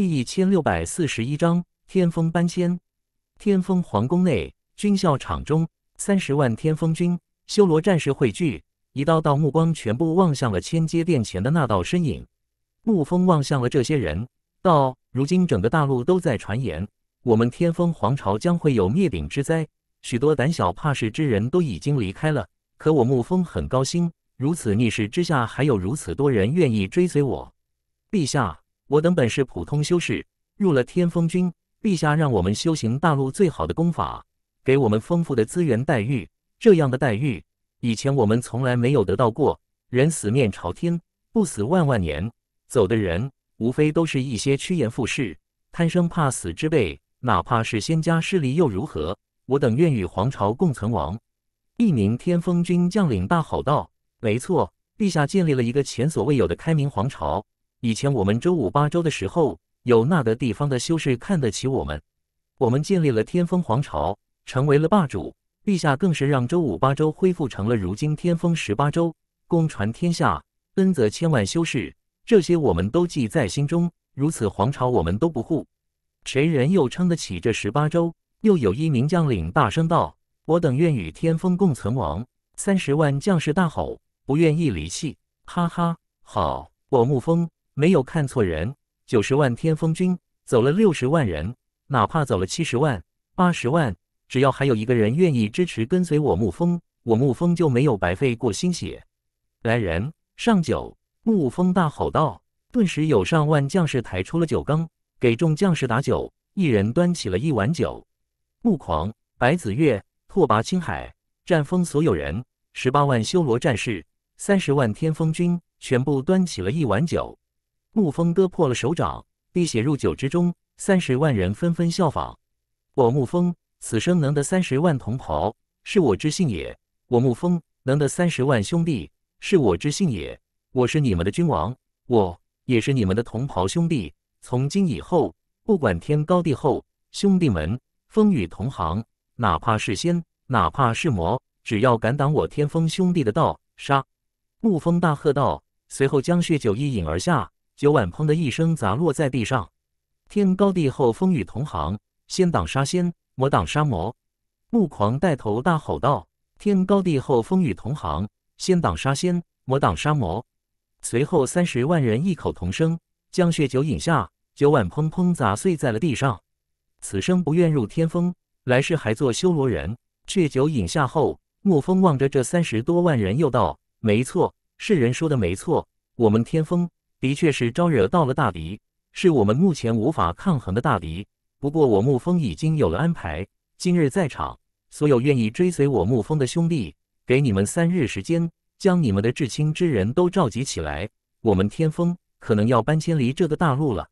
第一千六百四十一章天风搬迁。天风皇宫内，军校场中，三十万天风军、修罗战士汇聚，一道道目光全部望向了千阶殿前的那道身影。沐风望向了这些人，道：“如今整个大陆都在传言，我们天风皇朝将会有灭顶之灾，许多胆小怕事之人都已经离开了。可我沐风很高兴，如此逆势之下，还有如此多人愿意追随我，陛下。”我等本是普通修士，入了天风军，陛下让我们修行大陆最好的功法，给我们丰富的资源待遇。这样的待遇，以前我们从来没有得到过。人死面朝天，不死万万年。走的人，无非都是一些趋炎附势、贪生怕死之辈。哪怕是仙家势力又如何？我等愿与皇朝共存亡。”一名天风军将领大吼道：“没错，陛下建立了一个前所未有的开明皇朝。”以前我们周五八周的时候，有那个地方的修士看得起我们，我们建立了天风皇朝，成为了霸主。陛下更是让周五八周恢复成了如今天风十八周，公传天下，恩泽千万修士。这些我们都记在心中。如此皇朝，我们都不护，谁人又撑得起这十八州？又有一名将领大声道：“我等愿与天风共存亡。”三十万将士大吼：“不愿意离弃！”哈哈，好，我沐风。没有看错人，九十万天风军走了六十万人，哪怕走了七十万、八十万，只要还有一个人愿意支持跟随我沐风，我沐风就没有白费过心血。来人，上酒！沐风大吼道，顿时有上万将士抬出了酒缸，给众将士打酒。一人端起了一碗酒。沐狂、白子月、拓跋青海、战风，所有人，十八万修罗战士，三十万天风军，全部端起了一碗酒。沐风割破了手掌，滴血入酒之中。三十万人纷纷效仿。我沐风此生能得三十万同袍，是我之幸也。我沐风能得三十万兄弟，是我之幸也。我是你们的君王，我也是你们的同袍兄弟。从今以后，不管天高地厚，兄弟们风雨同行。哪怕是仙，哪怕是魔，只要敢挡我天风兄弟的道，杀！沐风大喝道，随后将血酒一饮而下。酒碗砰的一声砸落在地上。天高地厚，风雨同行，仙挡杀仙，魔挡杀魔。木狂带头大吼道：“天高地厚，风雨同行，仙挡杀仙，魔挡杀魔。”随后三十万人异口同声将血酒饮下，酒碗砰砰砸碎在了地上。此生不愿入天峰，来世还做修罗人。血酒饮下后，沐风望着这三十多万人又道：“没错，世人说的没错，我们天峰。”的确是招惹到了大敌，是我们目前无法抗衡的大敌。不过我沐风已经有了安排，今日在场所有愿意追随我沐风的兄弟，给你们三日时间，将你们的至亲之人都召集起来。我们天风可能要搬迁离这个大陆了。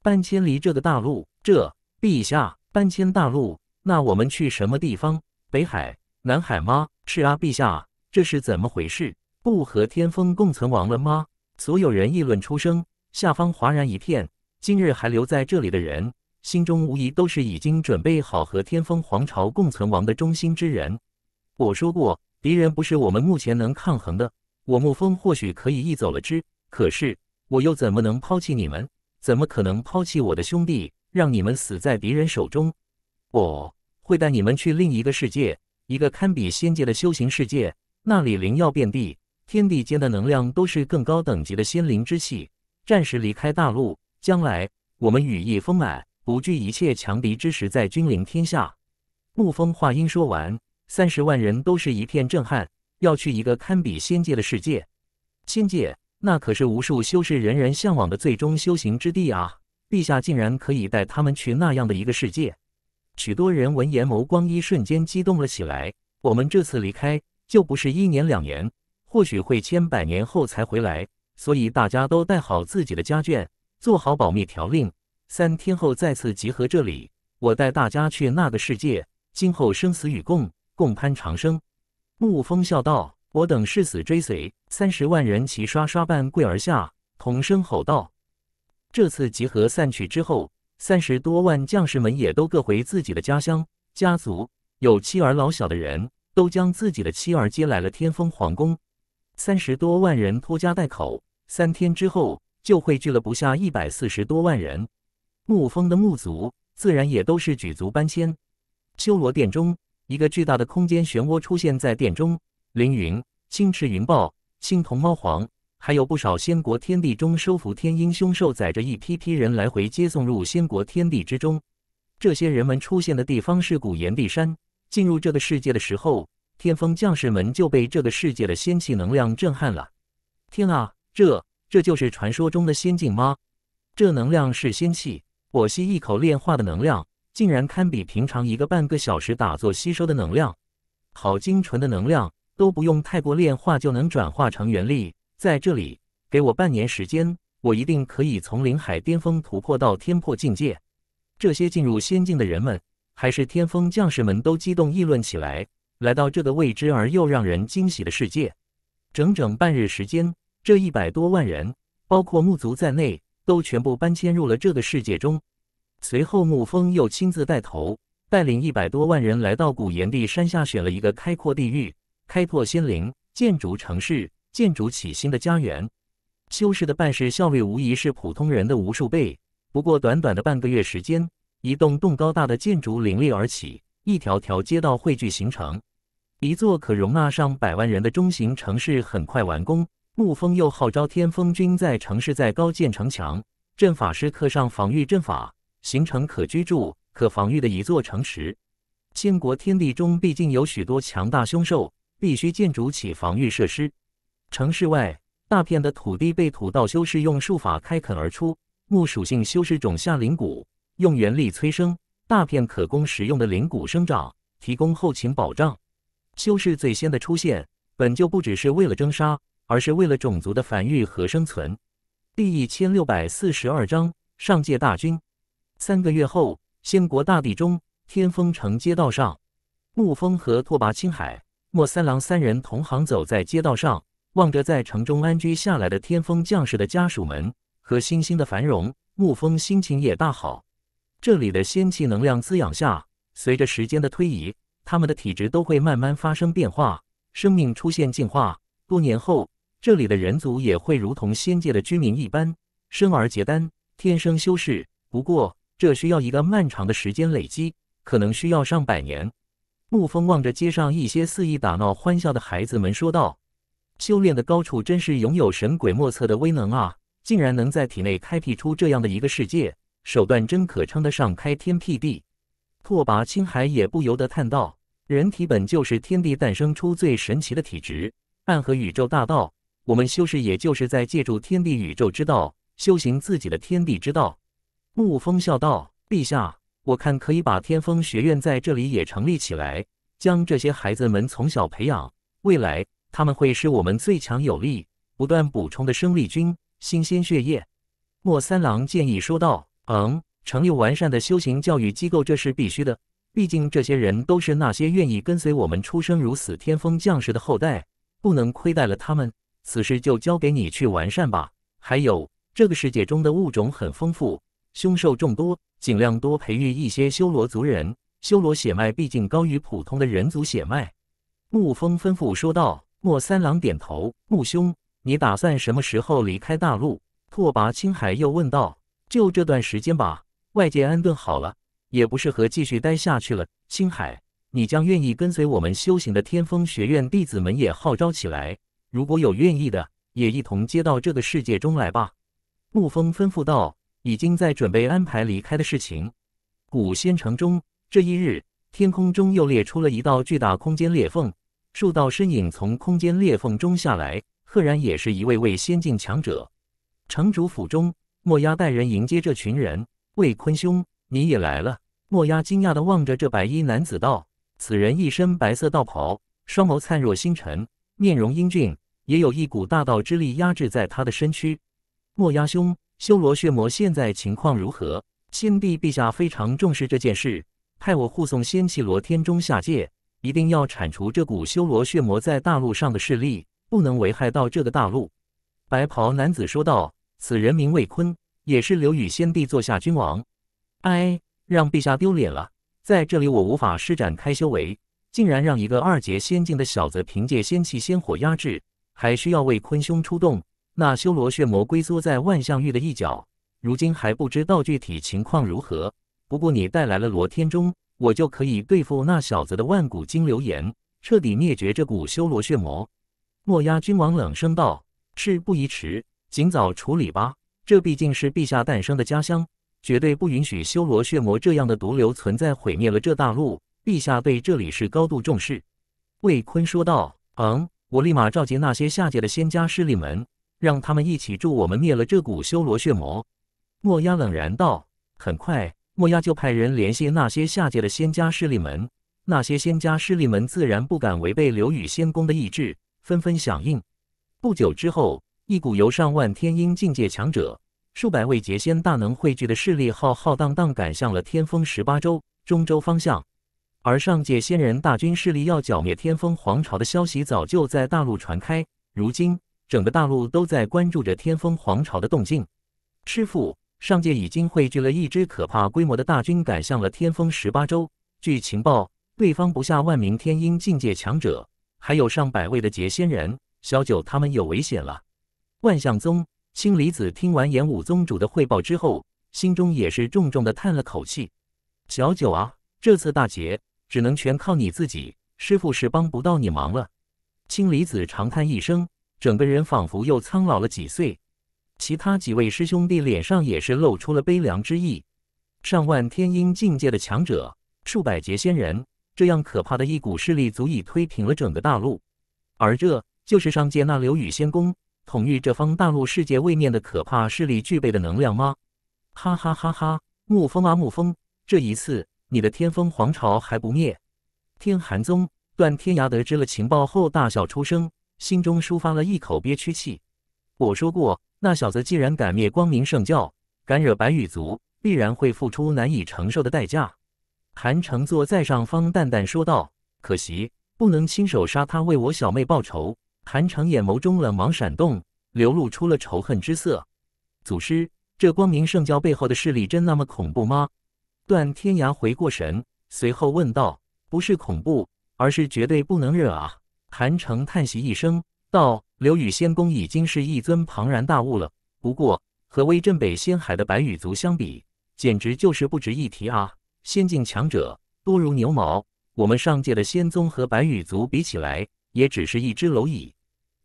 搬迁离这个大陆？这，陛下搬迁大陆？那我们去什么地方？北海、南海吗？是啊，陛下，这是怎么回事？不和天风共存亡了吗？所有人议论出声，下方哗然一片。今日还留在这里的人，心中无疑都是已经准备好和天风皇朝共存亡的忠心之人。我说过，敌人不是我们目前能抗衡的。我沐风或许可以一走了之，可是我又怎么能抛弃你们？怎么可能抛弃我的兄弟，让你们死在敌人手中？我会带你们去另一个世界，一个堪比仙界的修行世界，那里灵药遍地。天地间的能量都是更高等级的心灵之气。暂时离开大陆，将来我们羽翼丰满，不惧一切强敌之时，在君临天下。沐风话音说完，三十万人都是一片震撼。要去一个堪比仙界的世界，仙界那可是无数修士人人向往的最终修行之地啊！陛下竟然可以带他们去那样的一个世界。许多人闻言，眸光一瞬间激动了起来。我们这次离开，就不是一年两年。或许会千百年后才回来，所以大家都带好自己的家眷，做好保密条令。三天后再次集合这里，我带大家去那个世界，今后生死与共，共攀长生。沐风笑道：“我等誓死追随。”三十万人齐刷刷半跪而下，同声吼道：“这次集合散去之后，三十多万将士们也都各回自己的家乡、家族。有妻儿老小的人都将自己的妻儿接来了天风皇宫。”三十多万人拖家带口，三天之后就汇聚了不下一百四十多万人。沐风的沐族自然也都是举族搬迁。修罗殿中，一个巨大的空间漩涡出现在殿中。凌云、星驰、云豹、青铜猫皇，还有不少仙国天地中收服天鹰凶兽，载着一批批人来回接送入仙国天地之中。这些人们出现的地方是古岩壁山。进入这个世界的时候。天风将士们就被这个世界的仙气能量震撼了。天啊，这这就是传说中的仙境吗？这能量是仙气，我吸一口炼化的能量，竟然堪比平常一个半个小时打坐吸收的能量。好精纯的能量，都不用太过炼化就能转化成元力。在这里，给我半年时间，我一定可以从灵海巅峰突破到天破境界。这些进入仙境的人们，还是天风将士们都激动议论起来。来到这个未知而又让人惊喜的世界，整整半日时间，这一百多万人，包括木族在内，都全部搬迁入了这个世界中。随后，沐风又亲自带头，带领一百多万人来到古炎帝山下，选了一个开阔地域，开拓仙灵建筑城市，建筑起新的家园。修士的办事效率无疑是普通人的无数倍。不过，短短的半个月时间，一栋栋高大的建筑林立而起，一条条街道汇聚形成。一座可容纳上百万人的中型城市很快完工。沐风又号召天风军在城市再高建城墙，阵法师刻上防御阵法，形成可居住、可防御的一座城池。建国天地中毕竟有许多强大凶兽，必须建筑起防御设施。城市外大片的土地被土道修士用术法开垦而出，木属性修士种下灵谷，用原力催生大片可供食用的灵谷生长，提供后勤保障。修士最先的出现，本就不只是为了征杀，而是为了种族的繁育和生存。第一千六百四十二章上界大军。三个月后，仙国大地中天风城街道上，沐风和拓跋青海、莫三郎三人同行走在街道上，望着在城中安居下来的天风将士的家属们和新兴的繁荣，沐风心情也大好。这里的仙气能量滋养下，随着时间的推移。他们的体质都会慢慢发生变化，生命出现进化。多年后，这里的人族也会如同仙界的居民一般，生而结丹，天生修士。不过，这需要一个漫长的时间累积，可能需要上百年。沐风望着街上一些肆意打闹、欢笑的孩子们，说道：“修炼的高处真是拥有神鬼莫测的威能啊！竟然能在体内开辟出这样的一个世界，手段真可称得上开天辟地。”拓跋青海也不由得叹道：“人体本就是天地诞生出最神奇的体质，暗合宇宙大道。我们修士也就是在借助天地宇宙之道，修行自己的天地之道。”沐风笑道：“陛下，我看可以把天风学院在这里也成立起来，将这些孩子们从小培养，未来他们会是我们最强有力、不断补充的生力军、新鲜血液。”莫三郎建议说道：“嗯。”成立完善的修行教育机构，这是必须的。毕竟这些人都是那些愿意跟随我们出生如死天风将士的后代，不能亏待了他们。此事就交给你去完善吧。还有，这个世界中的物种很丰富，凶兽众多，尽量多培育一些修罗族人。修罗血脉毕竟高于普通的人族血脉。沐风吩咐说道。莫三郎点头。穆兄，你打算什么时候离开大陆？拓跋青海又问道。就这段时间吧。外界安顿好了，也不适合继续待下去了。星海，你将愿意跟随我们修行的天风学院弟子们也号召起来，如果有愿意的，也一同接到这个世界中来吧。沐风吩咐道，已经在准备安排离开的事情。古仙城中这一日，天空中又裂出了一道巨大空间裂缝，数道身影从空间裂缝中下来，赫然也是一位位仙境强者。城主府中，墨鸦带人迎接这群人。魏坤兄，你也来了。莫压惊讶地望着这白衣男子道：“此人一身白色道袍，双眸灿若星辰，面容英俊，也有一股大道之力压制在他的身躯。”莫压兄，修罗血魔现在情况如何？先帝陛下非常重视这件事，派我护送仙气罗天中下界，一定要铲除这股修罗血魔在大陆上的势力，不能危害到这个大陆。”白袍男子说道：“此人名魏坤。”也是留与先帝坐下君王，哎，让陛下丢脸了。在这里我无法施展开修为，竟然让一个二阶仙境的小子凭借仙气仙火压制，还需要为坤兄出动。那修罗血魔龟缩在万象域的一角，如今还不知道具体情况如何。不过你带来了罗天中，我就可以对付那小子的万古金流炎，彻底灭绝这股修罗血魔。墨鸦君王冷声道：“事不宜迟，尽早处理吧。”这毕竟是陛下诞生的家乡，绝对不允许修罗血魔这样的毒瘤存在，毁灭了这大陆。陛下对这里是高度重视。”魏坤说道。“嗯，我立马召集那些下界的仙家势力们，让他们一起助我们灭了这股修罗血魔。”莫压冷然道。很快，莫压就派人联系那些下界的仙家势力们。那些仙家势力们自然不敢违背流宇仙宫的意志，纷纷响应。不久之后。一股由上万天鹰境界强者、数百位劫仙大能汇聚的势力，浩浩荡荡赶向了天风十八州中州方向。而上界仙人大军势力要剿灭天风皇朝的消息，早就在大陆传开。如今，整个大陆都在关注着天风皇朝的动静。师傅，上界已经汇聚了一支可怕规模的大军，赶向了天风十八州。据情报，对方不下万名天鹰境界强者，还有上百位的劫仙人。小九他们有危险了。万象宗青离子听完演武宗主的汇报之后，心中也是重重的叹了口气：“小九啊，这次大劫只能全靠你自己，师傅是帮不到你忙了。”青离子长叹一声，整个人仿佛又苍老了几岁。其他几位师兄弟脸上也是露出了悲凉之意。上万天阴境界的强者，数百劫仙人，这样可怕的一股势力，足以推平了整个大陆。而这就是上界那流雨仙宫。统御这方大陆世界位面的可怕势力具备的能量吗？哈哈哈哈！沐风啊，沐风，这一次你的天风皇朝还不灭？天寒宗段天涯得知了情报后大笑出声，心中抒发了一口憋屈气。我说过，那小子既然敢灭光明圣教，敢惹白羽族，必然会付出难以承受的代价。韩城坐在上方淡淡说道：“可惜不能亲手杀他，为我小妹报仇。”韩城眼眸中冷芒闪动，流露出了仇恨之色。祖师，这光明圣教背后的势力真那么恐怖吗？段天涯回过神，随后问道：“不是恐怖，而是绝对不能惹啊！”韩城叹息一声道：“刘雨仙宫已经是一尊庞然大物了，不过和威震北仙海的白羽族相比，简直就是不值一提啊！仙境强者多如牛毛，我们上界的仙宗和白羽族比起来……”也只是一只蝼蚁，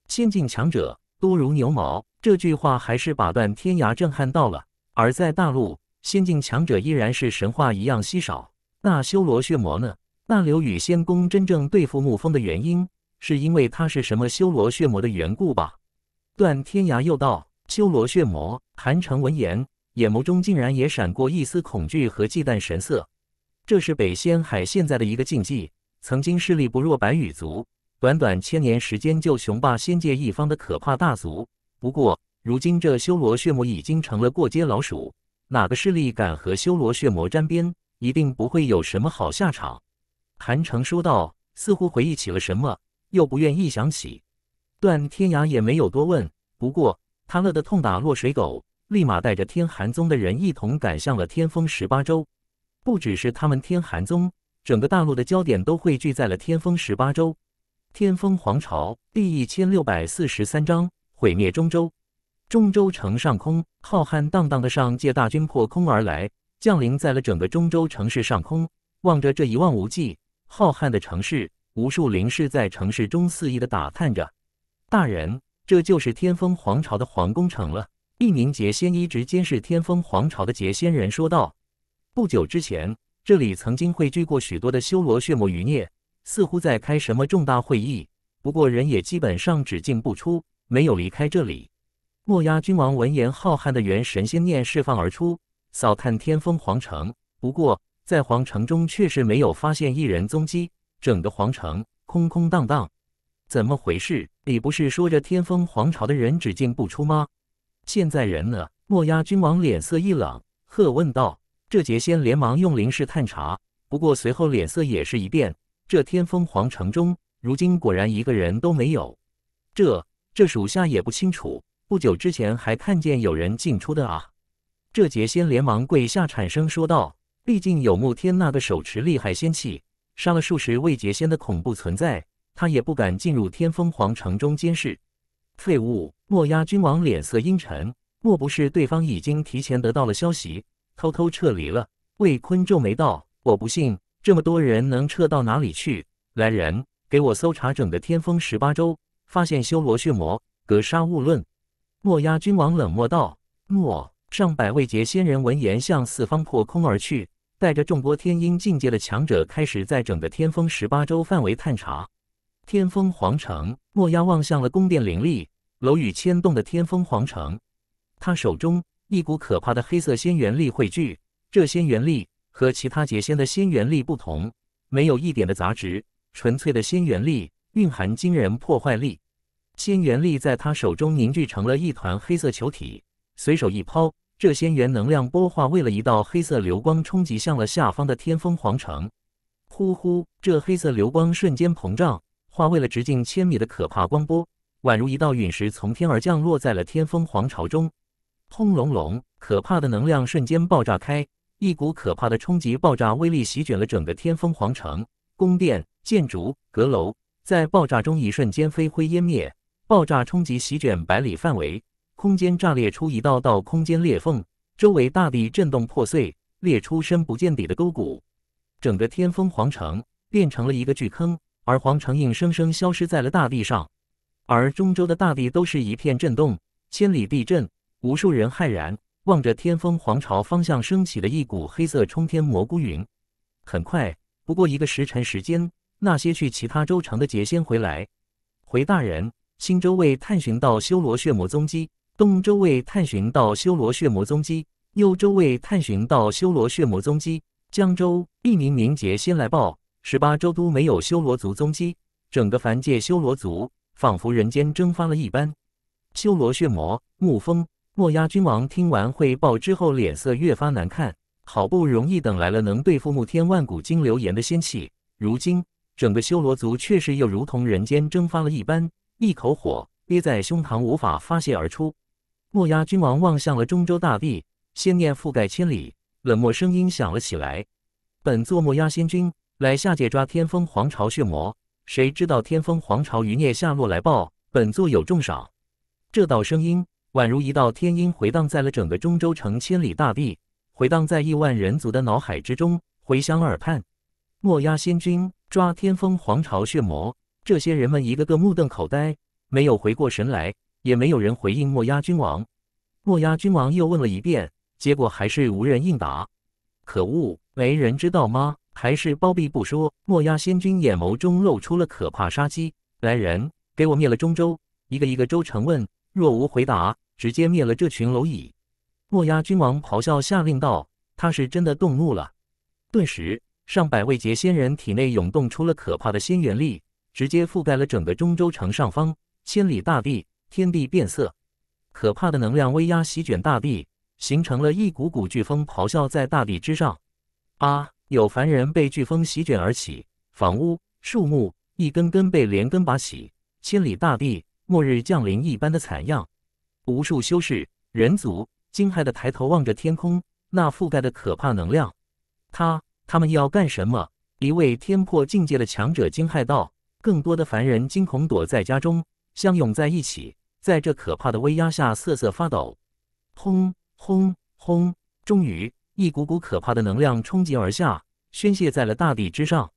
仙境强者多如牛毛。这句话还是把断天涯震撼到了。而在大陆，仙境强者依然是神话一样稀少。那修罗血魔呢？那刘宇仙宫真正对付沐风的原因，是因为他是什么修罗血魔的缘故吧？段天涯又道：“修罗血魔。”韩城闻言，眼眸中竟然也闪过一丝恐惧和忌惮神色。这是北仙海现在的一个禁忌，曾经势力不弱白羽族。短短千年时间就雄霸仙界一方的可怕大族，不过如今这修罗血魔已经成了过街老鼠，哪个势力敢和修罗血魔沾边，一定不会有什么好下场。韩城说道，似乎回忆起了什么，又不愿意想起。段天涯也没有多问，不过他乐得痛打落水狗，立马带着天寒宗的人一同赶向了天风十八州。不只是他们天寒宗，整个大陆的焦点都汇聚在了天风十八州。天风皇朝第一千六百四十三章毁灭中州。中州城上空，浩瀚荡荡的上界大军破空而来，降临在了整个中州城市上空。望着这一望无际、浩瀚的城市，无数灵士在城市中肆意的打探着。大人，这就是天风皇朝的皇宫城了。一名劫仙一直监视天风皇朝的劫仙人说道：“不久之前，这里曾经汇聚过许多的修罗血魔余孽。”似乎在开什么重大会议，不过人也基本上只进不出，没有离开这里。墨鸦君王闻言，浩瀚的元神心念释放而出，扫探天风皇城。不过在皇城中确实没有发现一人踪迹，整个皇城空空荡荡，怎么回事？你不是说这天风皇朝的人只进不出吗？现在人呢？墨鸦君王脸色一冷，喝问道。这杰仙连忙用灵视探查，不过随后脸色也是一变。这天风皇城中，如今果然一个人都没有。这这属下也不清楚，不久之前还看见有人进出的啊！这杰仙连忙跪下，产声说道：“毕竟有慕天那个手持厉害仙器，杀了数十位杰仙的恐怖存在，他也不敢进入天风皇城中监视。”废物！墨压君王脸色阴沉，莫不是对方已经提前得到了消息，偷偷撤离了？魏坤皱眉道：“我不信。”这么多人能撤到哪里去？来人，给我搜查整个天风十八州，发现修罗血魔，格杀勿论。墨鸦君王冷漠道：“诺。”上百位劫仙人闻言，向四方破空而去，带着众多天婴境界的强者，开始在整个天风十八州范围探查。天风皇城，墨鸦望向了宫殿林立、楼宇牵动的天风皇城，他手中一股可怕的黑色仙元力汇聚，这仙元力。和其他结仙的仙元力不同，没有一点的杂质，纯粹的仙元力蕴含惊人破坏力。仙元力在他手中凝聚成了一团黑色球体，随手一抛，这仙元能量波化为了一道黑色流光，冲击向了下方的天风皇城。呼呼，这黑色流光瞬间膨胀，化为了直径千米的可怕光波，宛如一道陨石从天而降，落在了天风皇朝中。轰隆隆，可怕的能量瞬间爆炸开。一股可怕的冲击爆炸威力席卷了整个天风皇城，宫殿、建筑、阁楼在爆炸中一瞬间飞灰烟灭。爆炸冲击席卷百里范围，空间炸裂出一道道空间裂缝，周围大地震动破碎，裂出深不见底的沟谷。整个天风皇城变成了一个巨坑，而皇城硬生生消失在了大地上。而中州的大地都是一片震动，千里地震，无数人骇然。望着天风皇朝方向升起的一股黑色冲天蘑菇云，很快，不过一个时辰时间，那些去其他州城的劫仙回来，回大人，新州卫探寻到修罗血魔踪迹，东州卫探寻到修罗血魔踪迹，右州卫探寻到修罗血魔踪迹，江州一名名杰先来报，十八州都没有修罗族踪迹，整个凡界修罗族仿佛人间蒸发了一般，修罗血魔，沐风。墨鸦君王听完汇报之后，脸色越发难看。好不容易等来了能对付慕天万古金流炎的仙气，如今整个修罗族确实又如同人间蒸发了一般，一口火憋在胸膛无法发泄而出。墨鸦君王望向了中州大地，仙念覆盖千里，冷漠声音响了起来：“本座墨鸦仙君来下界抓天风皇朝血魔，谁知道天风皇朝余孽下落来报，本座有重赏。”这道声音。宛如一道天音回荡在了整个中州城千里大地，回荡在亿万人族的脑海之中，回响耳畔。墨鸦仙君抓天风皇朝血魔，这些人们一个个目瞪口呆，没有回过神来，也没有人回应墨鸦君王。墨鸦君王又问了一遍，结果还是无人应答。可恶，没人知道吗？还是包庇不说？墨鸦仙君眼眸中露出了可怕杀机。来人，给我灭了中州！一个一个州城问。若无回答，直接灭了这群蝼蚁！墨鸦君王咆哮下令道：“他是真的动怒了。”顿时，上百位劫仙人体内涌动出了可怕的仙元力，直接覆盖了整个中州城上方千里大地，天地变色。可怕的能量威压席卷大地，形成了一股股飓风咆哮在大地之上。啊！有凡人被飓风席卷而起，房屋、树木一根根被连根拔起，千里大地。末日降临一般的惨样，无数修士、人族惊骇地抬头望着天空，那覆盖的可怕能量，他他们要干什么？一位天破境界的强者惊骇道。更多的凡人惊恐躲在家中，相拥在一起，在这可怕的威压下瑟瑟发抖。轰轰轰！终于，一股股可怕的能量冲击而下，宣泄在了大地之上。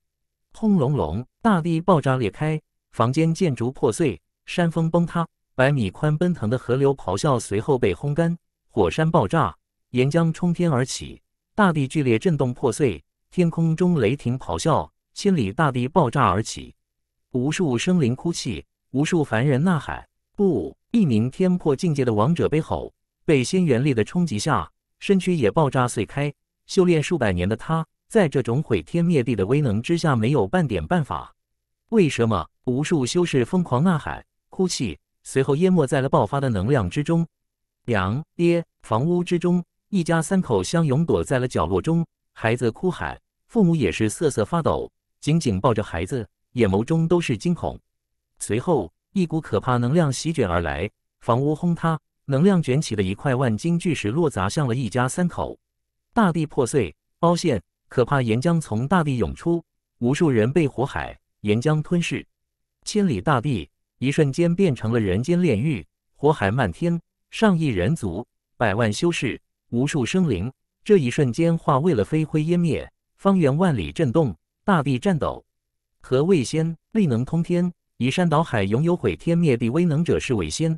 轰隆隆，大地爆炸裂开，房间建筑破碎。山峰崩塌，百米宽奔腾的河流咆哮，随后被烘干；火山爆炸，岩浆冲天而起，大地剧烈震动破碎，天空中雷霆咆哮，千里大地爆炸而起，无数生灵哭泣，无数凡人呐喊。不，一名天破境界的王者悲吼，被仙元力的冲击下，身躯也爆炸碎开。修炼数百年的他，在这种毁天灭地的威能之下，没有半点办法。为什么无数修士疯狂呐喊？哭泣，随后淹没在了爆发的能量之中。娘爹，房屋之中，一家三口相拥躲在了角落中。孩子哭喊，父母也是瑟瑟发抖，紧紧抱着孩子，眼眸中都是惊恐。随后，一股可怕能量席卷而来，房屋轰塌，能量卷起了一块万斤巨石，落砸向了一家三口。大地破碎、凹陷，可怕岩浆从大地涌出，无数人被火海、岩浆吞噬。千里大地。一瞬间变成了人间炼狱，火海漫天，上亿人族，百万修士，无数生灵，这一瞬间化为了飞灰湮灭。方圆万里震动，大地颤抖。何谓仙？力能通天，移山倒海，拥有毁天灭地威能者是为仙。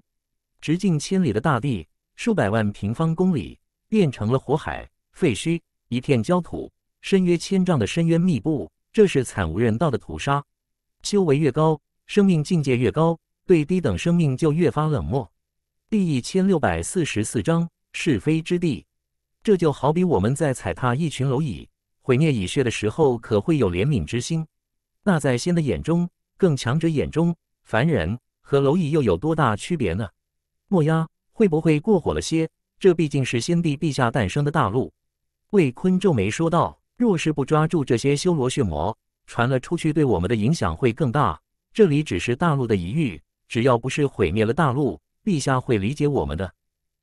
直径千里的大地，数百万平方公里变成了火海废墟，一片焦土。深约千丈的深渊密布，这是惨无人道的屠杀。修为越高。生命境界越高，对低等生命就越发冷漠。第一千六百四十四章是非之地。这就好比我们在踩踏一群蝼蚁，毁灭蚁穴的时候，可会有怜悯之心？那在仙的眼中，更强者眼中，凡人和蝼蚁又有多大区别呢？墨鸦会不会过火了些？这毕竟是先帝陛下诞生的大陆。魏坤皱眉说道：“若是不抓住这些修罗血魔，传了出去，对我们的影响会更大。”这里只是大陆的一隅，只要不是毁灭了大陆，陛下会理解我们的。”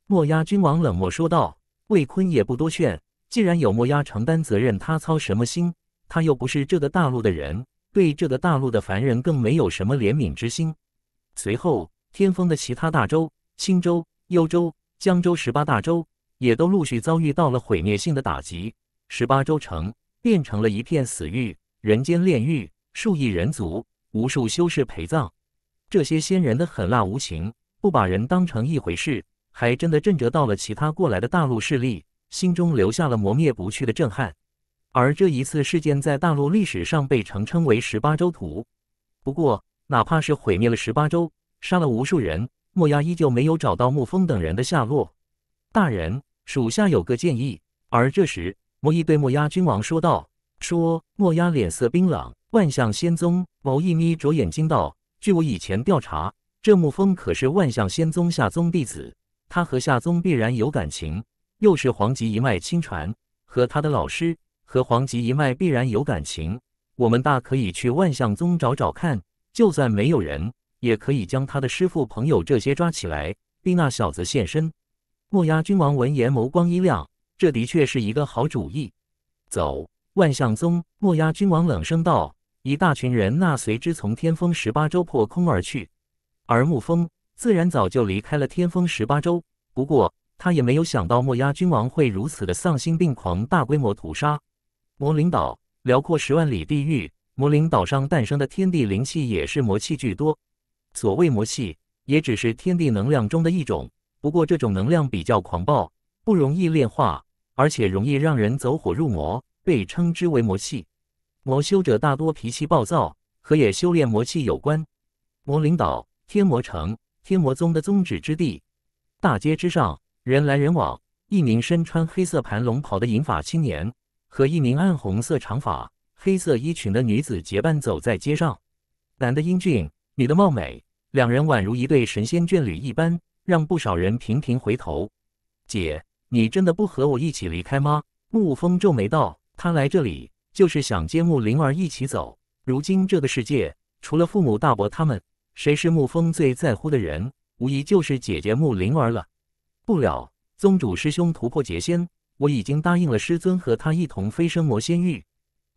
墨鸦君王冷漠说道。魏坤也不多劝，既然有墨鸦承担责任，他操什么心？他又不是这个大陆的人，对这个大陆的凡人更没有什么怜悯之心。随后，天风的其他大洲，青州、幽州、江州十八大洲，也都陆续遭遇到了毁灭性的打击，十八州城变成了一片死域，人间炼狱，数亿人族。无数修士陪葬，这些仙人的狠辣无情，不把人当成一回事，还真的震折到了其他过来的大陆势力，心中留下了磨灭不去的震撼。而这一次事件在大陆历史上被承称为“十八州屠”。不过，哪怕是毁灭了十八州，杀了无数人，墨鸦依旧没有找到沐风等人的下落。大人，属下有个建议。而这时，莫毅对墨鸦君王说道。说墨鸦脸色冰冷，万象仙宗某一眯着眼睛道：“据我以前调查，这沐风可是万象仙宗夏宗弟子，他和夏宗必然有感情，又是黄极一脉亲传，和他的老师和黄极一脉必然有感情。我们大可以去万象宗找找看，就算没有人，也可以将他的师傅、朋友这些抓起来，逼那小子现身。”墨鸦君王闻言眸光一亮，这的确是一个好主意。走。万象宗墨鸦君王冷声道：“一大群人，那随之从天风十八州破空而去，而沐风自然早就离开了天风十八州。不过他也没有想到墨鸦君王会如此的丧心病狂，大规模屠杀魔灵岛。辽阔十万里地域，魔灵岛上诞生的天地灵气也是魔气居多。所谓魔气，也只是天地能量中的一种。不过这种能量比较狂暴，不容易炼化，而且容易让人走火入魔。”被称之为魔气。魔修者大多脾气暴躁，和也修炼魔气有关。魔灵岛、天魔城、天魔宗的宗旨之地，大街之上人来人往。一名身穿黑色盘龙袍的银发青年和一名暗红色长发、黑色衣裙的女子结伴走在街上，男的英俊，女的貌美，两人宛如一对神仙眷侣一般，让不少人频频回头。姐，你真的不和我一起离开吗？沐风皱眉道。他来这里就是想接慕灵儿一起走。如今这个世界，除了父母、大伯他们，谁是沐风最在乎的人？无疑就是姐姐慕灵儿了。不了，宗主师兄突破劫仙，我已经答应了师尊，和他一同飞升魔仙域。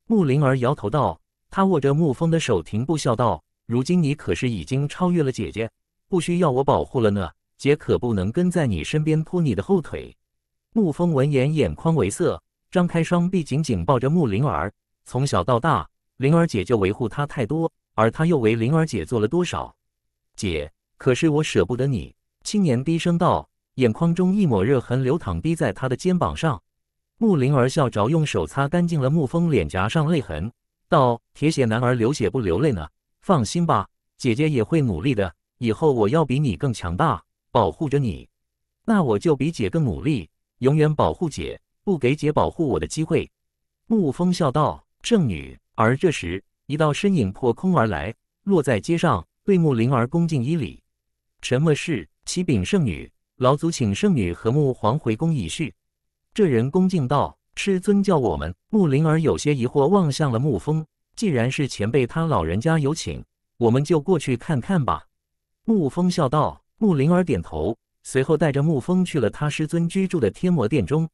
慕灵儿摇头道：“他握着沐风的手，停步笑道：‘如今你可是已经超越了姐姐，不需要我保护了呢。姐可不能跟在你身边拖你的后腿。’”沐风闻言，眼眶微涩。张开双臂，紧紧抱着穆灵儿。从小到大，灵儿姐就维护他太多，而他又为灵儿姐做了多少？姐，可是我舍不得你。”青年低声道，眼眶中一抹热痕流淌，滴在他的肩膀上。穆灵儿笑着，用手擦干净了沐风脸颊上泪痕，道：“铁血男儿流血不流泪呢。放心吧，姐姐也会努力的。以后我要比你更强大，保护着你。那我就比姐更努力，永远保护姐。”不给姐保护我的机会，沐风笑道：“圣女。”而这时，一道身影破空而来，落在街上，对穆灵儿恭敬一礼：“什么事？”启禀圣女，老祖请圣女和穆皇回宫议事。”这人恭敬道：“师尊叫我们。”穆灵儿有些疑惑，望向了沐风：“既然是前辈，他老人家有请，我们就过去看看吧。”沐风笑道。穆灵儿点头，随后带着沐风去了他师尊居住的天魔殿中。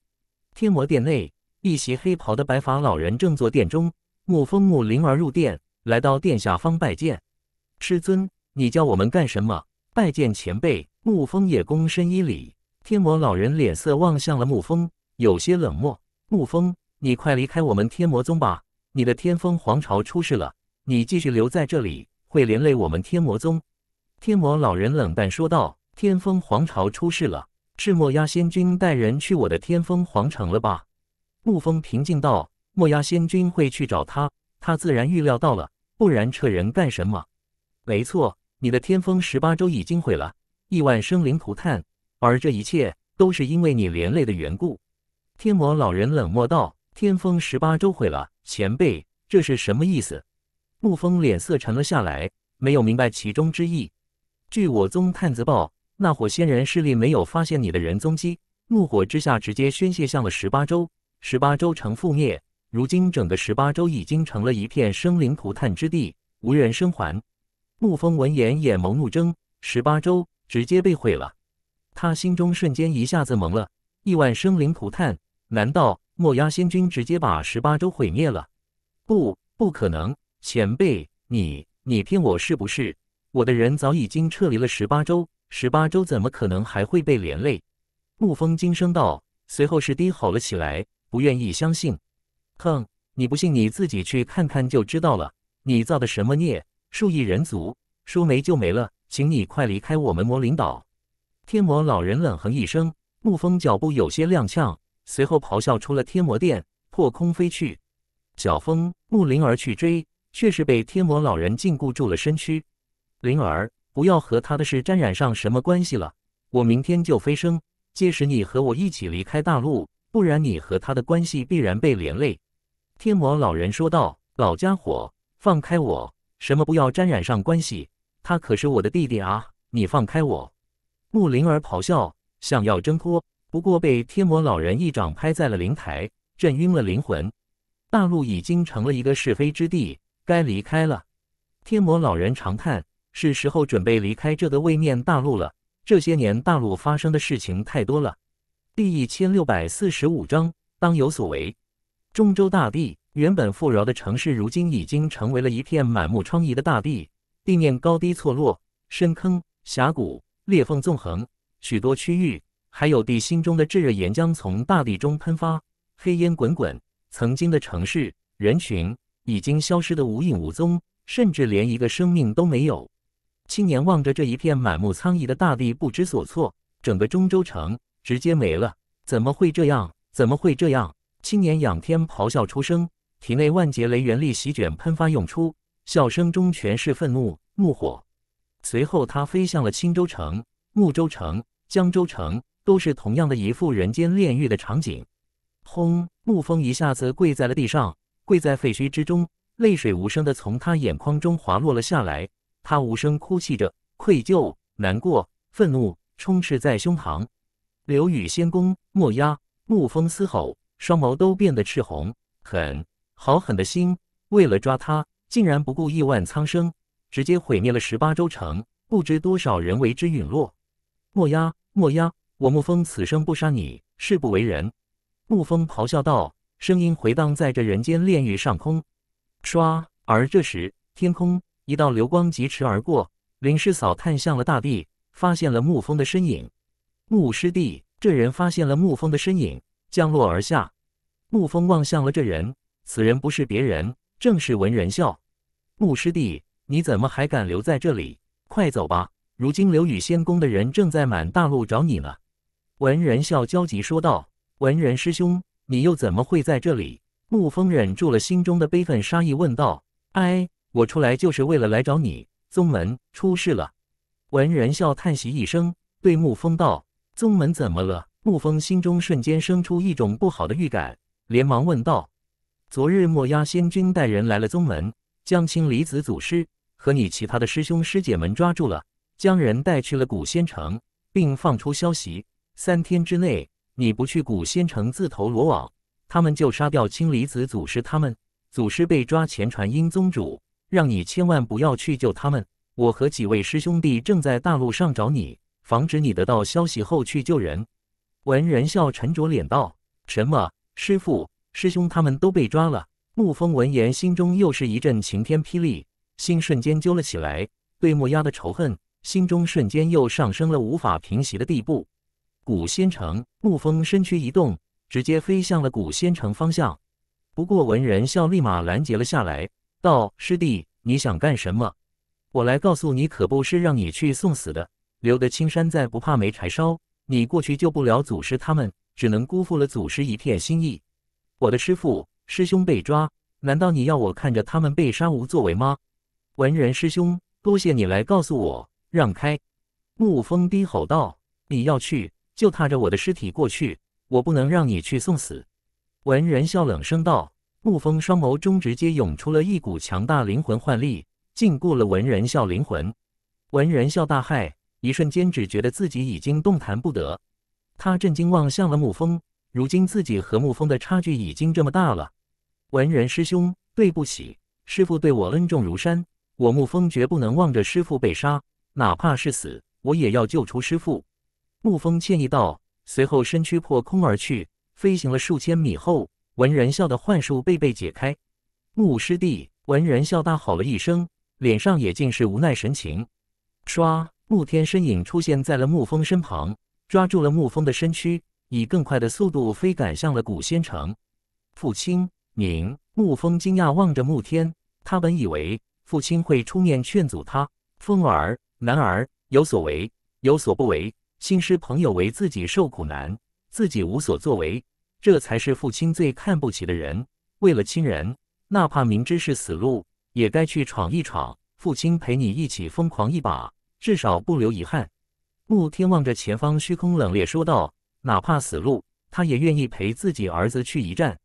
天魔殿内，一袭黑袍的白发老人正坐殿中。沐风、沐灵儿入殿，来到殿下方拜见师尊。你叫我们干什么？拜见前辈。沐风也躬身一礼。天魔老人脸色望向了沐风，有些冷漠。沐风，你快离开我们天魔宗吧！你的天风皇朝出事了，你继续留在这里会连累我们天魔宗。天魔老人冷淡说道：“天风皇朝出事了。”是墨压仙君带人去我的天风皇城了吧？沐风平静道：“墨压仙君会去找他，他自然预料到了，不然撤人干什么？”没错，你的天风十八州已经毁了，亿万生灵涂炭，而这一切都是因为你连累的缘故。”天魔老人冷漠道：“天风十八州毁了，前辈，这是什么意思？”沐风脸色沉了下来，没有明白其中之意。据我宗探子报。那伙仙人势力没有发现你的人踪迹，怒火之下直接宣泄向了十八州，十八州城覆灭。如今整个十八州已经成了一片生灵涂炭之地，无人生还。沐风闻言，眼眸怒睁，十八州直接被毁了。他心中瞬间一下子懵了，亿万生灵涂炭，难道墨鸦仙君直接把十八州毁灭了？不，不可能，前辈，你你骗我是不是？我的人早已经撤离了十八州。十八周怎么可能还会被连累？沐风惊声道。随后，是低吼了起来，不愿意相信。哼，你不信你自己去看看就知道了。你造的什么孽？数亿人族说没就没了，请你快离开我们魔灵岛！天魔老人冷哼一声，沐风脚步有些踉跄，随后咆哮出了天魔殿，破空飞去。小风、牧灵儿去追，却是被天魔老人禁锢住了身躯。灵儿。不要和他的事沾染上什么关系了。我明天就飞升，届时你和我一起离开大陆，不然你和他的关系必然被连累。”天魔老人说道。“老家伙，放开我！什么不要沾染上关系？他可是我的弟弟啊！你放开我！”木灵儿咆哮，想要挣脱，不过被天魔老人一掌拍在了灵台，震晕了灵魂。大陆已经成了一个是非之地，该离开了。”天魔老人长叹。是时候准备离开这个位面大陆了。这些年大陆发生的事情太多了。第一千六百四十五章：当有所为。中州大地原本富饶的城市，如今已经成为了一片满目疮痍的大地。地面高低错落，深坑、峡谷、裂缝纵横，许多区域还有地心中的炙热岩浆从大地中喷发，黑烟滚滚。曾经的城市、人群已经消失得无影无踪，甚至连一个生命都没有。青年望着这一片满目苍夷的大地，不知所措。整个中州城直接没了，怎么会这样？怎么会这样？青年仰天咆哮出声，体内万劫雷元力席卷喷发涌出，笑声中全是愤怒、怒火。随后，他飞向了青州城、沐州城、江州城，都是同样的一副人间炼狱的场景。轰！沐风一下子跪在了地上，跪在废墟之中，泪水无声的从他眼眶中滑落了下来。他无声哭泣着，愧疚、难过、愤怒充斥在胸膛。刘宇仙宫，墨鸦，沐风嘶吼，双眸都变得赤红，狠，好狠的心！为了抓他，竟然不顾亿万苍生，直接毁灭了十八州城，不知多少人为之陨落。墨鸦，墨鸦，我沐风此生不杀你，誓不为人。沐风咆哮道，声音回荡在这人间炼狱上空。唰，而这时天空。一道流光疾驰而过，林师嫂探向了大地，发现了沐风的身影。沐师弟，这人发现了沐风的身影，降落而下。沐风望向了这人，此人不是别人，正是文仁孝。沐师弟，你怎么还敢留在这里？快走吧！如今流宇仙宫的人正在满大陆找你呢。文仁孝焦急说道：“文仁师兄，你又怎么会在这里？”沐风忍住了心中的悲愤杀意，问道：“哎。”我出来就是为了来找你。宗门出事了，文人笑叹息一声，对沐风道：“宗门怎么了？”沐风心中瞬间生出一种不好的预感，连忙问道：“昨日墨鸦仙君带人来了宗门，将青离子祖师和你其他的师兄师姐们抓住了，将人带去了古仙城，并放出消息：三天之内你不去古仙城自投罗网，他们就杀掉青离子祖师。他们祖师被抓前传音宗主。”让你千万不要去救他们！我和几位师兄弟正在大陆上找你，防止你得到消息后去救人。文人笑沉着脸道：“什么？师傅、师兄他们都被抓了？”沐风闻言，心中又是一阵晴天霹雳，心瞬间揪了起来，对墨鸦的仇恨，心中瞬间又上升了无法平息的地步。古仙城，沐风身躯一动，直接飞向了古仙城方向。不过，文人笑立马拦截了下来。道：“师弟，你想干什么？我来告诉你，可不是让你去送死的。留得青山在，不怕没柴烧。你过去救不了祖师他们，只能辜负了祖师一片心意。我的师父师兄被抓，难道你要我看着他们被杀无作为吗？”文人师兄，多谢你来告诉我。让开！沐风低吼道：“你要去，就踏着我的尸体过去。我不能让你去送死。”文人笑冷声道。沐风双眸中直接涌出了一股强大灵魂幻力，禁锢了文仁笑灵魂。文仁笑大骇，一瞬间只觉得自己已经动弹不得。他震惊望向了沐风，如今自己和沐风的差距已经这么大了。文仁师兄，对不起，师傅对我恩重如山，我沐风绝不能望着师傅被杀，哪怕是死，我也要救出师傅。沐风歉意道，随后身躯破空而去，飞行了数千米后。文人笑的幻术被被解开，木师弟，文人笑大吼了一声，脸上也尽是无奈神情。唰，穆天身影出现在了穆风身旁，抓住了穆风的身躯，以更快的速度飞赶向了古仙城。父亲，您，穆风惊讶望着穆天，他本以为父亲会出面劝阻他。风儿，男儿有所为，有所不为，心师朋友为自己受苦难，自己无所作为。这才是父亲最看不起的人。为了亲人，哪怕明知是死路，也该去闯一闯。父亲陪你一起疯狂一把，至少不留遗憾。沐天望着前方虚空，冷冽说道：“哪怕死路，他也愿意陪自己儿子去一战。”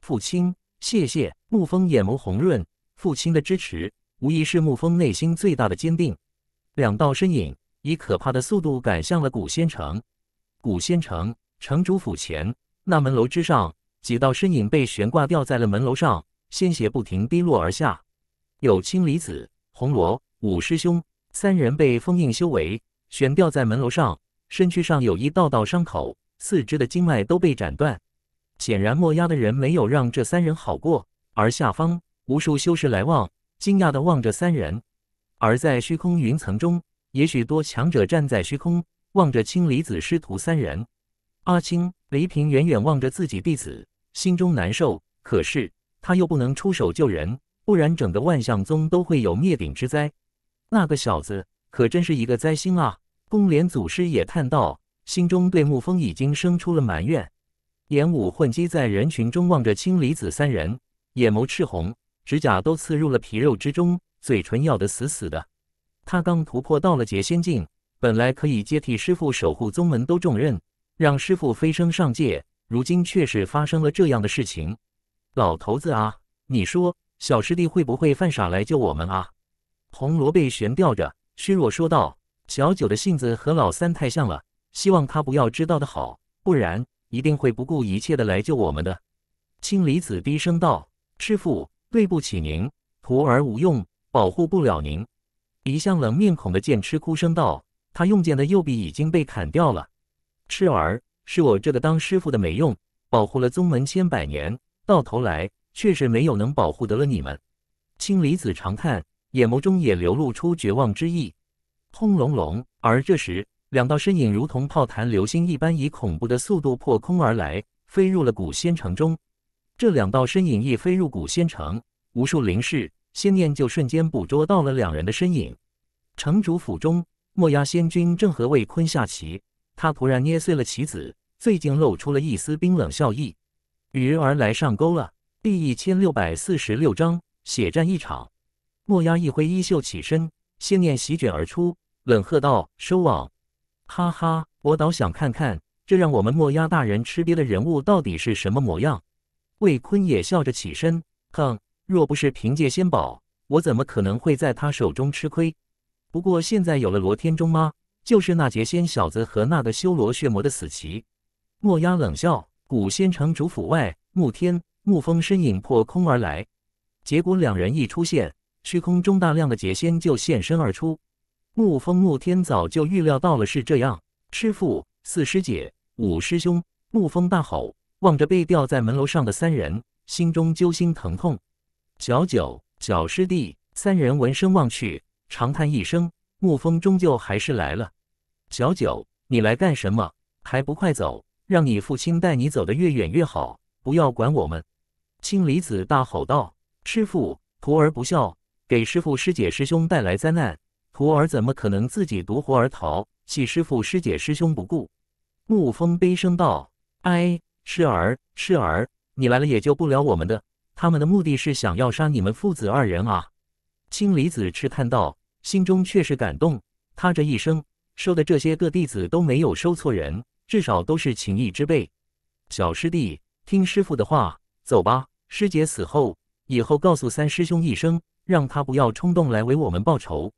父亲，谢谢。沐风眼眸红润，父亲的支持无疑是沐风内心最大的坚定。两道身影以可怕的速度赶向了古仙城。古仙城城主府前。那门楼之上，几道身影被悬挂吊在了门楼上，鲜血不停滴落而下。有青离子、红罗五师兄三人被封印修为，悬吊在门楼上，身躯上有一道道伤口，四肢的经脉都被斩断。显然，墨鸦的人没有让这三人好过。而下方无数修士来望，惊讶的望着三人。而在虚空云层中，也许多强者站在虚空，望着青离子师徒三人。阿青、雷平远远望着自己弟子，心中难受。可是他又不能出手救人，不然整个万象宗都会有灭顶之灾。那个小子可真是一个灾星啊！公莲祖师也叹道，心中对沐风已经生出了埋怨。炎武混迹在人群中，望着青离子三人，眼眸赤红，指甲都刺入了皮肉之中，嘴唇咬得死死的。他刚突破到了劫仙境，本来可以接替师父守护宗门都重任。让师傅飞升上界，如今却是发生了这样的事情。老头子啊，你说小师弟会不会犯傻来救我们啊？红罗被悬吊着，虚弱说道：“小九的性子和老三太像了，希望他不要知道的好，不然一定会不顾一切的来救我们的。”青离子低声道：“师傅，对不起您，徒儿无用，保护不了您。”一向冷面孔的剑痴哭声道：“他用剑的右臂已经被砍掉了。”痴儿是我这个当师傅的没用，保护了宗门千百年，到头来却是没有能保护得了你们。青离子长叹，眼眸中也流露出绝望之意。轰隆隆！而这时，两道身影如同炮弹流星一般，以恐怖的速度破空而来，飞入了古仙城中。这两道身影一飞入古仙城，无数灵士仙念就瞬间捕捉到了两人的身影。城主府中，墨压仙君正和魏坤下棋。他突然捏碎了棋子，最近露出了一丝冰冷笑意：“鱼儿来上钩了。”第一千六百四十六章血战一场。墨鸦一挥衣袖起身，信念席卷而出，冷喝道：“收网！”哈哈，我倒想看看，这让我们墨鸦大人吃瘪的人物到底是什么模样。魏坤也笑着起身：“哼，若不是凭借仙宝，我怎么可能会在他手中吃亏？不过现在有了罗天中吗？”就是那劫仙小子和那个修罗血魔的死棋。墨鸦冷笑，古仙城主府外，沐天、沐风身影破空而来。结果两人一出现，虚空中大量的劫仙就现身而出。沐风、沐天早就预料到了是这样。师父、四师姐、五师兄，沐风大吼，望着被吊在门楼上的三人，心中揪心疼痛。小九、小师弟三人闻声望去，长叹一声。沐风终究还是来了，小九，你来干什么？还不快走，让你父亲带你走得越远越好，不要管我们！”青离子大吼道。“师傅，徒儿不孝，给师傅、师姐、师兄带来灾难，徒儿怎么可能自己独活而逃，弃师傅、师姐、师兄不顾？”沐风悲声道。“哎，痴儿，痴儿，你来了也救不了我们的，他们的目的是想要杀你们父子二人啊！”青离子嗤叹道。心中却是感动，他这一生收的这些个弟子都没有收错人，至少都是情义之辈。小师弟，听师傅的话，走吧。师姐死后，以后告诉三师兄一声，让他不要冲动来为我们报仇。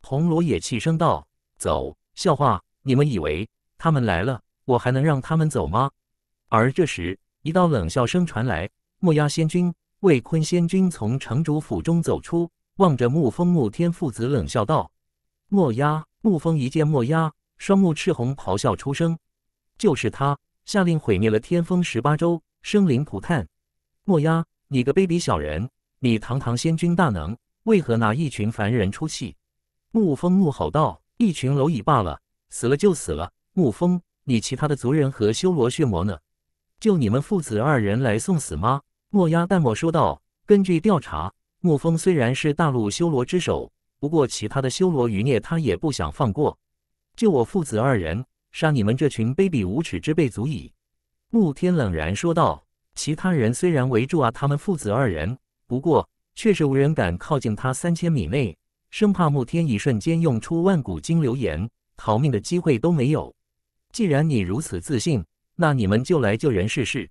红罗也气声道：“走，笑话！你们以为他们来了，我还能让他们走吗？”而这时，一道冷笑声传来。墨压仙君、魏坤仙君从城主府中走出。望着沐风沐天父子，冷笑道：“墨鸦！”沐风一见墨鸦，双目赤红，咆哮出声：“就是他下令毁灭了天风十八州，生灵涂炭！”墨鸦，你个卑鄙小人！你堂堂仙君大能，为何拿一群凡人出气？”沐风怒吼道：“一群蝼蚁罢了，死了就死了。”沐风，你其他的族人和修罗血魔呢？就你们父子二人来送死吗？”墨鸦淡漠说道：“根据调查。”沐风虽然是大陆修罗之首，不过其他的修罗余孽他也不想放过。就我父子二人，杀你们这群卑鄙无耻之辈足矣。沐天冷然说道。其他人虽然围住啊他们父子二人，不过却是无人敢靠近他三千米内，生怕沐天一瞬间用出万古金流炎，逃命的机会都没有。既然你如此自信，那你们就来救人试试。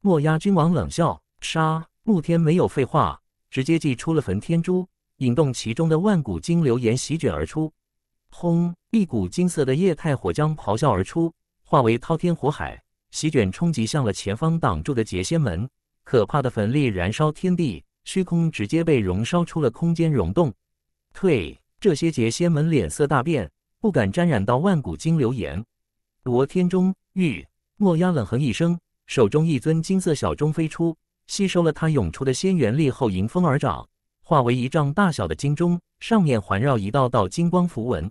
墨鸦君王冷笑。杀！沐天没有废话。直接祭出了焚天珠，引动其中的万古金流炎席卷而出，轰！一股金色的液态火浆咆哮而出，化为滔天火海，席卷冲击向了前方挡住的劫仙门。可怕的焚力燃烧天地，虚空直接被熔烧出了空间溶洞。退！这些劫仙门脸色大变，不敢沾染到万古金流炎。罗天中玉墨鸦冷哼一声，手中一尊金色小钟飞出。吸收了它涌出的仙元力后，迎风而长，化为一丈大小的金钟，上面环绕一道道金光符文，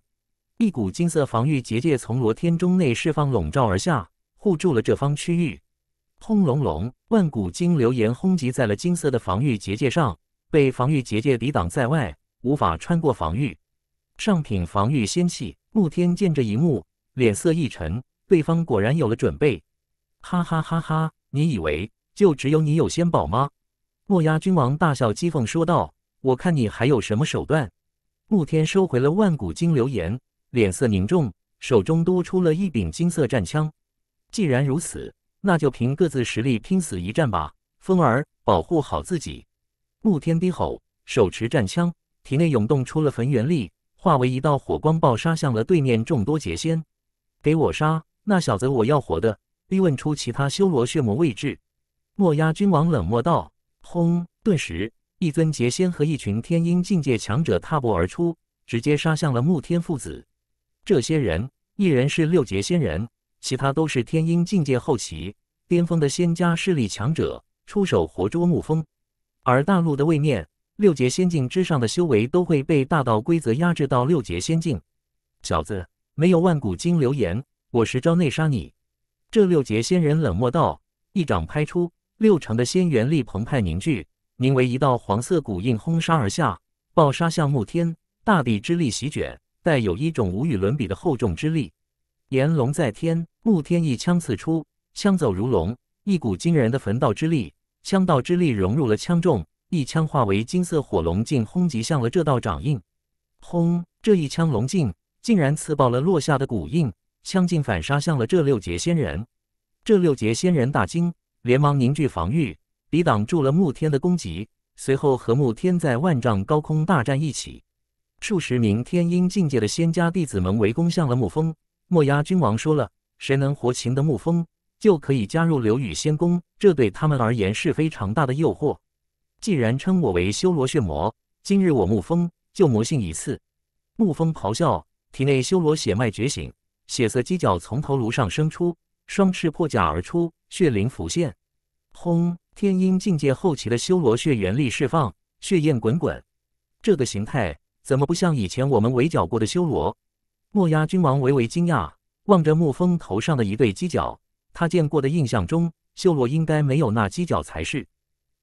一股金色防御结界从罗天钟内释放，笼罩而下，护住了这方区域。轰隆隆，万古金流岩轰击在了金色的防御结界上，被防御结界抵挡在外，无法穿过防御。上品防御仙器，慕天见这一幕，脸色一沉，对方果然有了准备。哈哈哈哈！你以为？就只有你有仙宝吗？墨鸦君王大笑讥讽说道：“我看你还有什么手段？”沐天收回了万古金流炎，脸色凝重，手中多出了一柄金色战枪。既然如此，那就凭各自实力拼死一战吧！风儿，保护好自己！沐天低吼，手持战枪，体内涌动出了焚元力，化为一道火光爆杀向了对面众多劫仙。给我杀！那小子，我要活的！逼问出其他修罗血魔位置。墨鸦君王冷漠道：“轰！”顿时，一尊劫仙和一群天鹰境界强者踏步而出，直接杀向了慕天父子。这些人，一人是六劫仙人，其他都是天鹰境界后期巅峰的仙家势力强者，出手活捉慕风。而大陆的位面，六劫仙境之上的修为都会被大道规则压制到六劫仙境。小子，没有万古金流言，我十招内杀你！”这六劫仙人冷漠道，一掌拍出。六成的仙元力澎湃凝聚，凝为一道黄色古印轰杀而下，暴杀向慕天。大地之力席卷，带有一种无与伦比的厚重之力。炎龙在天，慕天一枪刺出，枪走如龙，一股惊人的焚道之力，枪道之力融入了枪中，一枪化为金色火龙竟轰击向了这道掌印。轰！这一枪龙劲竟然刺爆了落下的古印，枪劲反杀向了这六节仙人。这六节仙人大惊。连忙凝聚防御，抵挡住了慕天的攻击。随后和慕天在万丈高空大战一起，数十名天阴境界的仙家弟子们围攻向了慕风。墨鸦君王说了，谁能活擒的慕风，就可以加入流羽仙宫。这对他们而言是非常大的诱惑。既然称我为修罗血魔，今日我慕风就魔性一次。慕风咆哮，体内修罗血脉觉醒，血色犄角从头颅上生出。双翅破甲而出，血灵浮现，轰！天鹰境界后期的修罗血元力释放，血焰滚滚。这个形态怎么不像以前我们围剿过的修罗？墨鸦君王微微惊讶，望着沐风头上的一对犄角，他见过的印象中修罗应该没有那犄角才是。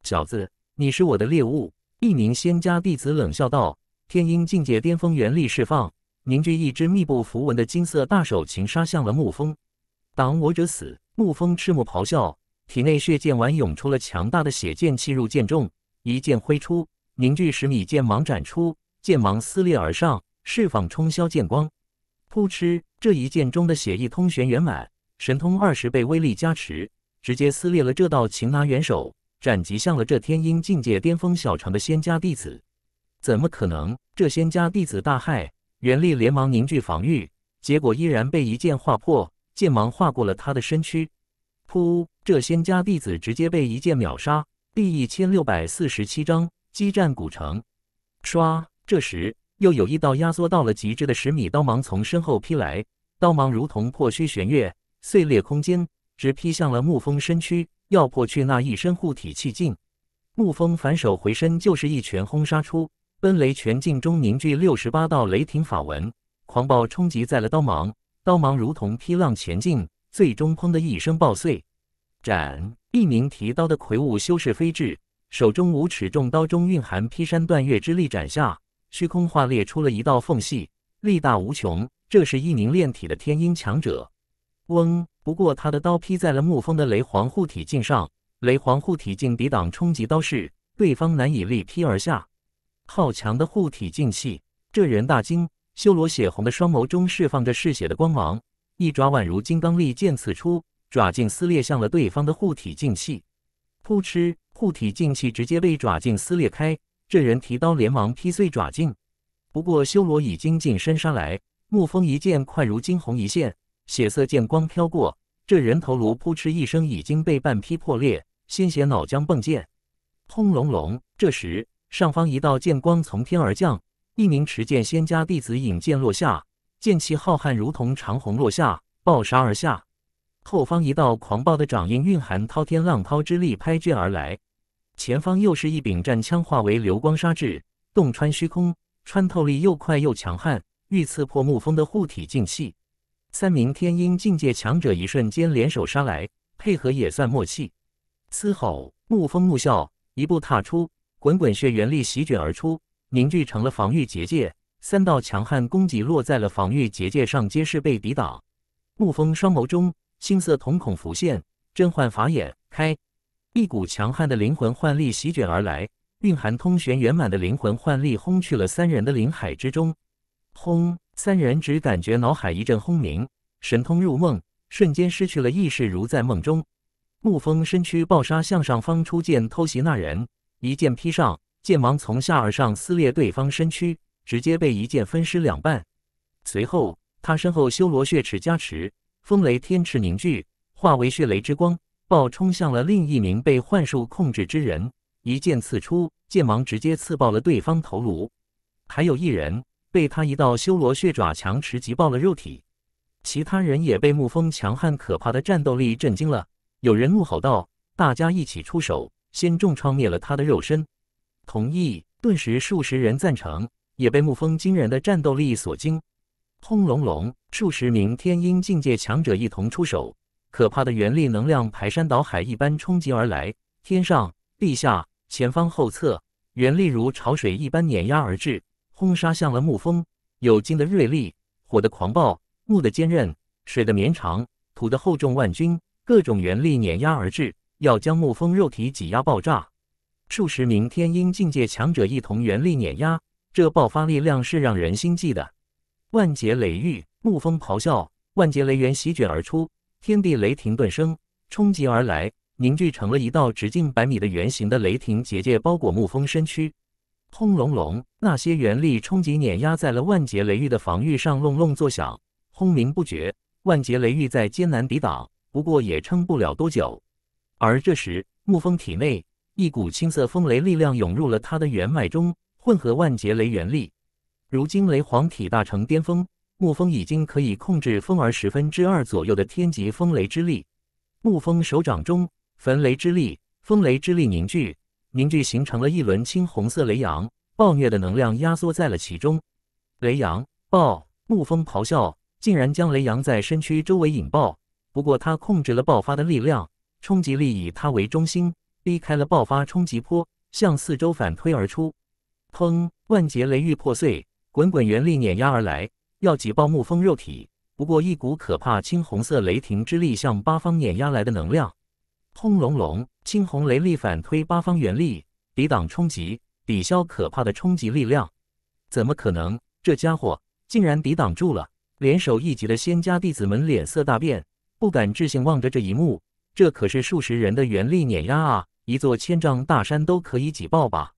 小子，你是我的猎物！”一名仙家弟子冷笑道。天鹰境界巅峰元力释放，凝聚一只密布符文的金色大手，擒杀向了沐风。挡我者死！沐风赤目咆哮，体内血剑丸涌出了强大的血剑气，入剑中，一剑挥出，凝聚十米剑芒斩出，剑芒撕裂而上，释放冲霄剑光。扑哧！这一剑中的血意通玄圆满，神通二十倍威力加持，直接撕裂了这道擒拿元首，斩击向了这天婴境界巅峰小城的仙家弟子。怎么可能？这仙家弟子大骇，元力连忙凝聚防御，结果依然被一剑划破。剑芒划过了他的身躯，噗！这仙家弟子直接被一剑秒杀。第一千六百四十七章激战古城。唰！这时又有一道压缩到了极致的十米刀芒从身后劈来，刀芒如同破虚玄月，碎裂空间，直劈向了沐风身躯，要破去那一身护体气劲。沐风反手回身就是一拳轰杀出，奔雷拳劲中凝聚六十八道雷霆法纹，狂暴冲击在了刀芒。刀芒如同劈浪前进，最终砰的一声爆碎。斩！一名提刀的魁梧修士飞至，手中五尺重刀中蕴含劈山断岳之力，斩下，虚空化裂出了一道缝隙，力大无穷。这是一名炼体的天音强者。嗡！不过他的刀劈在了沐风的雷皇护体镜上，雷皇护体镜抵挡冲击刀势，对方难以力劈而下。好强的护体镜气！这人大惊。修罗血红的双眸中释放着嗜血的光芒，一爪宛如金刚利剑刺出，爪劲撕裂向了对方的护体劲气。扑哧，护体劲气直接被爪劲撕裂开。这人提刀连忙劈碎爪劲，不过修罗已经近身杀来，沐风一剑快如惊鸿一现，血色剑光飘过，这人头颅扑哧一声已经被半劈破裂，鲜血脑浆迸溅。轰隆隆，这时上方一道剑光从天而降。一名持剑仙家弟子引剑落下，剑气浩瀚，如同长虹落下，暴杀而下。后方一道狂暴的掌印，蕴含滔天浪涛之力，拍卷而来。前方又是一柄战枪，化为流光，杀至，洞穿虚空，穿透力又快又强悍，欲刺破沐风的护体劲气。三名天阴境界强者一瞬间联手杀来，配合也算默契。嘶吼，沐风怒笑，一步踏出，滚滚血元力席卷而出。凝聚成了防御结界，三道强悍攻击落在了防御结界上，皆是被抵挡。沐风双眸中青色瞳孔浮现，真幻法眼开，一股强悍的灵魂幻力席卷而来，蕴含通玄圆满的灵魂幻力轰去了三人的灵海之中。轰！三人只感觉脑海一阵轰鸣，神通入梦，瞬间失去了意识，如在梦中。沐风身躯暴杀向上方出剑偷袭那人，一剑劈上。剑芒从下而上撕裂对方身躯，直接被一剑分尸两半。随后，他身后修罗血池加持，风雷天池凝聚，化为血雷之光，爆冲向了另一名被幻术控制之人。一剑刺出，剑芒直接刺爆了对方头颅。还有一人被他一道修罗血爪强持击爆了肉体。其他人也被沐风强悍可怕的战斗力震惊了。有人怒吼道：“大家一起出手，先重创灭了他的肉身。”同意！顿时，数十人赞成，也被沐风惊人的战斗力所惊。轰隆隆，数十名天鹰境界强者一同出手，可怕的元力能量排山倒海一般冲击而来，天上、地下、前方、后侧，元力如潮水一般碾压而至，轰杀向了沐风。有金的锐利，火的狂暴，木的坚韧，水的绵长，土的厚重，万钧各种元力碾压而至，要将沐风肉体挤压爆炸。数十名天婴境界强者一同原力碾压，这爆发力量是让人心悸的。万劫雷狱，沐风咆哮，万劫雷源席卷而出，天地雷霆顿生，冲击而来，凝聚成了一道直径百米的圆形的雷霆结界，包裹沐风身躯。轰隆隆，那些元力冲击碾压在了万劫雷狱的防御上，隆隆作响，轰鸣不绝。万劫雷狱在艰难抵挡，不过也撑不了多久。而这时，沐风体内。一股青色风雷力量涌入了他的元脉中，混合万劫雷元力。如今雷皇体大成巅峰，沐风已经可以控制风儿十分之二左右的天级风雷之力。沐风手掌中焚雷之力、风雷之力凝聚，凝聚形成了一轮青红色雷阳，暴虐的能量压缩在了其中。雷阳爆！沐风咆哮，竟然将雷阳在身躯周围引爆。不过他控制了爆发的力量，冲击力以他为中心。避开了爆发冲击波，向四周反推而出。砰！万劫雷域破碎，滚滚元力碾压而来，要挤爆沐风肉体。不过，一股可怕青红色雷霆之力向八方碾压来的能量，轰隆隆！青红雷力反推八方元力，抵挡冲击，抵消可怕的冲击力量。怎么可能？这家伙竟然抵挡住了！联手一级的仙家弟子们脸色大变，不敢置信望着这一幕。这可是数十人的元力碾压啊！一座千丈大山都可以挤爆吧！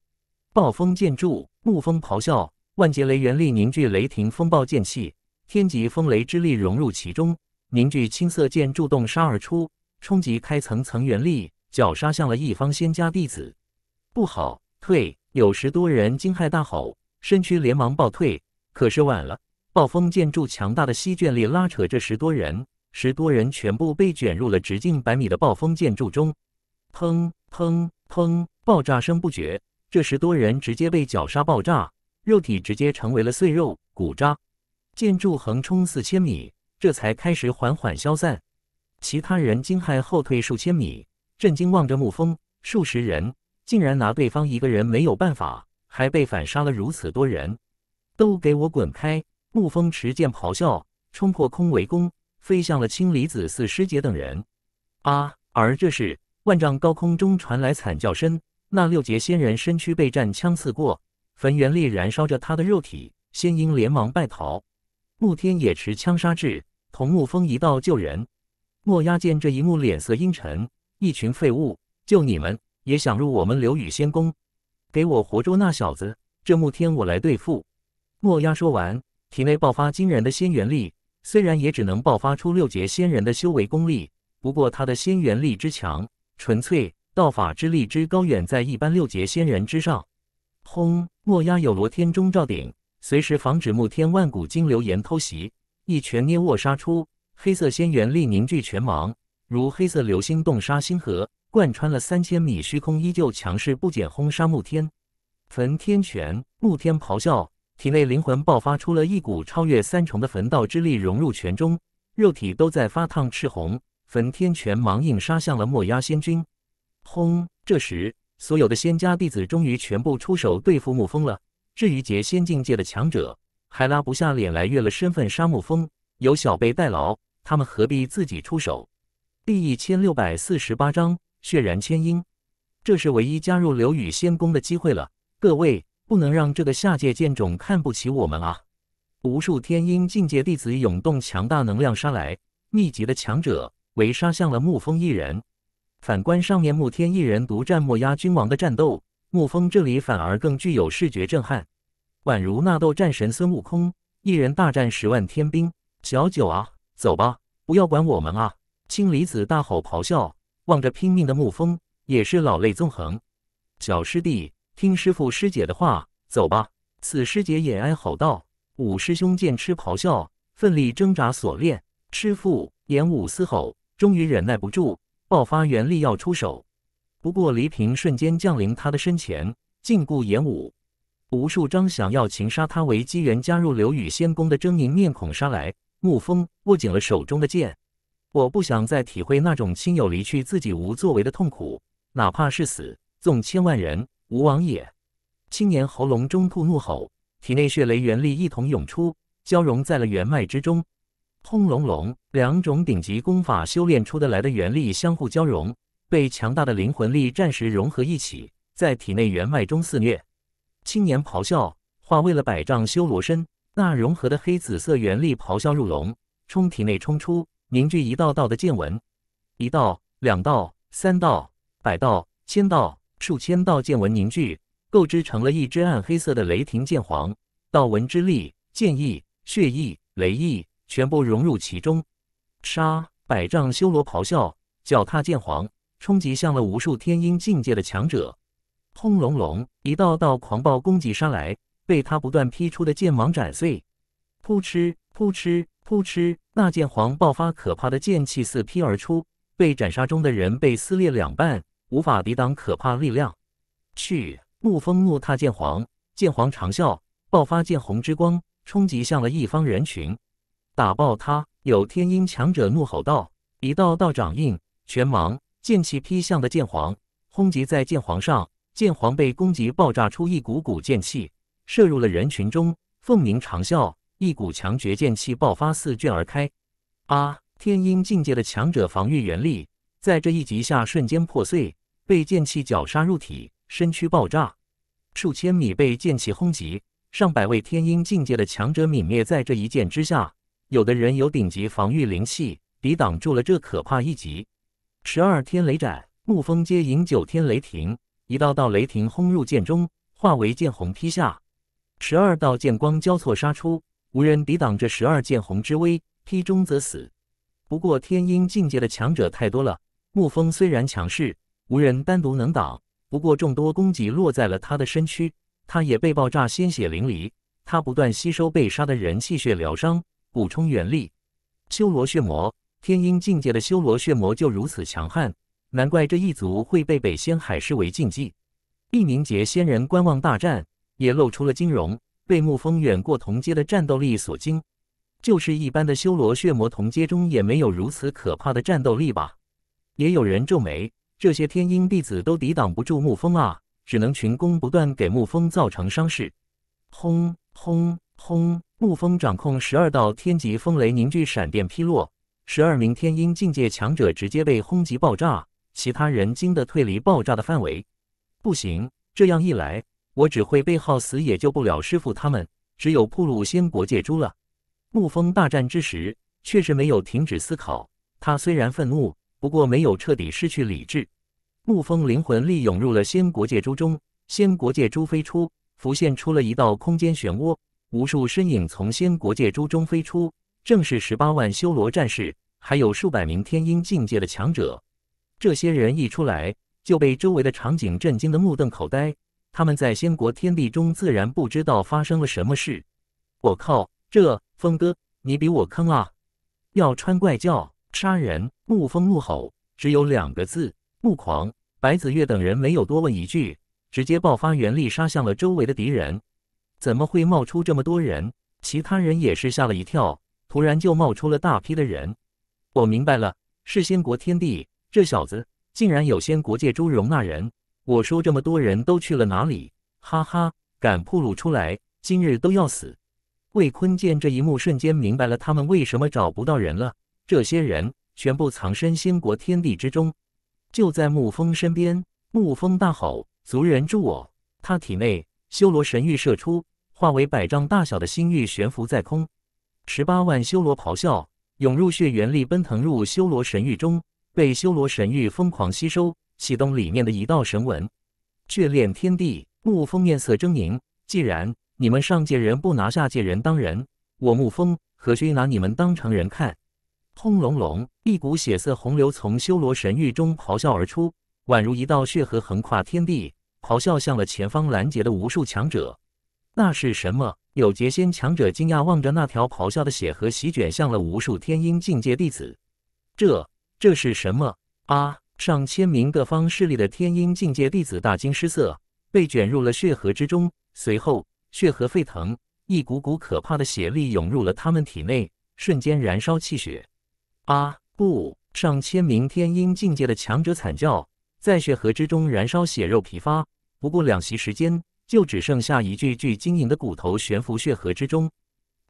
暴风剑柱怒风咆哮，万劫雷元力凝聚雷霆风暴剑气，天级风雷之力融入其中，凝聚青色剑柱洞杀而出，冲击开层层元力，绞杀向了一方仙家弟子。不好，退！有十多人惊骇大吼，身躯连忙暴退。可是晚了，暴风剑柱强大的吸卷力拉扯着十多人，十多人全部被卷入了直径百米的暴风剑柱中。砰！砰砰！爆炸声不绝，这十多人直接被绞杀爆炸，肉体直接成为了碎肉骨渣。建筑横冲四千米，这才开始缓缓消散。其他人惊骇后退数千米，震惊望着沐风，数十人竟然拿对方一个人没有办法，还被反杀了如此多人！都给我滚开！沐风持剑咆哮，冲破空围攻，飞向了青离子四师姐等人。啊！而这是。万丈高空中传来惨叫声，那六劫仙人身躯被战枪刺过，焚元力燃烧着他的肉体。仙婴连忙败逃，慕天也持枪杀至，同沐风一道救人。墨鸦见这一幕，脸色阴沉。一群废物，就你们也想入我们流羽仙宫？给我活捉那小子！这慕天我来对付。墨鸦说完，体内爆发惊人的仙元力，虽然也只能爆发出六劫仙人的修为功力，不过他的仙元力之强。纯粹道法之力之高远，在一般六劫仙人之上。轰！墨鸦有罗天钟罩顶，随时防止沐天万古金流言偷袭。一拳捏握杀出，黑色仙元力凝聚全芒，如黑色流星洞杀星河，贯穿了三千米虚空，依旧强势不减，轰杀沐天。焚天拳！沐天咆哮，体内灵魂爆发出了一股超越三重的焚道之力，融入拳中，肉体都在发烫赤红。焚天拳，忙应杀向了墨鸦仙君。轰！这时，所有的仙家弟子终于全部出手对付沐风了。至于劫仙境界的强者，还拉不下脸来越了身份杀沐风，由小辈代劳，他们何必自己出手？第一千六百四十八章血染千英，这是唯一加入流羽仙宫的机会了。各位，不能让这个下界剑种看不起我们啊！无数天鹰境界弟子涌动强大能量杀来，密集的强者。围杀向了沐风一人，反观上面沐天一人独占墨鸦君王的战斗，沐风这里反而更具有视觉震撼，宛如纳豆战神孙悟空一人大战十万天兵。小九啊，走吧，不要管我们啊！青离子大吼咆哮，望着拼命的沐风，也是老泪纵横。小师弟，听师傅师姐的话，走吧！此师姐也哀吼道。五师兄见痴咆哮，奋力挣扎锁链。师傅严武嘶吼。终于忍耐不住，爆发元力要出手，不过黎平瞬间降临他的身前，禁锢严武。无数张想要擒杀他为机缘加入流宇仙宫的狰狞面孔杀来。沐风握紧了手中的剑，我不想再体会那种亲友离去自己无作为的痛苦，哪怕是死，纵千万人吾往也。青年喉咙中吐怒吼，体内血雷元力一同涌出，交融在了元脉之中。轰隆隆！两种顶级功法修炼出的来的元力相互交融，被强大的灵魂力暂时融合一起，在体内元脉中肆虐。青年咆哮，化为了百丈修罗身。那融合的黑紫色元力咆哮入笼，冲体内冲出，凝聚一道道的剑纹。一道，两道，三道，百道，千道，数千道剑纹凝聚，构织成了一只暗黑色的雷霆剑皇。道纹之力，剑意，血意，雷意。全部融入其中，杀！百丈修罗咆哮，脚踏剑皇，冲击向了无数天婴境界的强者。轰隆隆，一道道狂暴攻击杀来，被他不断劈出的剑芒斩碎。噗嗤，噗嗤，噗嗤！那剑皇爆发可怕的剑气四劈而出，被斩杀中的人被撕裂两半，无法抵挡可怕力量。去！沐风怒踏剑皇，剑皇长啸，爆发剑红之光，冲击向了一方人群。打爆他！有天鹰强者怒吼道：“一道道掌印、拳芒、剑气劈向的剑皇，轰击在剑皇上。剑皇被攻击，爆炸出一股股剑气，射入了人群中。凤鸣长啸，一股强绝剑气爆发，四卷而开。啊！天鹰境界的强者防御元力，在这一击下瞬间破碎，被剑气绞杀入体，身躯爆炸。数千米被剑气轰击，上百位天鹰境界的强者泯灭在这一剑之下。”有的人有顶级防御灵气，抵挡住了这可怕一击。十二天雷斩，沐风接引九天雷霆，一道道雷霆轰入剑中，化为剑虹劈下。十二道剑光交错杀出，无人抵挡这十二剑虹之威，劈中则死。不过天阴境界的强者太多了，沐风虽然强势，无人单独能挡。不过众多攻击落在了他的身躯，他也被爆炸鲜血淋漓。他不断吸收被杀的人气血疗伤。补充元力，修罗血魔天婴境界的修罗血魔就如此强悍，难怪这一族会被北仙海视为禁忌。毕凝结仙人观望大战，也露出了金容，被沐风远过同阶的战斗力所惊。就是一般的修罗血魔同阶中，也没有如此可怕的战斗力吧？也有人皱眉，这些天婴弟子都抵挡不住沐风啊，只能群攻不断给沐风造成伤势。轰轰轰！沐风掌控十二道天级风雷，凝聚闪电劈落。十二名天音境界强者直接被轰击爆炸，其他人惊得退离爆炸的范围。不行，这样一来，我只会被耗死，也救不了师傅他们。只有铺路仙国界珠了。沐风大战之时，确实没有停止思考。他虽然愤怒，不过没有彻底失去理智。沐风灵魂力涌入了仙国界珠中，仙国界珠飞出，浮现出了一道空间漩涡。无数身影从仙国界珠中飞出，正是十八万修罗战士，还有数百名天音境界的强者。这些人一出来，就被周围的场景震惊得目瞪口呆。他们在仙国天地中，自然不知道发生了什么事。我靠，这峰哥，你比我坑啊！要穿怪叫，杀人沐风怒吼，只有两个字：怒狂。白子月等人没有多问一句，直接爆发原力，杀向了周围的敌人。怎么会冒出这么多人？其他人也是吓了一跳，突然就冒出了大批的人。我明白了，是仙国天帝这小子竟然有仙国界朱容那人。我说这么多人都去了哪里？哈哈，敢暴露出来，今日都要死！魏坤见这一幕，瞬间明白了他们为什么找不到人了。这些人全部藏身仙国天地之中，就在沐风身边。沐风大吼：“族人助我！”他体内修罗神域射出。化为百丈大小的星域悬浮在空，十八万修罗咆哮，涌入血元力，奔腾入修罗神域中，被修罗神域疯狂吸收，启动里面的一道神纹，眷恋天地。沐风面色狰狞，既然你们上界人不拿下界人当人，我沐风何须拿你们当成人看？轰隆隆，一股血色洪流从修罗神域中咆哮而出，宛如一道血河横跨天地，咆哮向了前方拦截的无数强者。那是什么？有劫仙强者惊讶望着那条咆哮的血河，席卷向了无数天鹰境界弟子。这这是什么啊？上千名各方势力的天鹰境界弟子大惊失色，被卷入了血河之中。随后，血河沸腾，一股股可怕的血力涌入了他们体内，瞬间燃烧气血。啊！不，上千名天鹰境界的强者惨叫，在血河之中燃烧血肉，疲乏。不过两息时间。就只剩下一具具晶莹的骨头悬浮血河之中。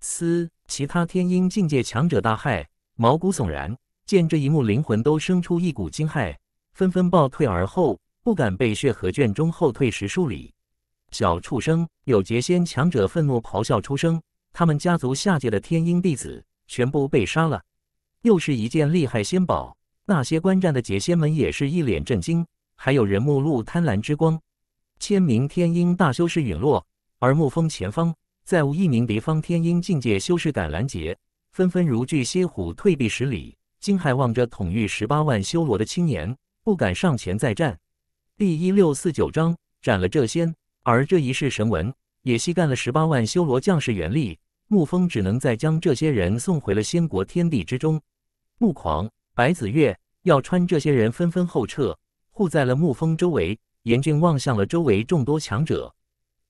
嘶！其他天鹰境界强者大骇，毛骨悚然，见这一幕，灵魂都生出一股惊骇，纷纷暴退，而后不敢被血河卷中，后退十数里。小畜生！有劫仙强者愤怒咆哮出声：“他们家族下界的天鹰弟子全部被杀了，又是一件厉害仙宝。”那些观战的劫仙们也是一脸震惊，还有人目露贪婪之光。千名天鹰大修士陨落，而沐风前方再无一名敌方天鹰境界修士敢拦截，纷纷如巨蝎虎退避十里，惊骇望着统御十八万修罗的青年，不敢上前再战。第一六四九章斩了这仙，而这一世神文也吸干了十八万修罗将士元力，沐风只能再将这些人送回了仙国天地之中。沐狂、白子月、耀川这些人纷纷后撤，护在了沐风周围。严俊望向了周围众多强者，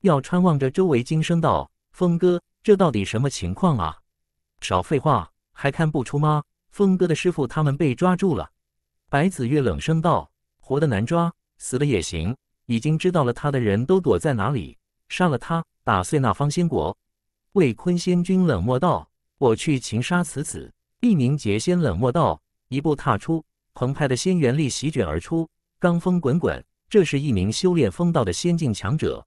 要穿望着周围惊声道：“峰哥，这到底什么情况啊？”“少废话，还看不出吗？”“峰哥的师傅他们被抓住了。”白子月冷声道：“活的难抓，死了也行。已经知道了他的人都躲在哪里，杀了他，打碎那方仙国。”魏坤仙君冷漠道：“我去擒杀此子。”一宁结仙冷漠道：“一步踏出，澎湃的仙元力席卷而出，罡风滚滚。”这是一名修炼风道的仙境强者。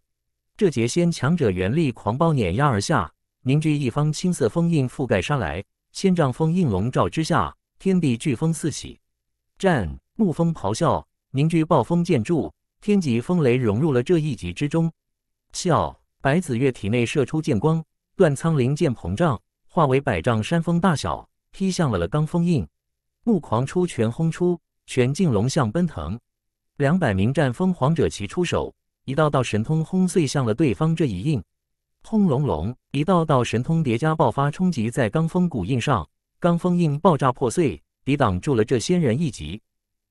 这节仙强者元力狂暴碾压而下，凝聚一方青色封印覆盖杀来。千丈封印笼罩之下，天地飓风四起。战怒风咆哮，凝聚暴风剑柱，天级风雷融入了这一级之中。啸白子月体内射出剑光，断苍灵剑膨胀，化为百丈山峰大小，劈向了了罡封印。木狂出拳轰出，拳劲龙象奔腾。两百名战风皇者齐出手，一道道神通轰碎向了对方这一印。轰隆隆，一道道神通叠加爆发，冲击在罡风古印上，罡风印爆炸破碎，抵挡住了这仙人一击。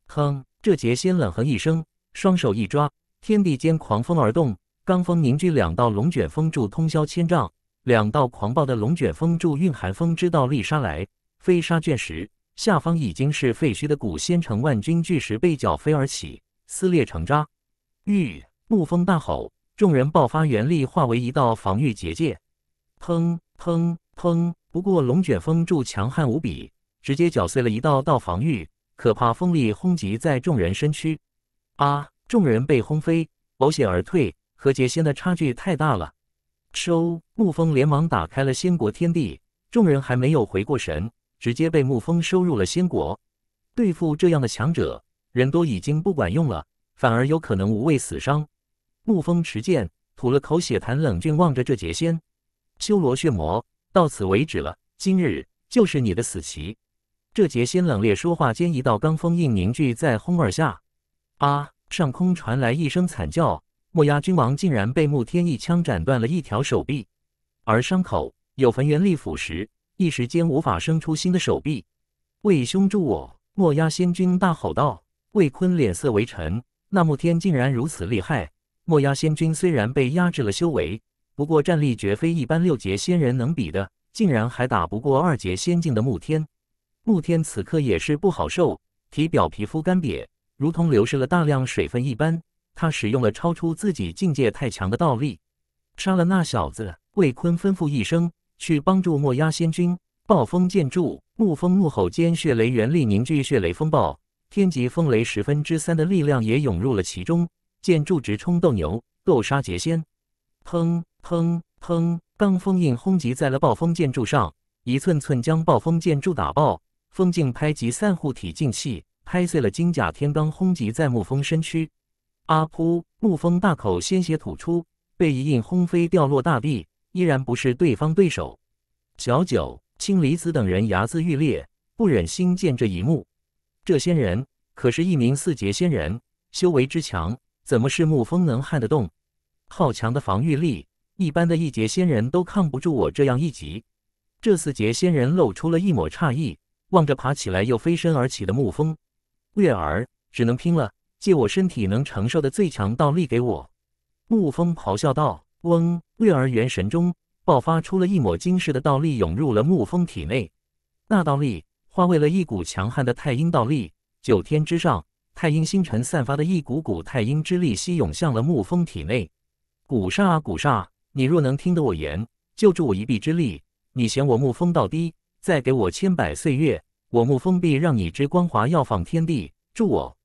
哼！这劫仙冷哼一声，双手一抓，天地间狂风而动，罡风凝聚两道龙卷风柱，通霄千丈。两道狂暴的龙卷风柱蕴含风之道力杀来，飞沙卷石，下方已经是废墟的古仙城，万钧巨石被搅飞而起。撕裂成渣，玉沐风大吼，众人爆发元力，化为一道防御结界。砰砰砰！不过龙卷风柱强悍无比，直接搅碎了一道道防御，可怕风力轰击在众人身躯。啊！众人被轰飞，呕险而退。和结仙的差距太大了。收！沐风连忙打开了仙国天地，众人还没有回过神，直接被沐风收入了仙国。对付这样的强者。人多已经不管用了，反而有可能无谓死伤。沐风持剑，吐了口血痰，冷峻望着这劫仙修罗血魔，到此为止了。今日就是你的死期。这劫仙冷冽说话间，一道罡风印凝聚，在轰耳下。啊！上空传来一声惨叫，墨鸦君王竟然被沐天一枪斩断了一条手臂，而伤口有焚元力腐蚀，一时间无法生出新的手臂。为兄助我！墨鸦仙君大吼道。魏坤脸色微沉，那慕天竟然如此厉害。墨鸦仙君虽然被压制了修为，不过战力绝非一般六阶仙人能比的，竟然还打不过二阶仙境的慕天。慕天此刻也是不好受，体表皮肤干瘪，如同流失了大量水分一般。他使用了超出自己境界太强的道力，杀了那小子。魏坤吩咐一声，去帮助墨鸦仙君。暴风剑柱，沐风怒吼间，血雷原力凝聚，血雷风暴。天极风雷十分之三的力量也涌入了其中，剑柱直冲斗牛，斗杀劫仙。砰砰砰！罡风印轰击在了暴风建筑上，一寸寸将暴风建筑打爆。风镜拍击散护体劲气，拍碎了金甲天罡，轰击在沐风身躯。阿扑！沐风大口鲜血吐出，被一印轰飞，掉落大地，依然不是对方对手。小九、青离子等人睚眦欲裂，不忍心见这一幕。这仙人可是一名四阶仙人，修为之强，怎么是沐风能撼得动？好强的防御力，一般的一阶仙人都抗不住我这样一击。这四阶仙人露出了一抹诧异，望着爬起来又飞身而起的沐风，月儿只能拼了，借我身体能承受的最强道力给我。沐风咆哮道：“嗡！”月儿元神中爆发出了一抹惊世的道力涌入了沐风体内，那道力。化为了一股强悍的太阴道力，九天之上，太阴星辰散发的一股股太阴之力，吸涌向了沐风体内。古煞啊，古煞，你若能听得我言，就助我一臂之力。你嫌我沐风道低，再给我千百岁月，我沐风必让你之光华耀放天地。助我！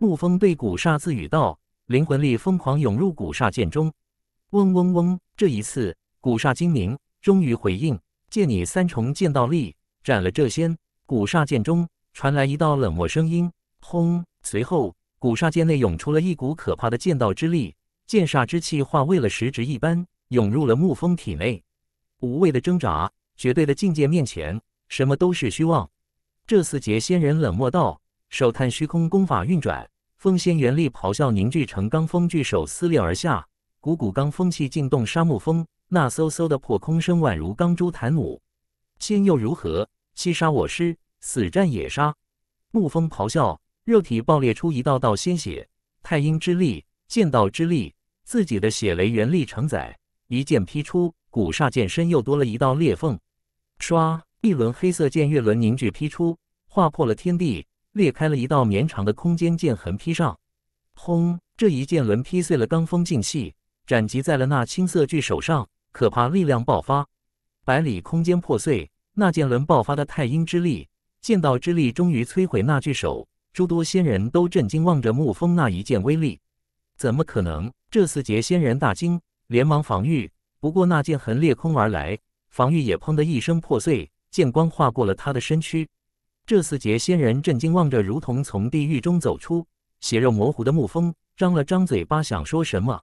沐风对古煞自语道，灵魂力疯狂涌入古煞剑中。嗡嗡嗡！这一次，古煞精明，终于回应，借你三重剑道力，斩了这仙。古煞剑中传来一道冷漠声音，轰！随后古煞剑内涌出了一股可怕的剑道之力，剑煞之气化为了实质一般涌入了牧风体内。无谓的挣扎，绝对的境界面前，什么都是虚妄。这四节仙人冷漠道：“手探虚空功法运转，风仙元力咆哮凝聚成罡风巨手撕裂而下，股股罡风气劲动杀牧风。那嗖嗖的破空声宛如钢珠弹舞，仙又如何？”七杀我师，死战也杀！沐风咆哮，肉体爆裂出一道道鲜血。太阴之力，剑道之力，自己的血雷元力承载，一剑劈出，古煞剑身又多了一道裂缝。唰，一轮黑色剑月轮凝聚劈出，划破了天地，裂开了一道绵长的空间剑痕。劈上，轰！这一剑轮劈碎了罡风劲气，斩击在了那青色巨手上，可怕力量爆发，百里空间破碎。那剑轮爆发的太阴之力，剑道之力终于摧毁那巨手。诸多仙人都震惊望着沐风那一剑威力，怎么可能？这四节仙人大惊，连忙防御。不过那剑痕裂空而来，防御也砰的一声破碎，剑光划过了他的身躯。这四节仙人震惊望着，如同从地狱中走出、血肉模糊的沐风，张了张嘴巴想说什么，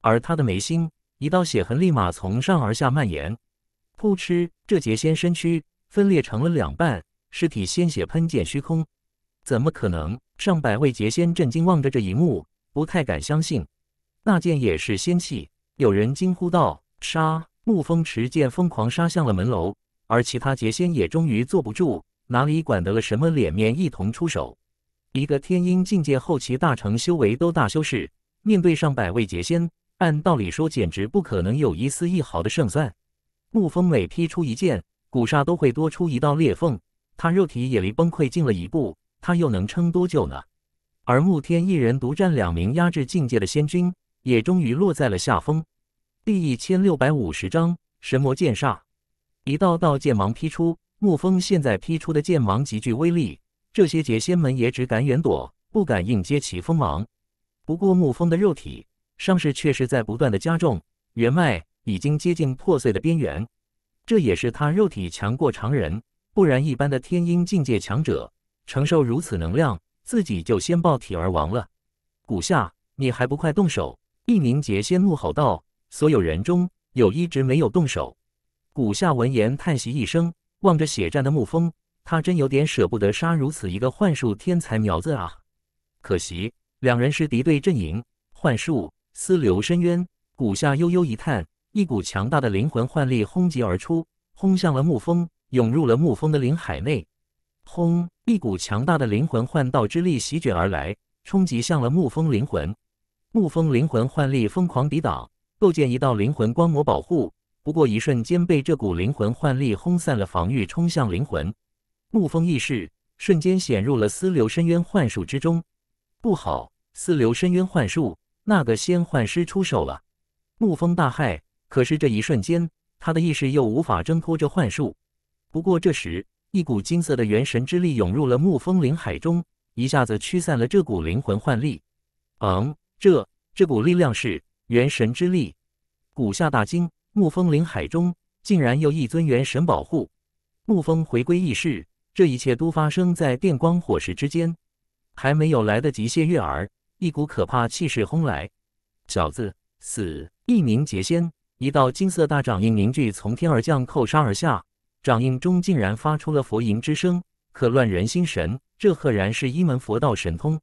而他的眉心一道血痕立马从上而下蔓延。噗嗤，这劫仙身躯分裂成了两半，尸体鲜血喷溅虚空。怎么可能？上百位劫仙震惊望着这一幕，不太敢相信。那剑也是仙器，有人惊呼道：“杀！”沐风持剑疯狂杀向了门楼，而其他劫仙也终于坐不住，哪里管得了什么脸面，一同出手。一个天婴境界后期大成修为都大修士，面对上百位劫仙，按道理说简直不可能有一丝一毫的胜算。沐风每劈出一剑，古煞都会多出一道裂缝，他肉体也离崩溃近了一步，他又能撑多久呢？而沐天一人独占两名压制境界的仙君，也终于落在了下风。第一千六百五十章神魔剑煞，一道道剑芒劈出，沐风现在劈出的剑芒极具威力，这些劫仙门也只敢远躲，不敢应接其锋芒。不过沐风的肉体伤势却是在不断的加重，元脉。已经接近破碎的边缘，这也是他肉体强过常人，不然一般的天阴境界强者承受如此能量，自己就先爆体而亡了。古下，你还不快动手！易凝杰先怒吼道。所有人中有一直没有动手。古下闻言叹息一声，望着血战的沐风，他真有点舍不得杀如此一个幻术天才苗子啊。可惜两人是敌对阵营，幻术撕流深渊。古下悠悠一叹。一股强大的灵魂幻力轰击而出，轰向了沐风，涌入了沐风的灵海内。轰！一股强大的灵魂幻道之力席卷而来，冲击向了沐风灵魂。沐风灵魂幻力疯狂抵挡，构建一道灵魂光膜保护。不过一瞬间，被这股灵魂幻力轰散了防御，冲向灵魂。沐风意识瞬间陷入了丝流深渊幻术之中。不好！丝流深渊幻术，那个仙幻师出手了。沐风大骇。可是这一瞬间，他的意识又无法挣脱这幻术。不过这时，一股金色的元神之力涌入了沐风灵海中，一下子驱散了这股灵魂幻力。嗯，这这股力量是元神之力。古下大惊，沐风灵海中竟然有一尊元神保护。沐风回归意识，这一切都发生在电光火石之间，还没有来得及谢月儿，一股可怕气势轰来。小子，死！一名劫仙。一道金色大掌印凝聚，从天而降，扣杀而下。掌印中竟然发出了佛音之声，可乱人心神。这赫然是一门佛道神通。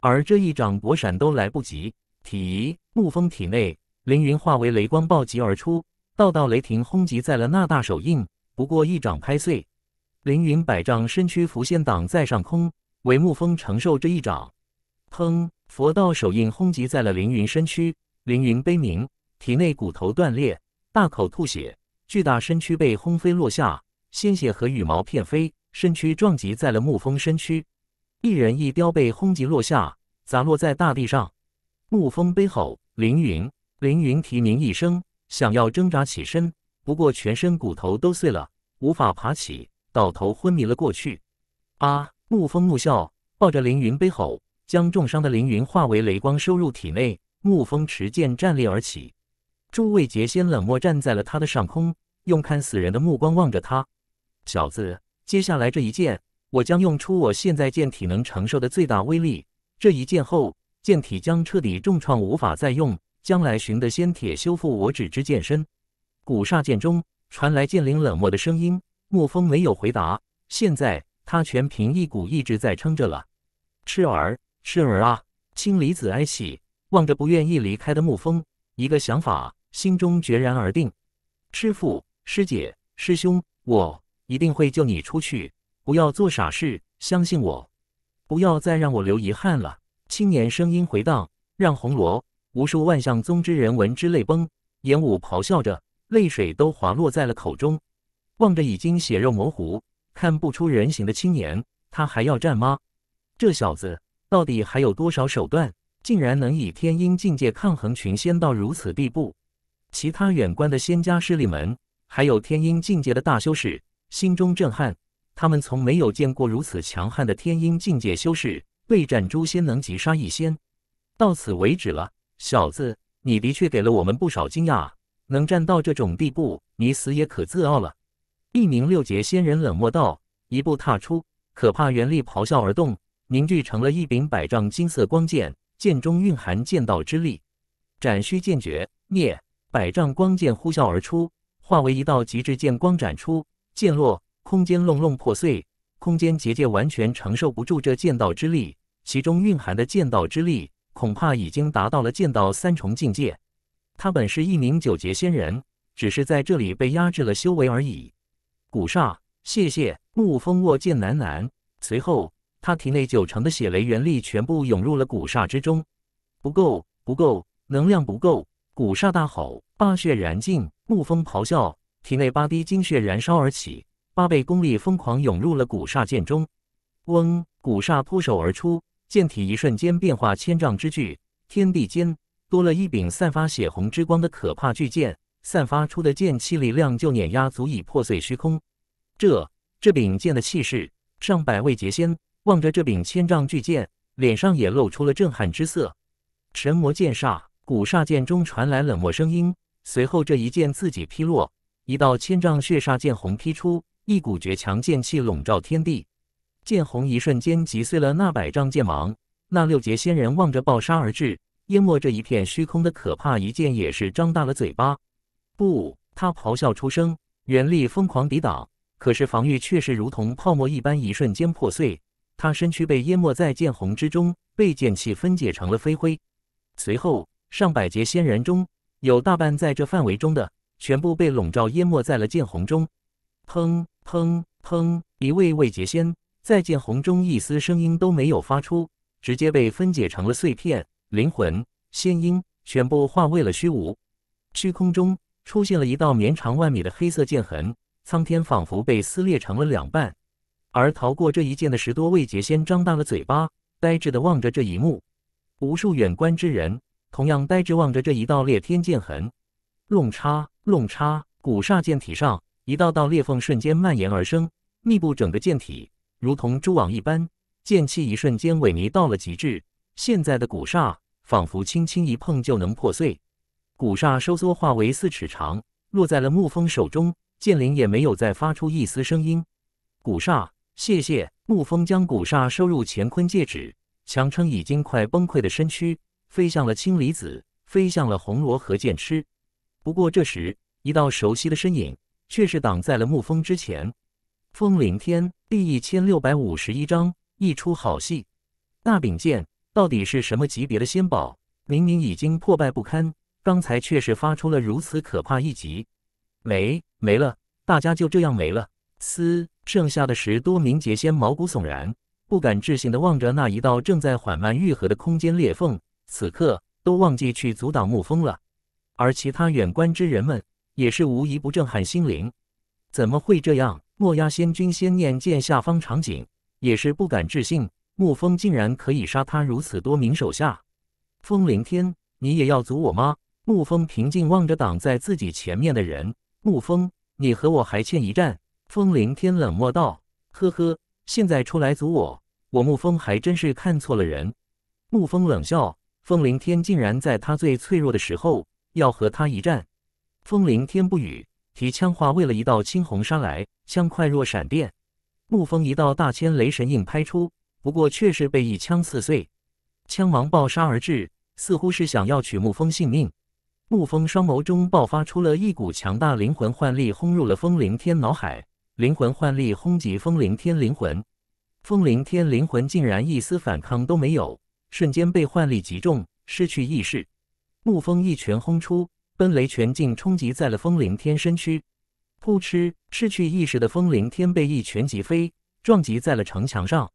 而这一掌躲闪都来不及。体沐风体内，凌云化为雷光暴击而出，道道雷霆轰击在了那大手印，不过一掌拍碎。凌云百丈身躯浮现，挡在上空。为沐风承受这一掌。砰！佛道手印轰击在了凌云身躯，凌云悲鸣。体内骨头断裂，大口吐血，巨大身躯被轰飞落下，鲜血和羽毛片飞，身躯撞击在了沐风身躯，一人一雕被轰击落下，砸落在大地上。沐风悲吼：“凌云！”凌云啼鸣一声，想要挣扎起身，不过全身骨头都碎了，无法爬起，倒头昏迷了过去。啊！沐风怒啸，抱着凌云悲吼，将重伤的凌云化为雷光收入体内。沐风持剑站立而起。诸位皆仙冷漠站在了他的上空，用看死人的目光望着他。小子，接下来这一剑，我将用出我现在剑体能承受的最大威力。这一剑后，剑体将彻底重创，无法再用。将来寻得仙铁修复，我只知剑身。古煞剑中传来剑灵冷漠的声音。沐风没有回答。现在他全凭一股意志在撑着了。痴儿，痴儿啊！青离子哀喜望着不愿意离开的沐风，一个想法。心中决然而定，师父、师姐、师兄，我一定会救你出去！不要做傻事，相信我，不要再让我留遗憾了。青年声音回荡，让红罗无数万象宗之人闻之泪崩。烟武咆哮着，泪水都滑落在了口中，望着已经血肉模糊、看不出人形的青年，他还要战吗？这小子到底还有多少手段？竟然能以天音境界抗衡群仙到如此地步！其他远观的仙家势力们，还有天音境界的大修士，心中震撼。他们从没有见过如此强悍的天音境界修士，备战诛仙能击杀一仙。到此为止了，小子，你的确给了我们不少惊讶，能战到这种地步，你死也可自傲了。一名六劫仙人冷漠道，一步踏出，可怕元力咆哮而动，凝聚成了一柄百丈金色光剑，剑中蕴含剑道之力，斩须剑诀，灭。百丈光剑呼啸而出，化为一道极致剑光斩出，剑落，空间隆隆破碎，空间结界完全承受不住这剑道之力。其中蕴含的剑道之力，恐怕已经达到了剑道三重境界。他本是一名九劫仙人，只是在这里被压制了修为而已。古煞，谢谢。沐风握剑喃喃，随后他体内九成的血雷元力全部涌入了古煞之中。不够，不够，能量不够。古煞大吼，八血燃尽，怒风咆哮，体内八滴精血燃烧而起，八倍功力疯狂涌入了古煞剑中。嗡！古煞脱手而出，剑体一瞬间变化千丈之巨，天地间多了一柄散发血红之光的可怕巨剑，散发出的剑气力量就碾压足以破碎虚空。这这柄剑的气势，上百位劫仙望着这柄千丈巨剑，脸上也露出了震撼之色。神魔剑煞。古煞剑中传来冷漠声音，随后这一剑自己劈落，一道千丈血煞剑虹劈出，一股绝强剑气笼罩天地。剑虹一瞬间击碎了那百丈剑芒。那六劫仙人望着暴杀而至、淹没这一片虚空的可怕一剑，也是张大了嘴巴。不，他咆哮出声，元力疯狂抵挡，可是防御却是如同泡沫一般，一瞬间破碎。他身躯被淹没在剑虹之中，被剑气分解成了飞灰。随后。上百节仙人中，有大半在这范围中的，全部被笼罩淹没在了剑虹中。砰砰砰！一位位劫仙在剑虹中一丝声音都没有发出，直接被分解成了碎片，灵魂、仙音全部化为了虚无。虚空中出现了一道绵长万米的黑色剑痕，苍天仿佛被撕裂成了两半。而逃过这一剑的十多位劫仙张大了嘴巴，呆滞的望着这一幕。无数远观之人。同样呆滞望着这一道裂天剑痕，弄叉弄叉，古煞剑体上一道道裂缝瞬间蔓延而生，密布整个剑体，如同蛛网一般。剑气一瞬间萎靡到了极致，现在的古煞仿佛轻轻一碰就能破碎。古煞收缩化为四尺长，落在了沐风手中，剑灵也没有再发出一丝声音。古煞，谢谢沐风将古煞收入乾坤戒指，强撑已经快崩溃的身躯。飞向了氢离子，飞向了红螺和剑痴。不过这时，一道熟悉的身影却是挡在了沐风之前。风凌天第一千六百五十一章：一出好戏。那柄剑到底是什么级别的仙宝？明明已经破败不堪，刚才却是发出了如此可怕一击。没没了，大家就这样没了。嘶，剩下的十多名劫仙毛骨悚然，不敢置信的望着那一道正在缓慢愈合的空间裂缝。此刻都忘记去阻挡沐风了，而其他远观之人们也是无疑不震撼心灵。怎么会这样？墨鸦仙君仙念见下方场景，也是不敢置信，沐风竟然可以杀他如此多名手下。风凌天，你也要阻我吗？沐风平静望着挡在自己前面的人。沐风，你和我还欠一战。风凌天冷漠道：“呵呵，现在出来阻我，我沐风还真是看错了人。”沐风冷笑。风凌天竟然在他最脆弱的时候要和他一战，风凌天不语，提枪化为了一道青红杀来，枪快若闪电。沐风一道大千雷神印拍出，不过却是被一枪刺碎。枪王暴杀而至，似乎是想要取沐风性命。沐风双眸中爆发出了一股强大灵魂幻力，轰入了风凌天脑海。灵魂幻力轰击风凌天灵魂，风凌天灵魂竟然一丝反抗都没有。瞬间被幻力击中，失去意识。沐风一拳轰出，奔雷拳竟冲击在了风灵天身躯。扑哧，失去意识的风灵天被一拳击飞，撞击在了城墙上。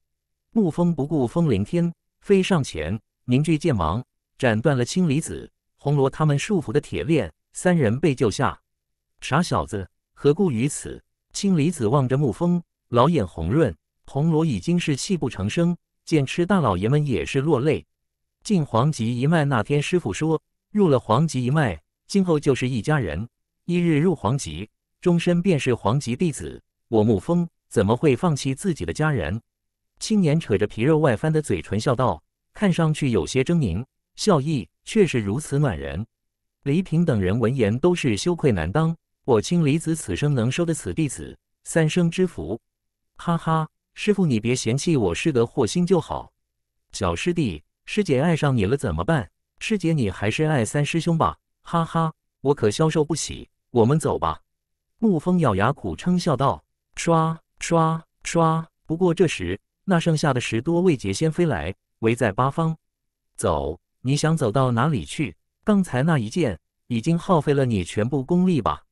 沐风不顾风灵天，飞上前，凝聚剑芒，斩断了青离子、红罗他们束缚的铁链。三人被救下。傻小子，何故于此？青离子望着沐风，老眼红润；红罗已经是泣不成声。剑痴大老爷们也是落泪。进黄极一脉那天，师傅说，入了黄极一脉，今后就是一家人。一日入黄极，终身便是黄极弟子。我沐风怎么会放弃自己的家人？青年扯着皮肉外翻的嘴唇笑道，看上去有些狰狞，笑意却是如此暖人。黎平等人闻言都是羞愧难当。我清李子此生能收的此弟子，三生之福。哈哈。师傅，你别嫌弃我是个祸心就好。小师弟，师姐爱上你了怎么办？师姐，你还是爱三师兄吧。哈哈，我可消受不起。我们走吧。沐风咬牙苦撑，笑道：“刷刷刷！”不过这时，那剩下的十多位劫仙飞来，围在八方。走，你想走到哪里去？刚才那一剑已经耗费了你全部功力吧？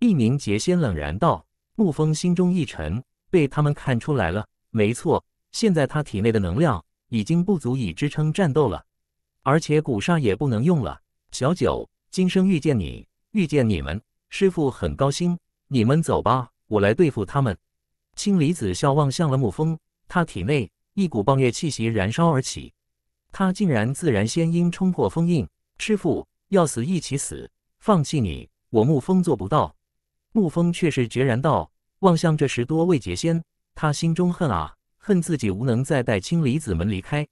一名劫仙冷然道。沐风心中一沉。被他们看出来了，没错，现在他体内的能量已经不足以支撑战斗了，而且骨煞也不能用了。小九，今生遇见你，遇见你们，师傅很高兴。你们走吧，我来对付他们。青离子笑望向了沐风，他体内一股暴虐气息燃烧而起，他竟然自然仙音冲破封印。师傅，要死一起死，放弃你，我沐风做不到。沐风却是决然道。望向这十多位劫仙，他心中恨啊，恨自己无能，再带青离子们离开。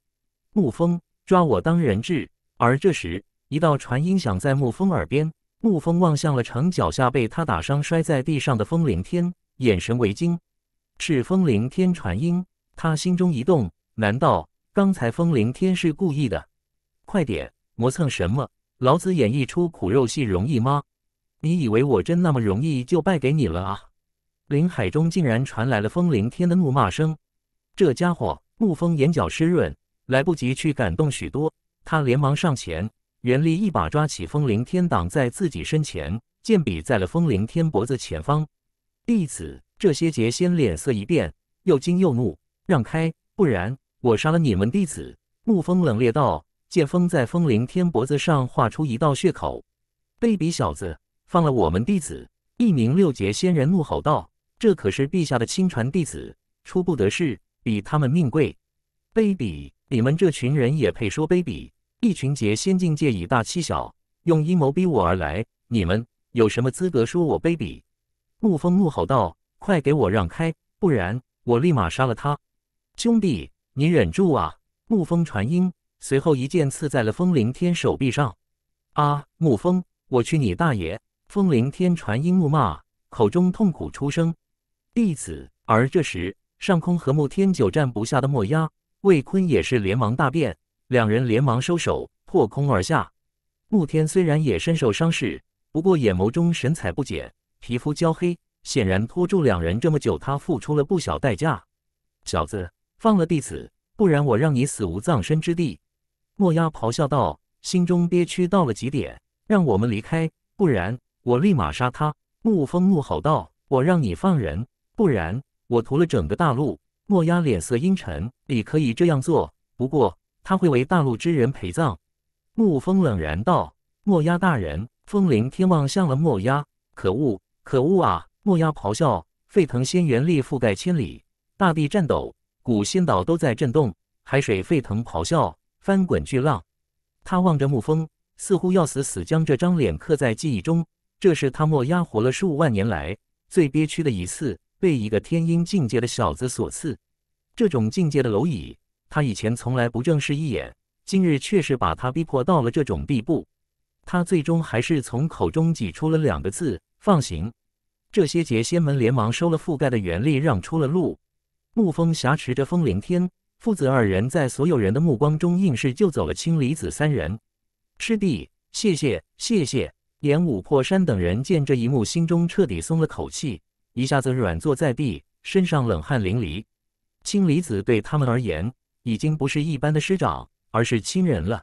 沐风抓我当人质，而这时一道传音响在沐风耳边。沐风望向了城脚下被他打伤摔在地上的风铃天，眼神为惊。是风铃天传音，他心中一动，难道刚才风铃天是故意的？快点，磨蹭什么？老子演一出苦肉戏容易吗？你以为我真那么容易就败给你了啊？林海中竟然传来了风凌天的怒骂声，这家伙！沐风眼角湿润，来不及去感动许多，他连忙上前，原力一把抓起风凌天，挡在自己身前，剑笔在了风凌天脖子前方。弟子，这些劫仙脸色一变，又惊又怒，让开，不然我杀了你们弟子！沐风冷冽道，剑锋在风凌天脖子上划出一道血口。卑鄙小子，放了我们弟子！一名六劫仙人怒吼道。这可是陛下的亲传弟子，出不得事，比他们命贵。卑鄙！你们这群人也配说卑鄙？一群劫仙境界以大欺小，用阴谋逼我而来，你们有什么资格说我卑鄙？沐风怒吼道：“快给我让开，不然我立马杀了他！”兄弟，你忍住啊！沐风传音，随后一剑刺在了风凌天手臂上。啊！沐风，我去你大爷！风凌天传音怒骂，口中痛苦出声。弟子。而这时，上空和沐天久战不下的墨鸦、魏坤也是连忙大变，两人连忙收手，破空而下。沐天虽然也身受伤势，不过眼眸中神采不减，皮肤焦黑，显然拖住两人这么久，他付出了不小代价。小子，放了弟子，不然我让你死无葬身之地！”墨鸦咆哮道，心中憋屈到了极点。“让我们离开，不然我立马杀他！”沐风怒吼道，“我让你放人！”不然，我屠了整个大陆。墨鸦脸色阴沉，你可以这样做，不过他会为大陆之人陪葬。沐风冷然道：“墨鸦大人，风铃天望向了墨鸦，可恶，可恶啊！”墨鸦咆哮，沸腾仙元力覆盖千里，大地颤抖，古心岛都在震动，海水沸腾咆哮，翻滚巨浪。他望着沐风，似乎要死死将这张脸刻在记忆中。这是他墨鸦活了数万年来最憋屈的一次。被一个天音境界的小子所赐，这种境界的蝼蚁，他以前从来不正视一眼，今日却是把他逼迫到了这种地步。他最终还是从口中挤出了两个字：“放行。”这些劫仙们连忙收了覆盖的元力，让出了路。沐风挟持着风凌天父子二人，在所有人的目光中，硬是救走了青离子三人。师弟，谢谢，谢谢！颜武、破山等人见这一幕，心中彻底松了口气。一下子软坐在地，身上冷汗淋漓。青离子对他们而言，已经不是一般的师长，而是亲人了。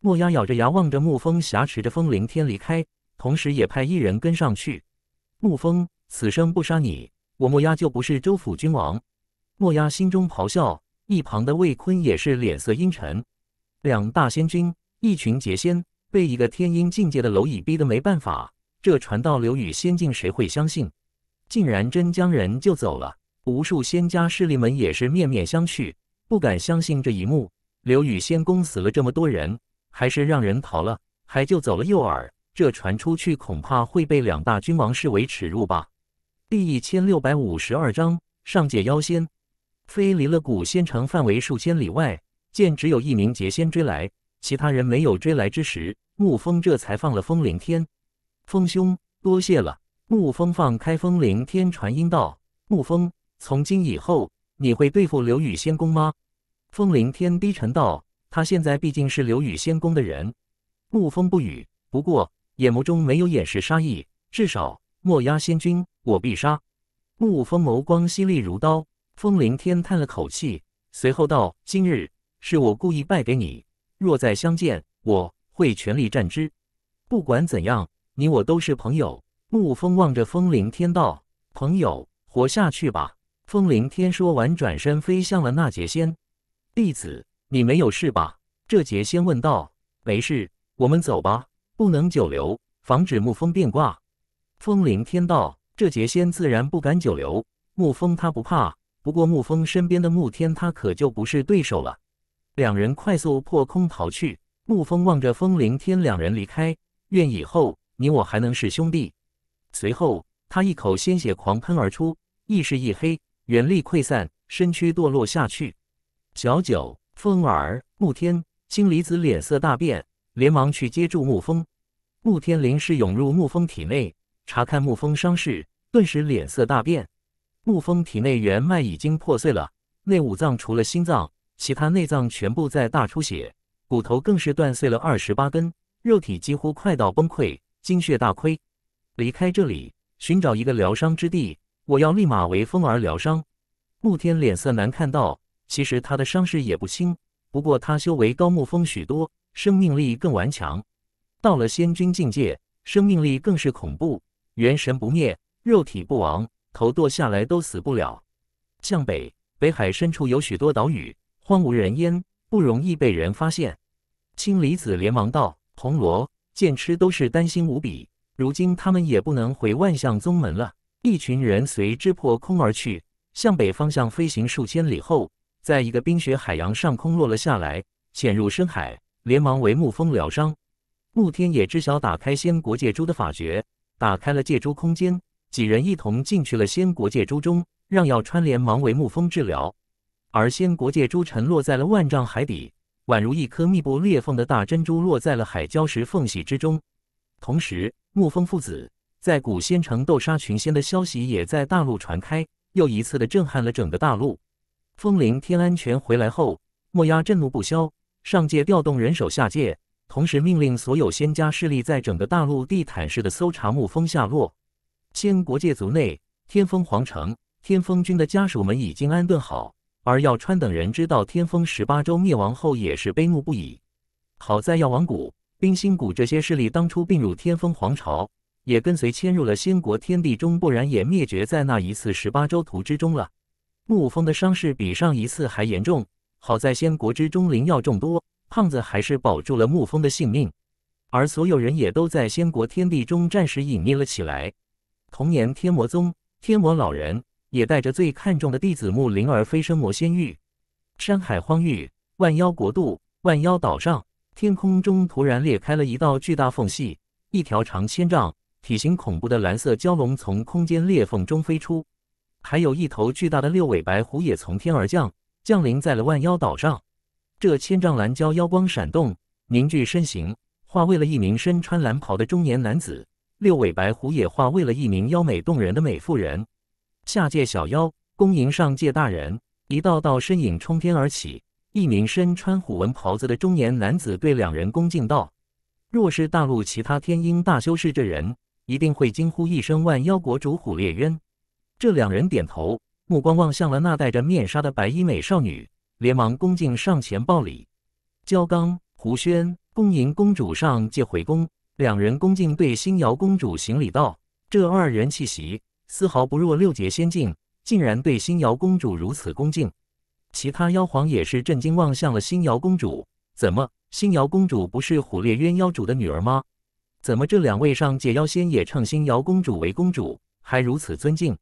墨鸦咬着牙望着沐风挟持着风凌天离开，同时也派一人跟上去。沐风，此生不杀你，我墨鸦就不是周府君王。墨鸦心中咆哮。一旁的魏坤也是脸色阴沉。两大仙君，一群劫仙，被一个天音境界的蝼蚁逼得没办法，这传到流羽仙境，谁会相信？竟然真将人救走了，无数仙家势力们也是面面相觑，不敢相信这一幕。刘宇仙宫死了这么多人，还是让人逃了，还救走了诱饵，这传出去恐怕会被两大君王视为耻辱吧。第一千六百五十二章：上界妖仙飞离了古仙城范围数千里外，见只有一名劫仙追来，其他人没有追来之时，沐风这才放了风凌天。风兄，多谢了。沐风放开风铃天传音道：“沐风，从今以后你会对付刘羽仙宫吗？”风铃天低沉道：“他现在毕竟是刘羽仙宫的人。”沐风不语，不过眼眸中没有掩饰杀意。至少墨鸦仙君，我必杀。沐风眸光犀利如刀。风铃天叹了口气，随后道：“今日是我故意败给你，若再相见，我会全力战之。不管怎样，你我都是朋友。”沐风望着风铃天道，朋友，活下去吧。风铃天说完，转身飞向了那劫仙。弟子，你没有事吧？这劫仙问道。没事，我们走吧，不能久留，防止沐风变卦。风铃天道，这劫仙自然不敢久留。沐风他不怕，不过沐风身边的沐天他可就不是对手了。两人快速破空逃去。沐风望着风铃天两人离开，愿以后你我还能是兄弟。随后，他一口鲜血狂喷而出，意识一黑，元力溃散，身躯堕落下去。小九、风儿、沐天、青离子脸色大变，连忙去接住沐风。沐天灵识涌入沐风体内，查看沐风伤势，顿时脸色大变。沐风体内元脉已经破碎了，内五脏除了心脏，其他内脏全部在大出血，骨头更是断碎了二十八根，肉体几乎快到崩溃，精血大亏。离开这里，寻找一个疗伤之地。我要立马为风儿疗伤。沐天脸色难看道：“其实他的伤势也不轻，不过他修为高，沐风许多，生命力更顽强。到了仙君境界，生命力更是恐怖，元神不灭，肉体不亡，头剁下来都死不了。”向北，北海深处有许多岛屿，荒无人烟，不容易被人发现。青离子连忙道：“红罗、剑痴都是担心无比。”如今他们也不能回万象宗门了。一群人随之破空而去，向北方向飞行数千里后，在一个冰雪海洋上空落了下来，潜入深海，连忙为沐风疗伤。沐天也知晓打开仙国界珠的法诀，打开了界珠空间，几人一同进去了仙国界珠中，让药川连忙为沐风治疗。而仙国界珠沉落在了万丈海底，宛如一颗密布裂缝的大珍珠，落在了海礁石缝隙之中，同时。沐风父子在古仙城斗杀群仙的消息也在大陆传开，又一次的震撼了整个大陆。风铃天安全回来后，墨鸦震怒不消，上界调动人手下界，同时命令所有仙家势力在整个大陆地毯式的搜查沐风下落。仙国界族内，天风皇城，天风军的家属们已经安顿好，而药川等人知道天风十八州灭亡后，也是悲怒不已。好在药王谷。冰心谷这些势力当初并入天风皇朝，也跟随迁入了仙国天地中，不然也灭绝在那一次十八州图之中了。沐风的伤势比上一次还严重，好在仙国之中灵药众多，胖子还是保住了沐风的性命。而所有人也都在仙国天地中暂时隐匿了起来。同年，天魔宗天魔老人也带着最看重的弟子慕灵儿飞升魔仙域、山海荒域、万妖国度、万妖岛上。天空中突然裂开了一道巨大缝隙，一条长千丈、体型恐怖的蓝色蛟龙从空间裂缝中飞出，还有一头巨大的六尾白狐也从天而降，降临在了万妖岛上。这千丈蓝蛟妖光闪动，凝聚身形，化为了一名身穿蓝袍的中年男子；六尾白狐也化为了一名妖美动人的美妇人。下界小妖恭迎上界大人，一道道身影冲天而起。一名身穿虎纹袍子的中年男子对两人恭敬道：“若是大陆其他天鹰大修士，这人一定会惊呼一声‘万妖国主虎烈渊’。”这两人点头，目光望向了那戴着面纱的白衣美少女，连忙恭敬上前抱礼：“焦刚、胡轩，恭迎公主上界回宫。”两人恭敬对新瑶公主行礼道：“这二人气息丝毫不弱六界仙境，竟然对新瑶公主如此恭敬。”其他妖皇也是震惊，望向了星瑶公主。怎么，星瑶公主不是虎烈渊妖主的女儿吗？怎么这两位上界妖仙也称星瑶公主为公主，还如此尊敬？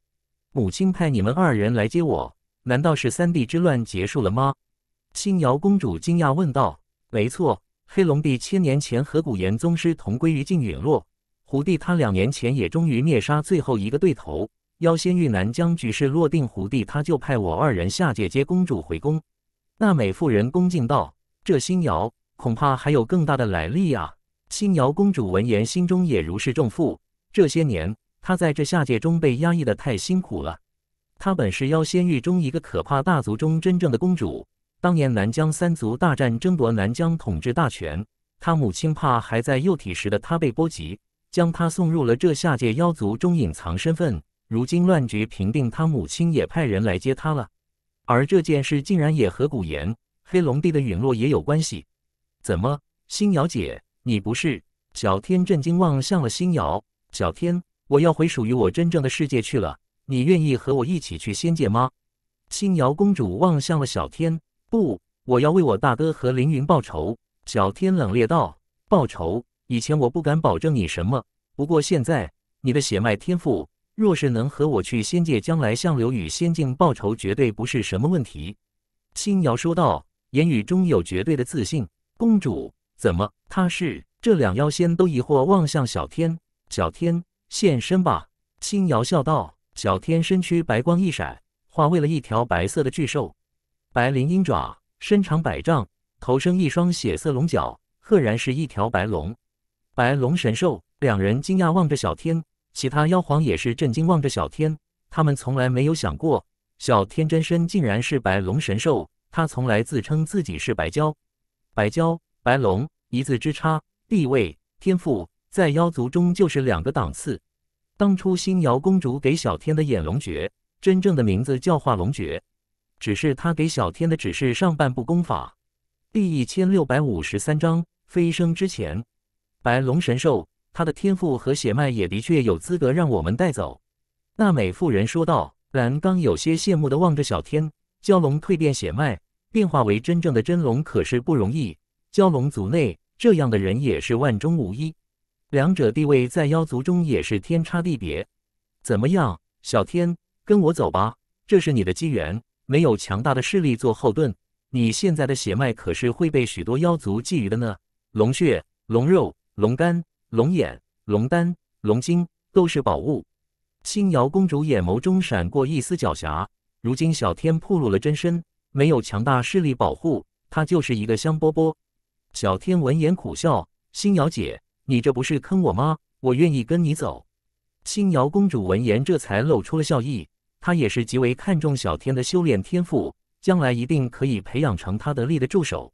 母亲派你们二人来接我，难道是三帝之乱结束了吗？星瑶公主惊讶问道：“没错，黑龙帝千年前和古岩宗师同归于尽陨落，虎帝他两年前也终于灭杀最后一个对头。”妖仙域南疆局势落定，狐帝他就派我二人下界接公主回宫。那美妇人恭敬道：“这新瑶恐怕还有更大的来历啊！”新瑶公主闻言，心中也如释重负。这些年，她在这下界中被压抑的太辛苦了。她本是妖仙域中一个可怕大族中真正的公主。当年南疆三族大战，争夺南疆统治大权，她母亲怕还在幼体时的她被波及，将她送入了这下界妖族中隐藏身份。如今乱局平定，他母亲也派人来接他了。而这件事竟然也和古岩、黑龙帝的陨落也有关系。怎么，星瑶姐，你不是小天？震惊望向了星瑶。小天，我要回属于我真正的世界去了。你愿意和我一起去仙界吗？星瑶公主望向了小天。不，我要为我大哥和凌云报仇。小天冷冽道：“报仇？以前我不敢保证你什么，不过现在，你的血脉天赋。”若是能和我去仙界，将来向刘宇仙境报仇，绝对不是什么问题。”青瑶说道，言语中有绝对的自信。公主，怎么？他是？这两妖仙都疑惑望向小天。小天现身吧。”青瑶笑道。小天身躯白光一闪，化为了一条白色的巨兽，白鳞鹰爪，身长百丈，头生一双血色龙角，赫然是一条白龙。白龙神兽，两人惊讶望着小天。其他妖皇也是震惊，望着小天。他们从来没有想过，小天真身竟然是白龙神兽。他从来自称自己是白蛟，白蛟、白龙，一字之差，地位、天赋在妖族中就是两个档次。当初星瑶公主给小天的眼龙诀，真正的名字叫化龙诀，只是她给小天的只是上半部功法。第一千六百五十三章：飞升之前，白龙神兽。他的天赋和血脉也的确有资格让我们带走。”娜美妇人说道。蓝刚有些羡慕的望着小天。蛟龙蜕变血脉，变化为真正的真龙，可是不容易。蛟龙族内这样的人也是万中无一。两者地位在妖族中也是天差地别。怎么样，小天，跟我走吧，这是你的机缘。没有强大的势力做后盾，你现在的血脉可是会被许多妖族觊觎的呢。龙血、龙肉、龙肝。龙眼、龙丹、龙晶都是宝物。青瑶公主眼眸中闪过一丝狡黠。如今小天暴露了真身，没有强大势力保护，他就是一个香饽饽。小天闻言苦笑：“青瑶姐，你这不是坑我吗？我愿意跟你走。”青瑶公主闻言，这才露出了笑意。她也是极为看重小天的修炼天赋，将来一定可以培养成她的力的助手。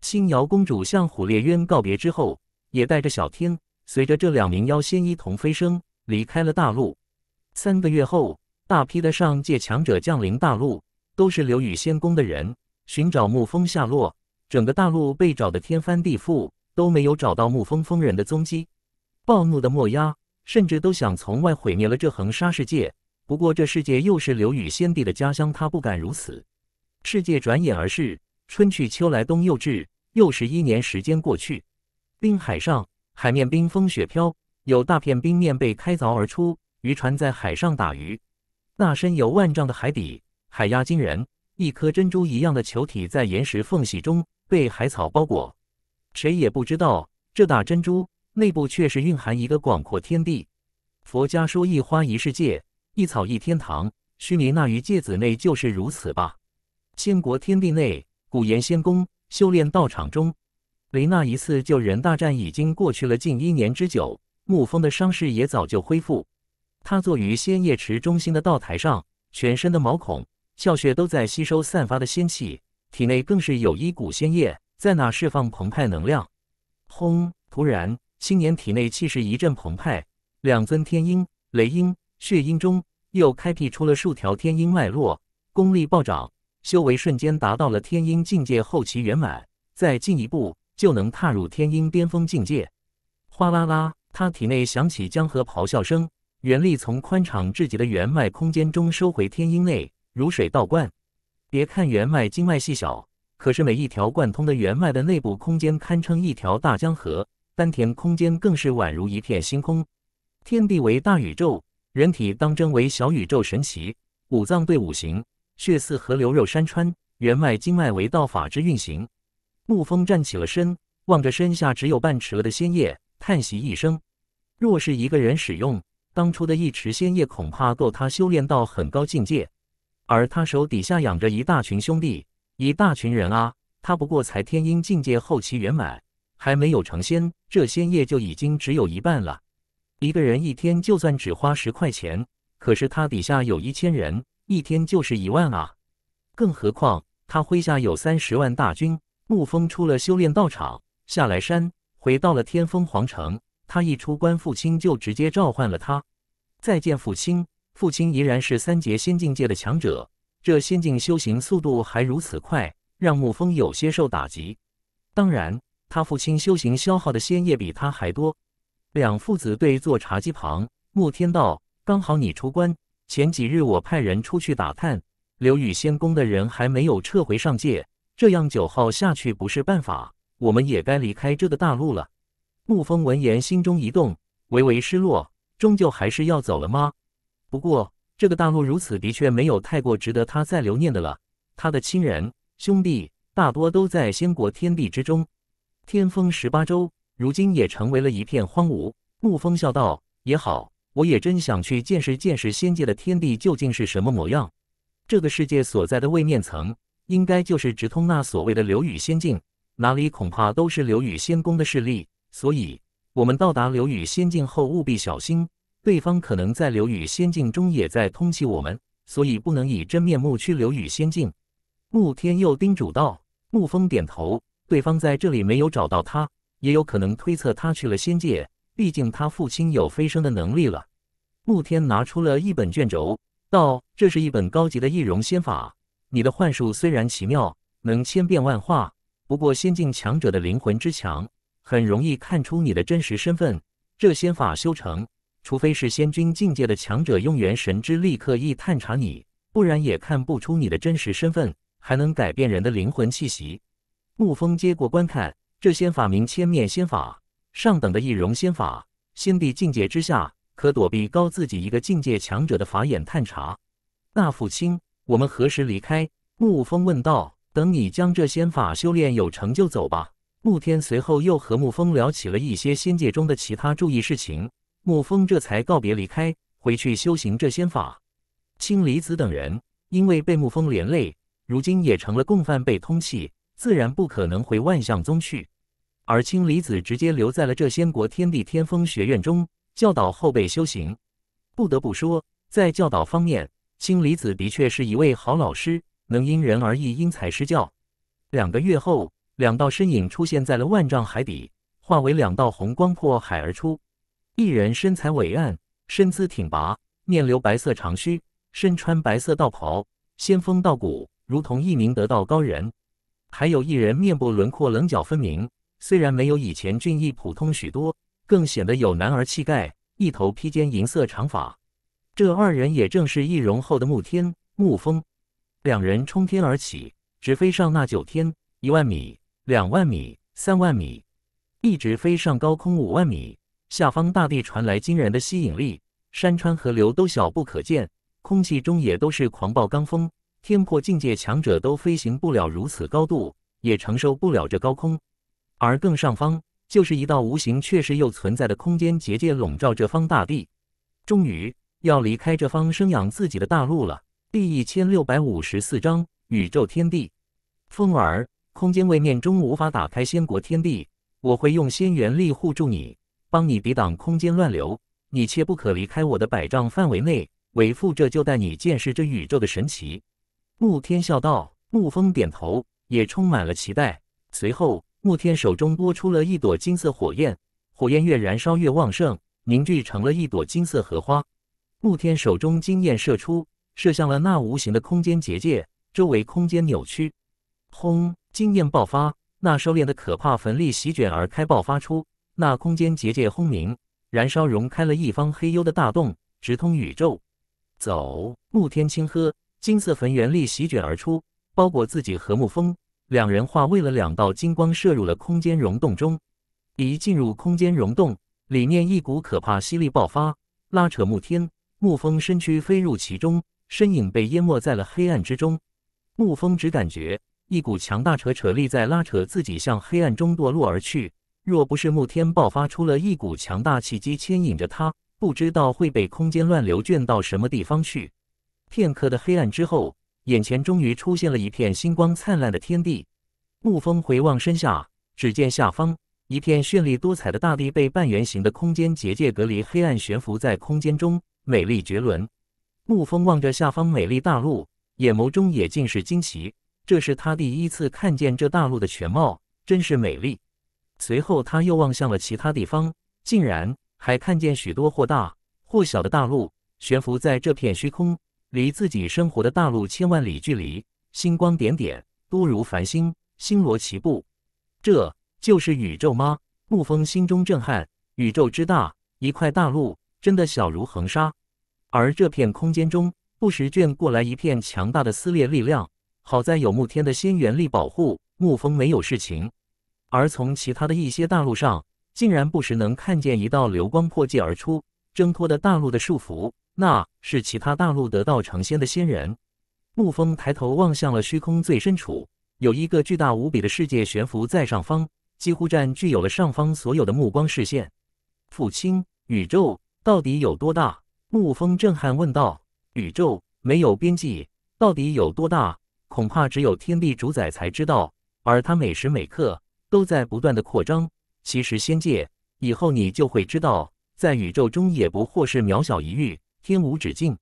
青瑶公主向虎烈渊告别之后，也带着小天。随着这两名妖仙一同飞升，离开了大陆。三个月后，大批的上界强者降临大陆，都是流雨仙宫的人，寻找沐风下落。整个大陆被找的天翻地覆，都没有找到沐风风人的踪迹。暴怒的墨鸦甚至都想从外毁灭了这横沙世界。不过这世界又是刘宇先帝的家乡，他不敢如此。世界转眼而逝，春去秋来，冬又至，又是一年时间过去。冰海上。海面冰封雪飘，有大片冰面被开凿而出。渔船在海上打鱼。那深有万丈的海底，海压惊人。一颗珍珠一样的球体在岩石缝隙中被海草包裹，谁也不知道这大珍珠内部却是蕴含一个广阔天地。佛家说一花一世界，一草一天堂。须弥那于芥子内就是如此吧。千国天地内，古岩仙宫修炼道场中。雷那一次救人大战已经过去了近一年之久，沐风的伤势也早就恢复。他坐于仙液池中心的道台上，全身的毛孔、笑穴都在吸收散发的仙气，体内更是有一股仙液在那释放澎湃能量。轰！突然，青年体内气势一阵澎湃，两尊天鹰、雷鹰、血鹰中又开辟出了数条天鹰脉络，功力暴涨，修为瞬间达到了天鹰境界后期圆满，再进一步。就能踏入天鹰巅峰境界。哗啦啦，他体内响起江河咆哮声，元力从宽敞至极的元脉空间中收回天鹰内，如水倒灌。别看元脉经脉细小，可是每一条贯通的元脉的内部空间，堪称一条大江河。丹田空间更是宛如一片星空。天地为大宇宙，人体当真为小宇宙，神奇。五脏对五行，血似河流，肉山川，元脉经脉为道法之运行。沐风站起了身，望着身下只有半尺了的仙液，叹息一声：“若是一个人使用，当初的一池仙液恐怕够他修炼到很高境界。而他手底下养着一大群兄弟，一大群人啊，他不过才天阴境界后期圆满，还没有成仙，这仙液就已经只有一半了。一个人一天就算只花十块钱，可是他底下有一千人，一天就是一万啊。更何况他麾下有三十万大军。”沐风出了修炼道场，下来山，回到了天风皇城。他一出关，父亲就直接召唤了他。再见，父亲。父亲依然是三界仙境界的强者，这仙境修行速度还如此快，让沐风有些受打击。当然，他父亲修行消耗的仙液比他还多。两父子对坐茶几旁，沐天道，刚好你出关。前几日我派人出去打探，留与仙宫的人还没有撤回上界。这样九号下去不是办法，我们也该离开这个大陆了。沐风闻言心中一动，微微失落，终究还是要走了吗？不过这个大陆如此，的确没有太过值得他再留念的了。他的亲人兄弟大多都在仙国天地之中，天风十八州如今也成为了一片荒芜。沐风笑道：“也好，我也真想去见识见识仙界的天地究竟是什么模样。这个世界所在的位面层。”应该就是直通那所谓的流宇仙境，哪里恐怕都是流宇仙宫的势力，所以我们到达流宇仙境后务必小心，对方可能在流宇仙境中也在通缉我们，所以不能以真面目去流宇仙境。沐天又叮嘱道。沐风点头，对方在这里没有找到他，也有可能推测他去了仙界，毕竟他父亲有飞升的能力了。沐天拿出了一本卷轴，道：“这是一本高级的易容仙法。”你的幻术虽然奇妙，能千变万化，不过仙境强者的灵魂之强，很容易看出你的真实身份。这仙法修成，除非是仙君境界的强者用元神之力刻意探查你，不然也看不出你的真实身份。还能改变人的灵魂气息。沐风接过观看，这仙法名千面仙法，上等的易容仙法，仙帝境界之下可躲避高自己一个境界强者的法眼探查。那父亲。我们何时离开？沐风问道。等你将这仙法修炼有成就，走吧。沐天随后又和沐风聊起了一些仙界中的其他注意事情。沐风这才告别离开，回去修行这仙法。青离子等人因为被沐风连累，如今也成了共犯被通缉，自然不可能回万象宗去。而青离子直接留在了这仙国天地天风学院中，教导后辈修行。不得不说，在教导方面。金离子的确是一位好老师，能因人而异，因材施教。两个月后，两道身影出现在了万丈海底，化为两道红光破海而出。一人身材伟岸，身姿挺拔，面留白色长须，身穿白色道袍，仙风道骨，如同一名得道高人。还有一人面部轮廓棱角分明，虽然没有以前俊逸普通许多，更显得有男儿气概，一头披肩银色长发。这二人也正是易容后的沐天、沐风，两人冲天而起，直飞上那九天，一万米、两万米、三万米，一直飞上高空五万米。下方大地传来惊人的吸引力，山川河流都小不可见，空气中也都是狂暴罡风，天破境界强者都飞行不了如此高度，也承受不了这高空。而更上方，就是一道无形却实又存在的空间结界笼罩这方大地。终于。要离开这方生养自己的大陆了。第一千六百五十四章宇宙天地。风儿，空间位面中无法打开仙国天地，我会用仙元力护住你，帮你抵挡空间乱流。你切不可离开我的百丈范围内。为父这就带你见识这宇宙的神奇。沐天笑道。沐风点头，也充满了期待。随后，沐天手中多出了一朵金色火焰，火焰越燃烧越旺盛，凝聚成了一朵金色荷花。慕天手中金焰射出，射向了那无形的空间结界，周围空间扭曲，轰！金焰爆发，那收敛的可怕焚力席卷而开，爆发出那空间结界轰鸣，燃烧融开了一方黑幽的大洞，直通宇宙。走！慕天轻喝，金色焚元力席卷而出，包裹自己和慕风两人化为了两道金光，射入了空间溶洞中。一进入空间溶洞，里面一股可怕吸力爆发，拉扯慕天。沐风身躯飞入其中，身影被淹没在了黑暗之中。沐风只感觉一股强大扯扯力在拉扯自己向黑暗中堕落而去。若不是沐天爆发出了一股强大气机牵引着他，不知道会被空间乱流卷到什么地方去。片刻的黑暗之后，眼前终于出现了一片星光灿烂的天地。沐风回望身下，只见下方一片绚丽多彩的大地被半圆形的空间结界隔离，黑暗悬浮在空间中。美丽绝伦，沐风望着下方美丽大陆，眼眸中也尽是惊奇。这是他第一次看见这大陆的全貌，真是美丽。随后，他又望向了其他地方，竟然还看见许多或大或小的大陆悬浮在这片虚空，离自己生活的大陆千万里距离，星光点点，多如繁星，星罗棋布。这就是宇宙吗？沐风心中震撼，宇宙之大，一块大陆。真的小如恒沙，而这片空间中不时卷过来一片强大的撕裂力量。好在有沐天的仙元力保护，沐风没有事情。而从其他的一些大陆上，竟然不时能看见一道流光破界而出，挣脱的大陆的束缚。那是其他大陆得道成仙的仙人。沐风抬头望向了虚空最深处，有一个巨大无比的世界悬浮在上方，几乎占据了上方所有的目光视线。父亲，宇宙。到底有多大？沐风震撼问道：“宇宙没有边际，到底有多大？恐怕只有天地主宰才知道。而它每时每刻都在不断的扩张。其实，仙界以后你就会知道，在宇宙中也不过是渺小一域，天无止境。”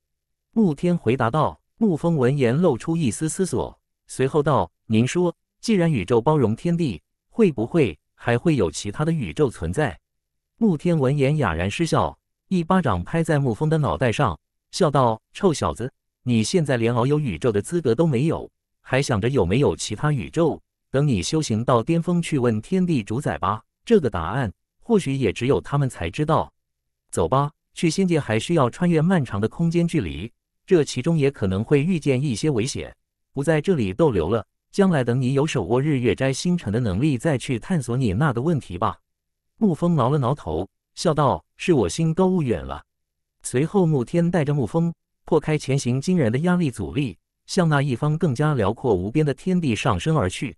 沐天回答道。沐风闻言露出一丝思索，随后道：“您说，既然宇宙包容天地，会不会还会有其他的宇宙存在？”沐天闻言哑然失笑。一巴掌拍在沐风的脑袋上，笑道：“臭小子，你现在连遨游宇宙的资格都没有，还想着有没有其他宇宙？等你修行到巅峰，去问天地主宰吧。这个答案或许也只有他们才知道。走吧，去仙界还需要穿越漫长的空间距离，这其中也可能会遇见一些危险。不在这里逗留了，将来等你有手握日月摘星辰的能力，再去探索你那个问题吧。”沐风挠了挠头。笑道：“是我心高骛远了。”随后，沐天带着沐风破开前行，惊人的压力阻力，向那一方更加辽阔无边的天地上升而去。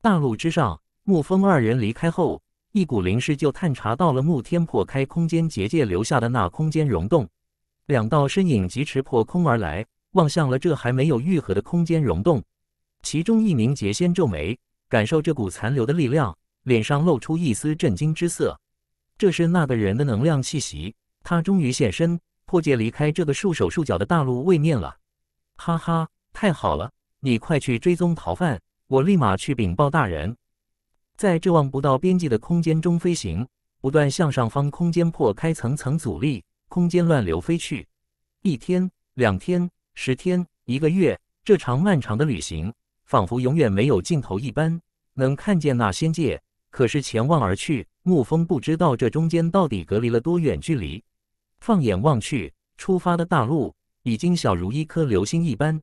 大陆之上，沐风二人离开后，一股灵识就探查到了沐天破开空间结界留下的那空间溶洞。两道身影疾驰破空而来，望向了这还没有愈合的空间溶洞。其中一名劫仙皱眉，感受这股残留的力量，脸上露出一丝震惊之色。这是那个人的能量气息，他终于现身，破界离开这个束手束脚的大陆位面了。哈哈，太好了！你快去追踪逃犯，我立马去禀报大人。在这望不到边际的空间中飞行，不断向上方空间破开层层阻力，空间乱流飞去。一天、两天、十天、一个月，这场漫长的旅行仿佛永远没有尽头一般，能看见那仙界，可是前望而去。沐风不知道这中间到底隔离了多远距离，放眼望去，出发的大陆已经小如一颗流星一般。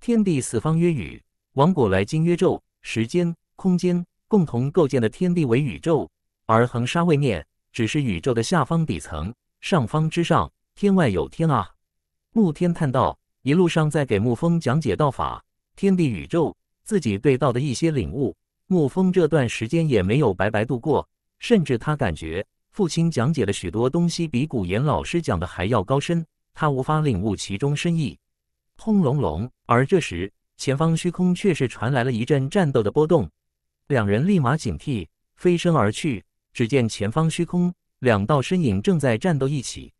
天地四方曰宇，王果来今曰宙，时间、空间共同构建的天地为宇宙，而恒沙位面只是宇宙的下方底层，上方之上，天外有天啊！沐天叹道：“一路上在给沐风讲解道法，天地宇宙，自己对道的一些领悟，沐风这段时间也没有白白度过。”甚至他感觉父亲讲解了许多东西，比古岩老师讲的还要高深，他无法领悟其中深意。轰隆隆，而这时前方虚空却是传来了一阵战斗的波动，两人立马警惕，飞身而去。只见前方虚空，两道身影正在战斗一起，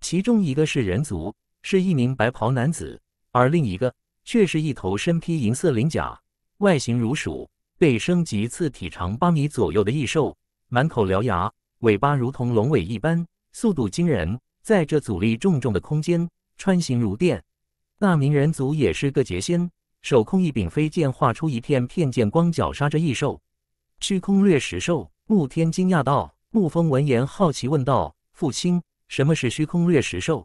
其中一个是人族，是一名白袍男子，而另一个却是一头身披银色鳞甲、外形如鼠、背升级次体长八米左右的异兽。满口獠牙，尾巴如同龙尾一般，速度惊人，在这阻力重重的空间穿行如电。那鸣人族也是个劫仙，手控一柄飞剑，画出一片片剑光绞杀着异兽。虚空掠食兽，沐天惊讶道。沐风闻言好奇问道：“父亲，什么是虚空掠食兽？”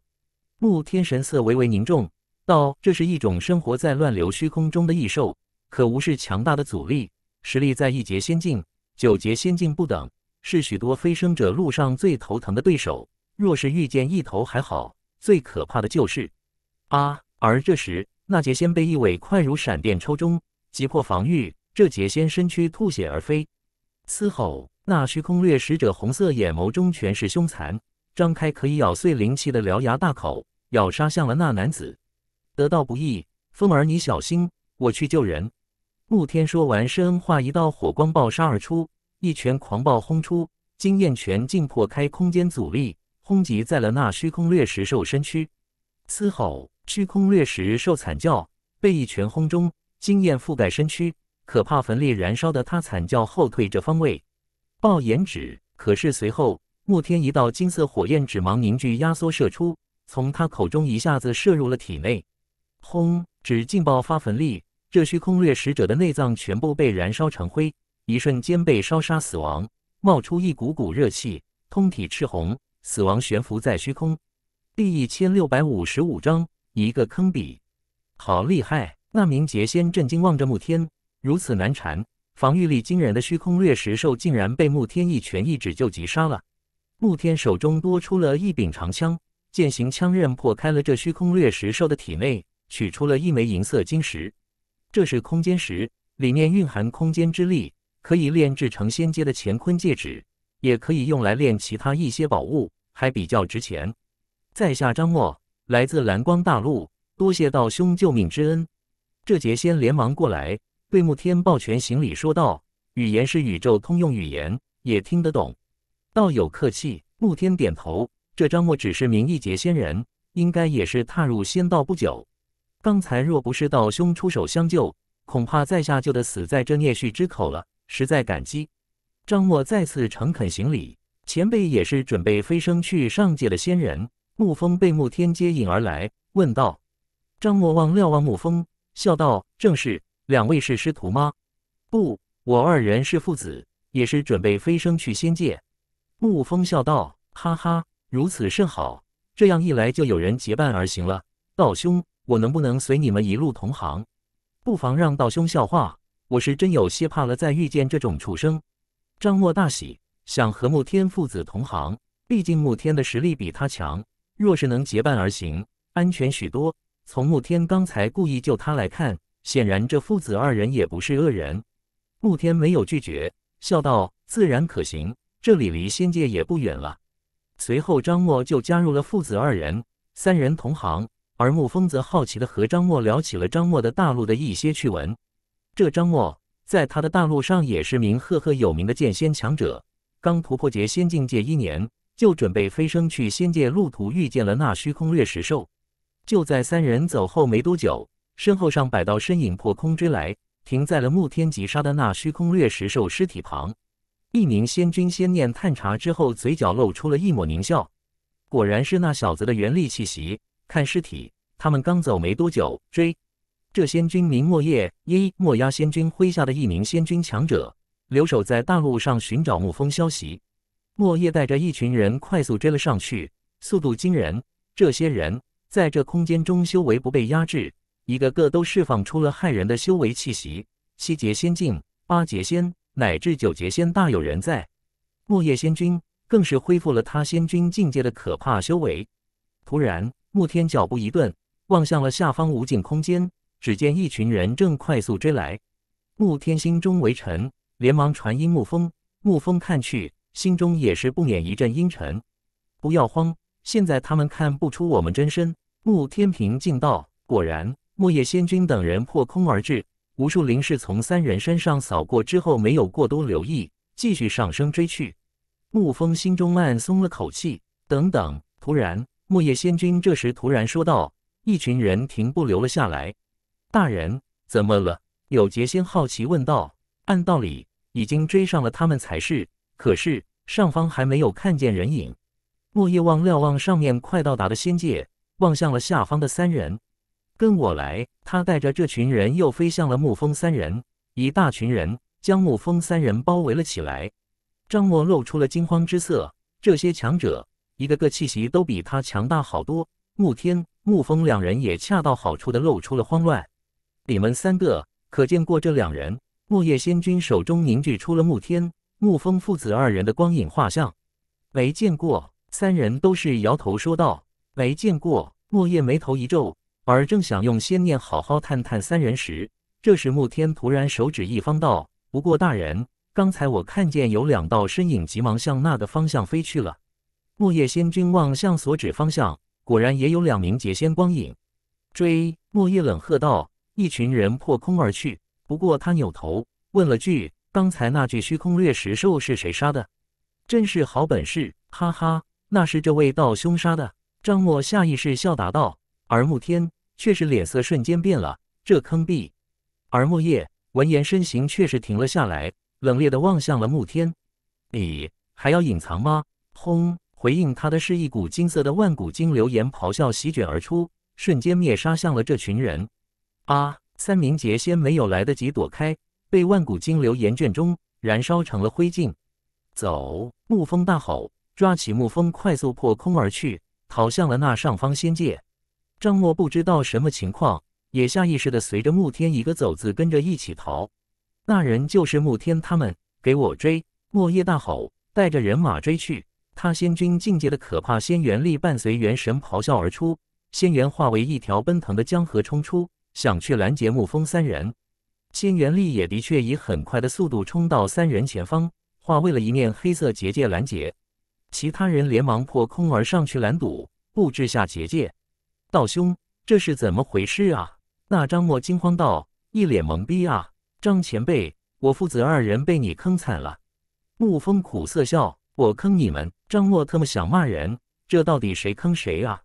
沐天神色微微凝重道：“这是一种生活在乱流虚空中的异兽，可无视强大的阻力，实力在一劫仙境、九劫仙境不等。”是许多飞升者路上最头疼的对手。若是遇见一头还好，最可怕的就是啊！而这时，那劫仙被一尾快如闪电抽中，击破防御，这劫仙身躯吐血而飞，嘶吼。那虚空掠食者红色眼眸中全是凶残，张开可以咬碎灵气的獠牙大口，咬杀向了那男子。得道不易，风儿你小心，我去救人。沐天说完，身化一道火光暴杀而出。一拳狂暴轰出，经验拳竟破开空间阻力，轰击在了那虚空掠食兽身躯。嘶吼，虚空掠食兽惨叫，被一拳轰中，经验覆盖身躯，可怕焚力燃烧的他惨叫后退。这方位，爆炎指。可是随后，墨天一道金色火焰指芒凝聚压缩射出，从他口中一下子射入了体内。轰！指劲爆发焚力，这虚空掠食者的内脏全部被燃烧成灰。一瞬间被烧杀死亡，冒出一股股热气，通体赤红。死亡悬浮在虚空。第一千六百五十五章，一个坑比。好厉害！那名劫仙震惊望着慕天，如此难缠，防御力惊人的虚空掠食兽竟然被慕天一拳一指就击杀了。慕天手中多出了一柄长枪，剑形枪刃破开了这虚空掠食兽的体内，取出了一枚银色晶石，这是空间石，里面蕴含空间之力。可以炼制成仙阶的乾坤戒指，也可以用来炼其他一些宝物，还比较值钱。在下张默，来自蓝光大陆，多谢道兄救命之恩。这杰仙连忙过来，对慕天抱拳行礼，说道：“语言是宇宙通用语言，也听得懂。道友客气。”慕天点头。这张默只是名义杰仙人，应该也是踏入仙道不久。刚才若不是道兄出手相救，恐怕在下就得死在这孽畜之口了。实在感激，张默再次诚恳行礼。前辈也是准备飞升去上界的仙人。沐风被沐天接引而来，问道：“张默望瞭望沐风，笑道：‘正是，两位是师徒吗？’不，我二人是父子，也是准备飞升去仙界。”沐风笑道：“哈哈，如此甚好，这样一来就有人结伴而行了。道兄，我能不能随你们一路同行？不妨让道兄笑话。”我是真有些怕了，再遇见这种畜生。张默大喜，想和穆天父子同行，毕竟穆天的实力比他强，若是能结伴而行，安全许多。从穆天刚才故意救他来看，显然这父子二人也不是恶人。穆天没有拒绝，笑道：“自然可行，这里离仙界也不远了。”随后，张默就加入了父子二人，三人同行。而穆风则好奇的和张默聊起了张默的大陆的一些趣闻。这张默在他的大陆上也是名赫赫有名的剑仙强者，刚突破结仙境界一年，就准备飞升去仙界，路途遇见了那虚空掠食兽。就在三人走后没多久，身后上百道身影破空追来，停在了慕天急杀的那虚空掠食兽尸体旁。一名仙君仙念探查之后，嘴角露出了一抹狞笑，果然是那小子的元力气息。看尸体，他们刚走没多久，追。这仙君名莫叶，一莫压仙君麾下的一名仙君强者，留守在大陆上寻找沐风消息。莫叶带着一群人快速追了上去，速度惊人。这些人在这空间中修为不被压制，一个个都释放出了骇人的修为气息。七劫仙境、八劫仙乃至九劫仙大有人在。莫叶仙君更是恢复了他仙君境界的可怕修为。突然，慕天脚步一顿，望向了下方无尽空间。只见一群人正快速追来，穆天心中微沉，连忙传音穆风。穆风看去，心中也是不免一阵阴沉。不要慌，现在他们看不出我们真身。穆天平静道。果然，木叶仙君等人破空而至，无数灵士从三人身上扫过之后，没有过多留意，继续上升追去。沐风心中暗松了口气。等等，突然，木叶仙君这时突然说道，一群人停步留了下来。大人怎么了？有杰星好奇问道。按道理已经追上了他们才是，可是上方还没有看见人影。莫叶望瞭望上面快到达的仙界，望向了下方的三人。跟我来！他带着这群人又飞向了沐风三人，一大群人将沐风三人包围了起来。张默露出了惊慌之色，这些强者一个个气息都比他强大好多。沐天、沐风两人也恰到好处的露出了慌乱。你们三个可见过这两人？木叶仙君手中凝聚出了沐天、沐风父子二人的光影画像，没见过。三人都是摇头说道：“没见过。”木叶眉头一皱，而正想用仙念好好探探三人时，这时沐天突然手指一方道：“不过大人，刚才我看见有两道身影急忙向那个方向飞去了。”木叶仙君望向所指方向，果然也有两名劫仙光影追。木叶冷喝道。一群人破空而去，不过他扭头问了句：“刚才那具虚空掠食兽是谁杀的？”真是好本事，哈哈！那是这位道兄杀的。张默下意识笑答道，而慕天却是脸色瞬间变了。这坑逼！而木叶闻言，身形却是停了下来，冷冽的望向了慕天：“你还要隐藏吗？”轰！回应他的是一股金色的万古金流言咆哮席卷而出，瞬间灭杀向了这群人。啊！三明杰先没有来得及躲开，被万古金流岩卷中燃烧成了灰烬。走！沐风大吼，抓起沐风，快速破空而去，逃向了那上方仙界。张默不知道什么情况，也下意识的随着沐天一个走字跟着一起逃。那人就是沐天，他们给我追！莫叶大吼，带着人马追去。他仙君境界的可怕仙元力伴随元神咆哮而出，仙元化为一条奔腾的江河冲出。想去拦截沐风三人，千元力也的确以很快的速度冲到三人前方，化为了一面黑色结界拦截。其他人连忙破空而上去拦堵，布置下结界。道兄，这是怎么回事啊？那张默惊慌道，一脸懵逼啊！张前辈，我父子二人被你坑惨了。沐风苦涩笑，我坑你们？张默特么想骂人，这到底谁坑谁啊？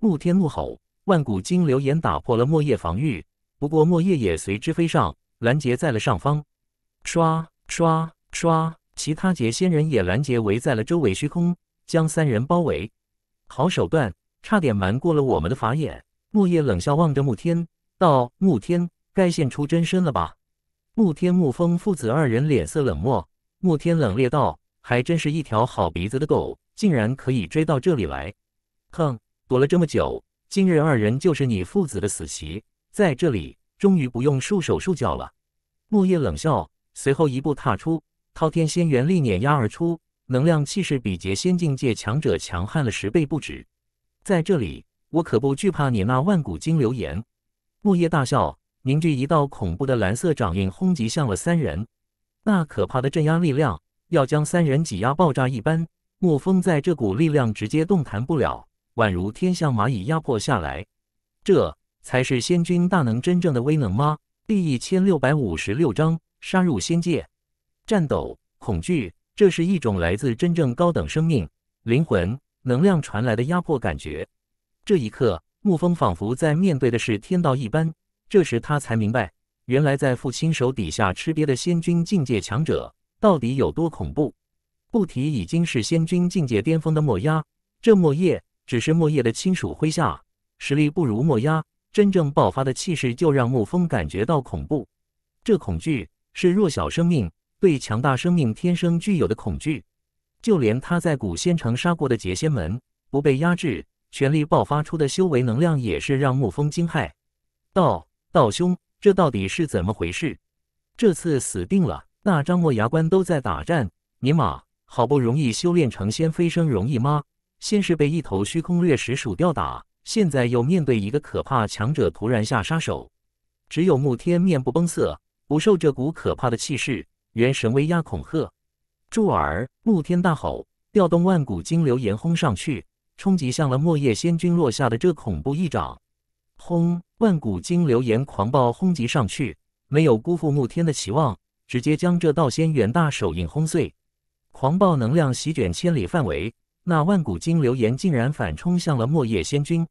沐天怒吼。万古金流炎打破了墨叶防御，不过墨叶也随之飞上，拦截在了上方。刷刷刷，其他劫仙人也拦截围在了周围虚空，将三人包围。好手段，差点瞒过了我们的法眼。墨叶冷笑望着穆天，道：“穆天，该现出真身了吧？”穆天、穆风父子二人脸色冷漠。穆天冷冽道：“还真是一条好鼻子的狗，竟然可以追到这里来。哼，躲了这么久。”今日二人就是你父子的死期，在这里终于不用束手束脚了。木叶冷笑，随后一步踏出，滔天仙元力碾压而出，能量气势比劫仙境界强者强悍了十倍不止。在这里，我可不惧怕你那万古金流炎。木叶大笑，凝聚一道恐怖的蓝色掌印，轰击向了三人。那可怕的镇压力量，要将三人挤压爆炸一般。莫风在这股力量直接动弹不了。宛如天象蚂蚁压迫下来，这才是仙君大能真正的威能吗？第一千六百五十六章杀入仙界，战斗恐惧，这是一种来自真正高等生命灵魂能量传来的压迫感觉。这一刻，沐风仿佛在面对的是天道一般。这时他才明白，原来在父亲手底下吃瘪的仙君境界强者到底有多恐怖。不提已经是仙君境界巅峰的墨鸦，这墨叶。只是墨叶的亲属麾下，实力不如墨鸦，真正爆发的气势就让沐风感觉到恐怖。这恐惧是弱小生命对强大生命天生具有的恐惧。就连他在古仙城杀过的劫仙门，不被压制，全力爆发出的修为能量，也是让沐风惊骇。道道兄，这到底是怎么回事？这次死定了！那张墨鸦关都在打战，尼玛，好不容易修炼成仙飞升，容易吗？先是被一头虚空掠食鼠吊打，现在又面对一个可怕强者突然下杀手，只有慕天面部崩色，不受这股可怕的气势、元神威压恐吓。柱儿，慕天大吼，调动万古金流岩轰上去，冲击向了末叶仙君落下的这恐怖一掌。轰！万古金流岩狂暴轰击上去，没有辜负慕天的期望，直接将这道仙远大手印轰碎。狂暴能量席卷千里范围。那万古金流岩竟然反冲向了墨叶仙君，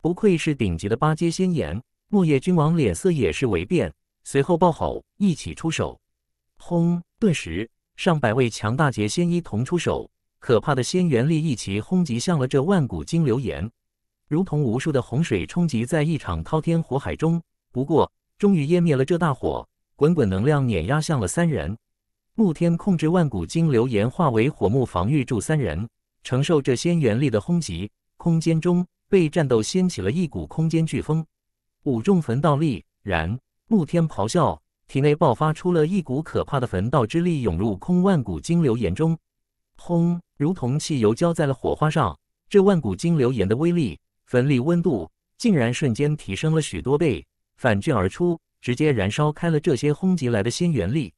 不愧是顶级的八阶仙岩。墨叶君王脸色也是微变，随后暴吼，一起出手。轰！顿时，上百位强大劫仙一同出手，可怕的仙元力一齐轰击向了这万古金流岩，如同无数的洪水冲击在一场滔天火海中。不过，终于湮灭了这大火，滚滚能量碾压向了三人。沐天控制万古金流岩化为火幕防御住三人。承受这仙元力的轰击，空间中被战斗掀起了一股空间飓风。五重焚道力，然沐天咆哮，体内爆发出了一股可怕的焚道之力，涌入空万古金流岩中，轰，如同汽油浇在了火花上。这万古金流岩的威力，焚力温度竟然瞬间提升了许多倍，反卷而出，直接燃烧开了这些轰击来的仙元力。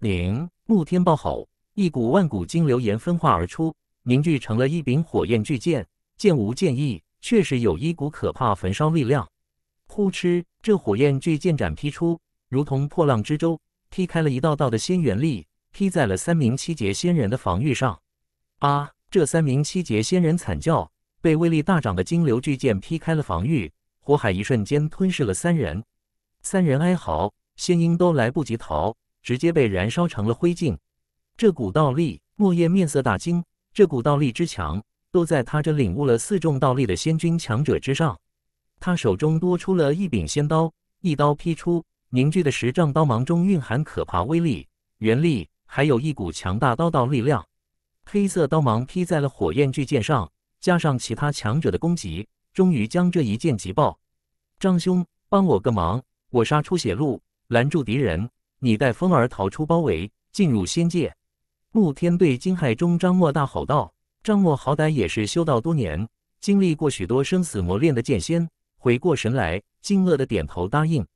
灵沐天暴吼，一股万古金流岩分化而出。凝聚成了一柄火焰巨剑，剑无剑意，确实有一股可怕焚烧力量。呼哧！这火焰巨剑斩劈出，如同破浪之舟，劈开了一道道的仙元力，劈在了三名七劫仙人的防御上。啊！这三名七劫仙人惨叫，被威力大涨的金流巨剑劈开了防御，火海一瞬间吞噬了三人。三人哀嚎，仙鹰都来不及逃，直接被燃烧成了灰烬。这股道力，莫叶面色大惊。这股道力之强，都在他这领悟了四重道力的仙君强者之上。他手中多出了一柄仙刀，一刀劈出，凝聚的十丈刀芒中蕴含可怕威力，元力，还有一股强大刀道力量。黑色刀芒劈在了火焰巨剑上，加上其他强者的攻击，终于将这一剑击爆。张兄，帮我个忙，我杀出血路，拦住敌人，你带风儿逃出包围，进入仙界。慕天对金海中张默大吼道：“张默，好歹也是修道多年，经历过许多生死磨练的剑仙，回过神来，惊愕的点头答应。”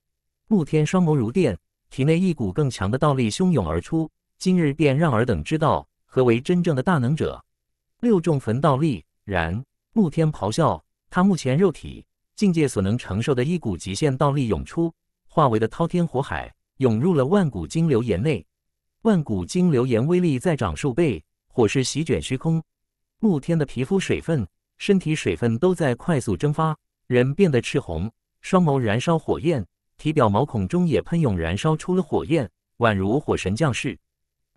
慕天双眸如电，体内一股更强的道力汹涌而出，今日便让尔等知道何为真正的大能者。六重焚道力，然慕天咆哮，他目前肉体境界所能承受的一股极限道力涌出，化为的滔天火海，涌入了万古金流岩内。万古金流炎威力再涨数倍，火势席卷虚空。沐天的皮肤水分、身体水分都在快速蒸发，人变得赤红，双眸燃烧火焰，体表毛孔中也喷涌燃烧出了火焰，宛如火神降世。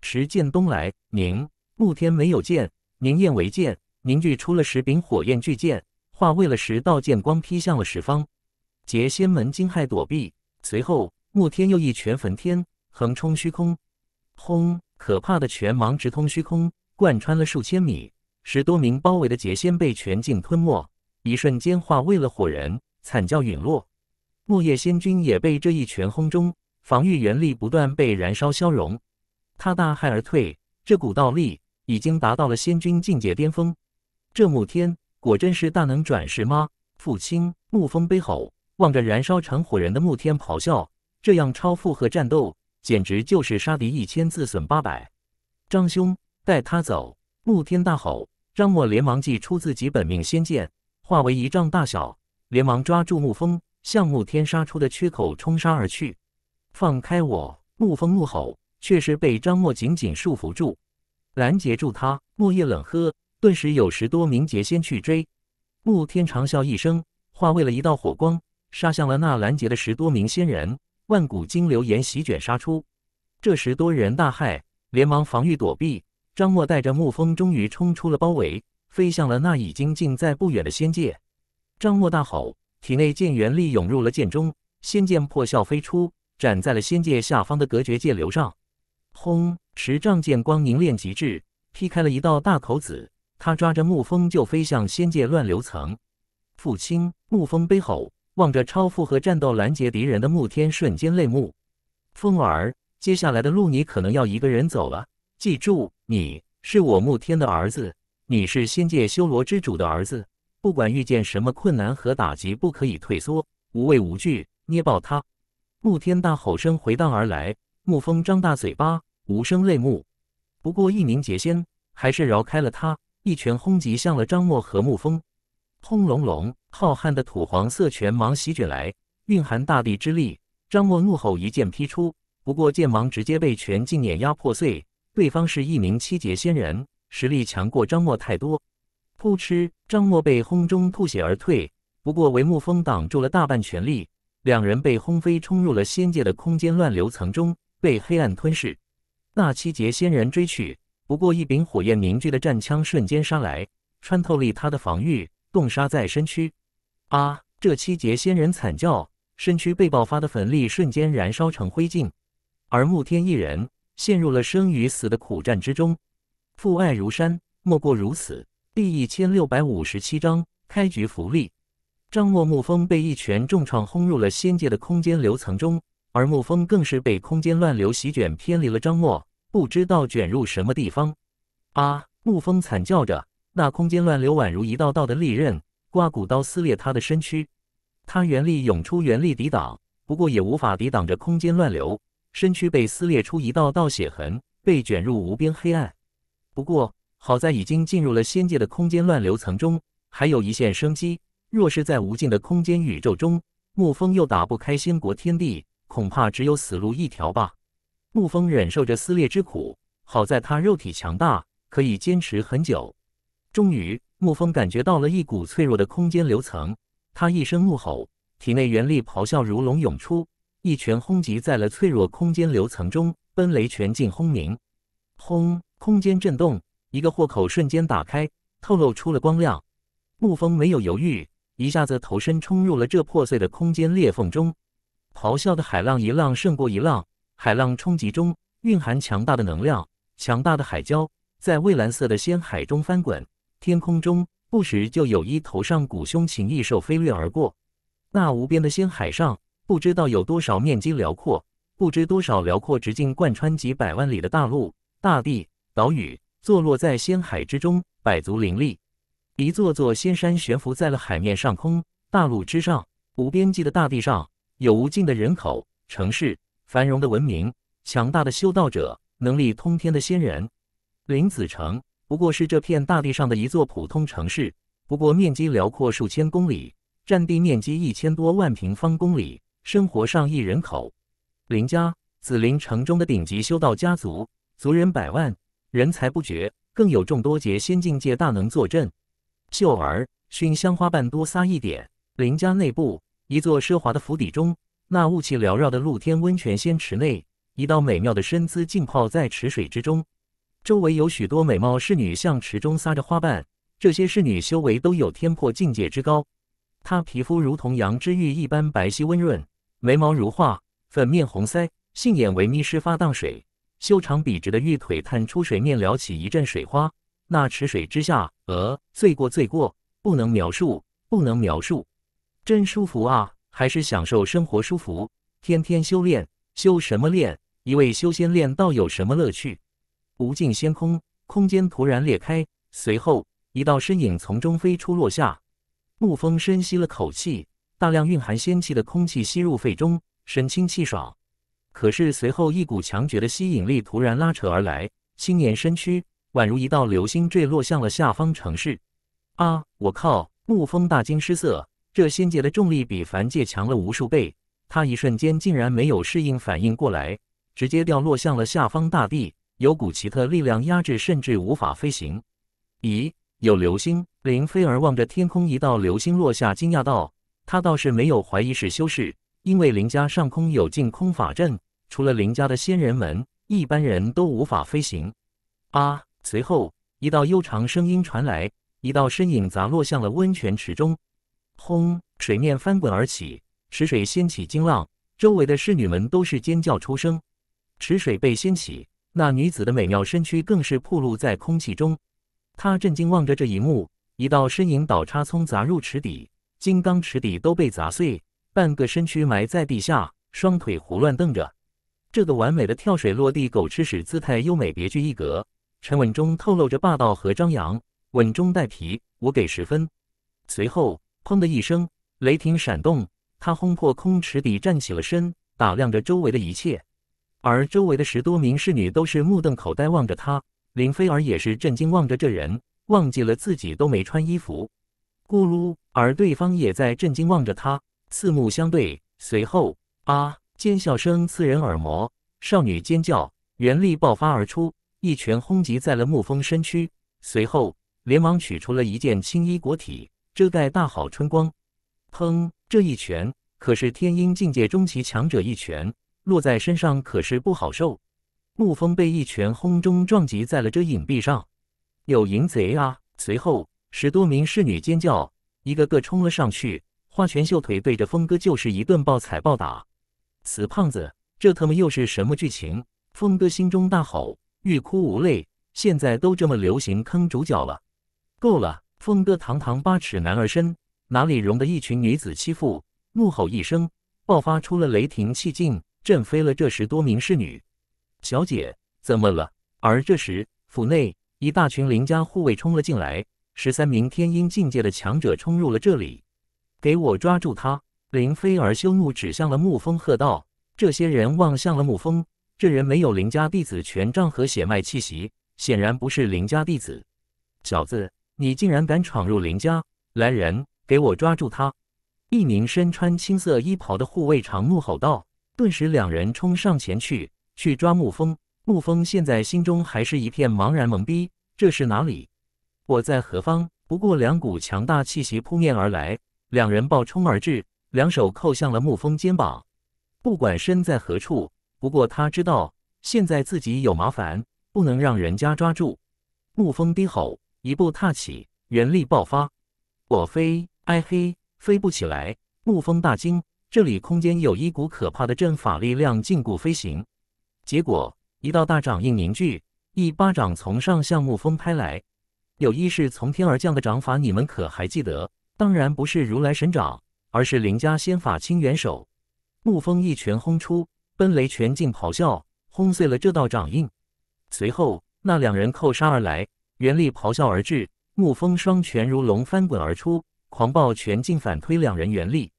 持剑东来，凝沐天没有剑，凝焰为剑，凝聚出了十柄火焰巨剑，化为了十道剑光劈向了十方。结仙门惊骇躲避，随后沐天又一拳焚天，横冲虚空。轰！可怕的拳芒直通虚空，贯穿了数千米。十多名包围的劫仙被拳境吞没，一瞬间化为了火人，惨叫陨落。木叶仙君也被这一拳轰中，防御元力不断被燃烧消融。他大骇而退，这股道力已经达到了仙君境界巅峰。这沐天果真是大能转世吗？父亲，沐风悲吼，望着燃烧成火人的沐天咆哮，这样超负荷战斗。简直就是杀敌一千，自损八百。张兄，带他走！慕天大吼。张默连忙祭出自己本命仙剑，化为一丈大小，连忙抓住沐风，向沐天杀出的缺口冲杀而去。放开我！沐风怒吼，却是被张默紧紧束缚住，拦截住他。木叶冷喝，顿时有十多名劫仙去追。沐天长啸一声，化为了一道火光，杀向了那拦截的十多名仙人。万古金流炎席卷杀出，这时多人大骇，连忙防御躲避。张默带着沐风终于冲出了包围，飞向了那已经近在不远的仙界。张默大吼，体内剑元力涌入了剑中，仙剑破啸飞出，斩在了仙界下方的隔绝界流上。轰！十丈剑光凝练极致，劈开了一道大口子。他抓着沐风就飞向仙界乱流层。父亲，沐风悲吼。望着超负荷战斗拦截敌人的沐天，瞬间泪目。风儿，接下来的路你可能要一个人走了。记住，你是我沐天的儿子，你是仙界修罗之主的儿子。不管遇见什么困难和打击，不可以退缩，无畏无惧，捏爆他！沐天大吼声回荡而来，沐风张大嘴巴，无声泪目。不过一凝结仙还是绕开了他，一拳轰击向了张默和沐风。轰隆隆！浩瀚的土黄色拳芒席卷来，蕴含大地之力。张默怒吼，一剑劈出。不过剑芒直接被拳劲碾压破碎。对方是一名七劫仙人，实力强过张默太多。噗嗤！张默被轰中，吐血而退。不过韦木风挡住了大半全力，两人被轰飞，冲入了仙界的空间乱流层中，被黑暗吞噬。那七劫仙人追去，不过一柄火焰凝聚的战枪瞬间杀来，穿透力他的防御。冻杀在身躯，啊！这七节仙人惨叫，身躯被爆发的粉力瞬间燃烧成灰烬，而慕天一人陷入了生与死的苦战之中。父爱如山，莫过如此。第一千六百五十七章开局福利。张默沐风被一拳重创轰入了仙界的空间流层中，而沐风更是被空间乱流席卷偏离了张默，不知道卷入什么地方。啊！沐风惨叫着。那空间乱流宛如一道道的利刃，刮骨刀撕裂他的身躯。他原力涌出，原力抵挡，不过也无法抵挡着空间乱流，身躯被撕裂出一道道血痕，被卷入无边黑暗。不过好在已经进入了仙界的空间乱流层中，还有一线生机。若是在无尽的空间宇宙中，沐风又打不开仙国天地，恐怕只有死路一条吧。沐风忍受着撕裂之苦，好在他肉体强大，可以坚持很久。终于，沐风感觉到了一股脆弱的空间流层。他一声怒吼，体内元力咆哮如龙涌出，一拳轰击在了脆弱空间流层中。奔雷拳劲轰鸣，轰，空间震动，一个豁口瞬间打开，透露出了光亮。沐风没有犹豫，一下子投身冲入了这破碎的空间裂缝中。咆哮的海浪一浪胜过一浪，海浪冲击中蕴含强大的能量，强大的海礁在蔚蓝色的仙海中翻滚。天空中不时就有一头上古凶禽异兽飞掠而过，那无边的仙海上，不知道有多少面积辽阔，不知多少辽阔，直径贯穿几百万里的大陆、大地、岛屿，坐落在仙海之中，百足林立。一座座仙山悬浮在了海面上空，大陆之上，无边际的大地上，有无尽的人口、城市、繁荣的文明、强大的修道者、能力通天的仙人。林子成。不过是这片大地上的一座普通城市，不过面积辽阔数千公里，占地面积一千多万平方公里，生活上亿人口。林家，紫林城中的顶级修道家族，族人百万，人才不绝，更有众多节仙境界大能坐镇。秀儿，熏香花瓣多撒一点。林家内部，一座奢华的府邸中，那雾气缭绕的露天温泉仙池内，一道美妙的身姿浸泡在池水之中。周围有许多美貌侍女向池中撒着花瓣，这些侍女修为都有天破境界之高。她皮肤如同羊脂玉一般白皙温润，眉毛如画，粉面红腮，杏眼微眯，湿发荡水，修长笔直的玉腿探出水面，撩起一阵水花。那池水之下，呃，罪过罪过，不能描述，不能描述，真舒服啊！还是享受生活舒服，天天修炼，修什么炼？一味修仙练道有什么乐趣？无尽仙空，空间突然裂开，随后一道身影从中飞出落下。沐风深吸了口气，大量蕴含仙气的空气吸入肺中，神清气爽。可是随后一股强绝的吸引力突然拉扯而来，青年身躯宛如一道流星坠落向了下方城市。啊！我靠！沐风大惊失色，这仙界的重力比凡界强了无数倍，他一瞬间竟然没有适应，反应过来，直接掉落向了下方大地。有股奇特力量压制，甚至无法飞行。咦，有流星！林菲儿望着天空，一道流星落下，惊讶道：“他倒是没有怀疑是修士，因为林家上空有净空法阵，除了林家的仙人们，一般人都无法飞行。”啊！随后一道悠长声音传来，一道身影砸落向了温泉池中，轰！水面翻滚而起，池水掀起惊浪，周围的侍女们都是尖叫出声，池水被掀起。那女子的美妙身躯更是暴露在空气中，他震惊望着这一幕，一道身影倒插葱砸入池底，金刚池底都被砸碎，半个身躯埋在地下，双腿胡乱蹬着。这个完美的跳水落地狗吃屎姿态优美别具一格，沉稳中透露着霸道和张扬，稳中带皮，我给十分。随后，砰的一声，雷霆闪动，他轰破空池底站起了身，打量着周围的一切。而周围的十多名侍女都是目瞪口呆望着他，林菲儿也是震惊望着这人，忘记了自己都没穿衣服。咕噜，而对方也在震惊望着他，四目相对，随后啊，尖笑声刺人耳膜，少女尖叫，元力爆发而出，一拳轰击在了沐风身躯，随后连忙取出了一件青衣裹体，遮盖大好春光。砰！这一拳可是天音境界中期强者一拳。落在身上可是不好受。沐风被一拳轰中，撞击在了这影壁上。有淫贼啊！随后，十多名侍女尖叫，一个个冲了上去，花拳绣腿对着风哥就是一顿暴踩暴打。死胖子，这他妈又是什么剧情？风哥心中大吼，欲哭无泪。现在都这么流行坑主角了？够了！风哥堂堂八尺男儿身，哪里容得一群女子欺负？怒吼一声，爆发出了雷霆气劲。震飞了这十多名侍女，小姐怎么了？而这时，府内一大群林家护卫冲了进来，十三名天音境界的强者冲入了这里。给我抓住他！林菲儿羞怒指向了沐风，喝道：“这些人望向了沐风，这人没有林家弟子权杖和血脉气息，显然不是林家弟子。小子，你竟然敢闯入林家！来人，给我抓住他！”一名身穿青色衣袍的护卫长怒吼道。顿时，两人冲上前去，去抓沐风。沐风现在心中还是一片茫然懵逼。这是哪里？我在何方？不过两股强大气息扑面而来，两人暴冲而至，两手扣向了沐风肩膀。不管身在何处，不过他知道现在自己有麻烦，不能让人家抓住。沐风低吼，一步踏起，元力爆发。我飞！哎嘿，飞不起来！沐风大惊。这里空间有一股可怕的阵法力量禁锢飞行，结果一道大掌印凝聚，一巴掌从上向沐风拍来。有一式从天而降的掌法，你们可还记得？当然不是如来神掌，而是林家仙法清元手。沐风一拳轰出，奔雷拳竟咆哮，轰碎了这道掌印。随后那两人扣杀而来，原力咆哮而至，沐风双拳如龙翻滚而出，狂暴拳劲反推两人原力，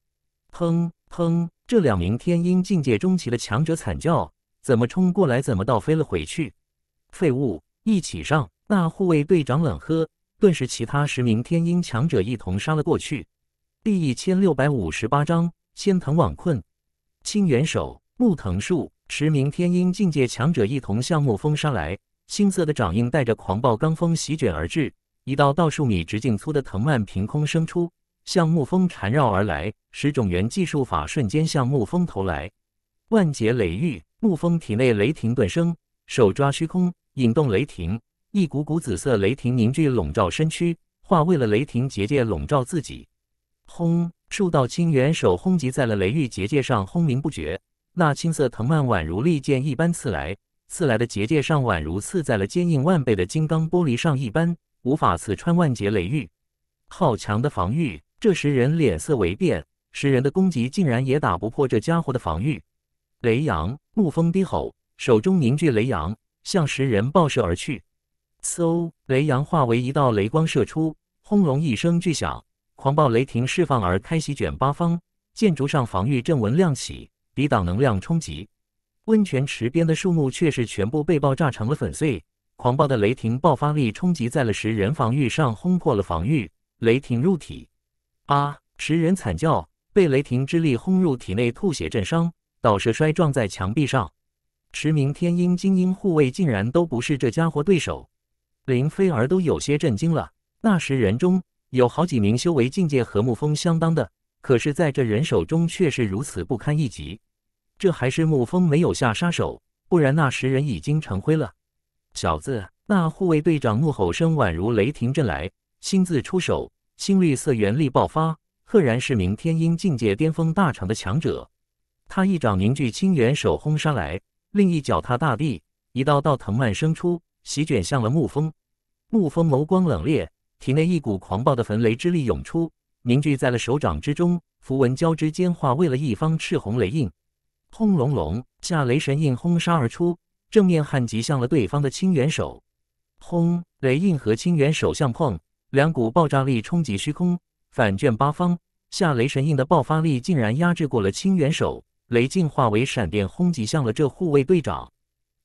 砰！哼！这两名天鹰境界中期的强者惨叫，怎么冲过来，怎么倒飞了回去？废物，一起上！那护卫队长冷喝，顿时其他十名天鹰强者一同杀了过去。第一千六百五十八章千藤网困。青元手木藤树，十名天鹰境界强者一同向木风杀来，青色的掌印带着狂暴罡风席卷而至，一道道数米直径粗的藤蔓凭空生出。向木风缠绕而来，十种元技术法瞬间向木风投来。万劫雷狱，木风体内雷霆顿生，手抓虚空，引动雷霆，一股股紫色雷霆凝聚，笼罩身躯，化为了雷霆结界笼罩自己。轰！数道青元手轰击在了雷狱结界上，轰鸣不绝。那青色藤蔓宛如利剑一般刺来，刺来的结界上宛如刺在了坚硬万倍的金刚玻璃上一般，无法刺穿万劫雷狱。好强的防御！这时，人脸色微变，石人的攻击竟然也打不破这家伙的防御。雷阳怒风低吼，手中凝聚雷阳，向石人爆射而去。嗖！雷阳化为一道雷光射出，轰隆一声巨响，狂暴雷霆释放而开，席卷八方。建筑上防御阵纹亮起，抵挡能量冲击。温泉池边的树木却是全部被爆炸成了粉碎。狂暴的雷霆爆发力冲击在了石人防御上，轰破了防御，雷霆入体。啊！持人惨叫，被雷霆之力轰入体内，吐血震伤，倒是摔撞在墙壁上。驰名天鹰精英护卫竟然都不是这家伙对手，林飞儿都有些震惊了。那十人中有好几名修为境界和沐风相当的，可是在这人手中却是如此不堪一击。这还是沐风没有下杀手，不然那十人已经成灰了。小子，那护卫队长怒吼声宛如雷霆震来，亲自出手。青绿色元力爆发，赫然是名天婴境界巅峰大成的强者。他一掌凝聚青元手轰杀来，另一脚踏大地，一道道藤蔓生出，席卷向了沐风。沐风眸光冷冽，体内一股狂暴的焚雷之力涌出，凝聚在了手掌之中，符文交织间化为了一方赤红雷印。轰隆隆，下雷神印轰杀而出，正面汉击向了对方的青元手。轰，雷印和青元手相碰。两股爆炸力冲击虚空，反卷八方。下雷神印的爆发力竟然压制过了青元手，雷劲化为闪电轰击向了这护卫队长。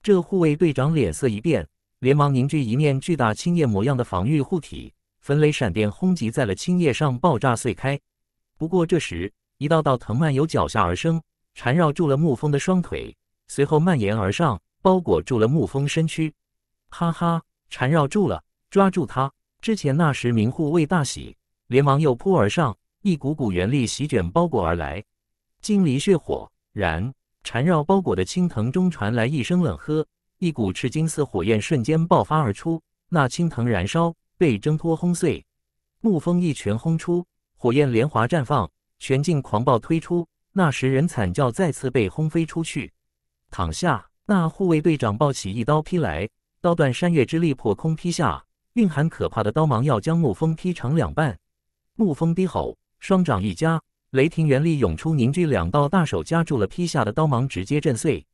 这护卫队长脸色一变，连忙凝聚一面巨大青叶模样的防御护体，焚雷闪电轰击在了青叶上，爆炸碎开。不过这时，一道道藤蔓由脚下而生，缠绕住了沐风的双腿，随后蔓延而上，包裹住了沐风身躯。哈哈，缠绕住了，抓住他！之前那时，名护卫大喜，连忙又扑而上，一股股元力席卷包裹而来，金离血火燃，缠绕包裹的青藤中传来一声冷喝，一股赤金似火焰瞬间爆发而出，那青藤燃烧，被挣脱轰碎。沐风一拳轰出，火焰连华绽放，拳劲狂暴推出，那时人惨叫，再次被轰飞出去，躺下。那护卫队长抱起一刀劈来，刀断山岳之力破空劈下。蕴含可怕的刀芒，要将沐风劈成两半。沐风低吼，双掌一夹，雷霆元力涌出，凝聚两道大手夹住了劈下的刀芒，直接震碎。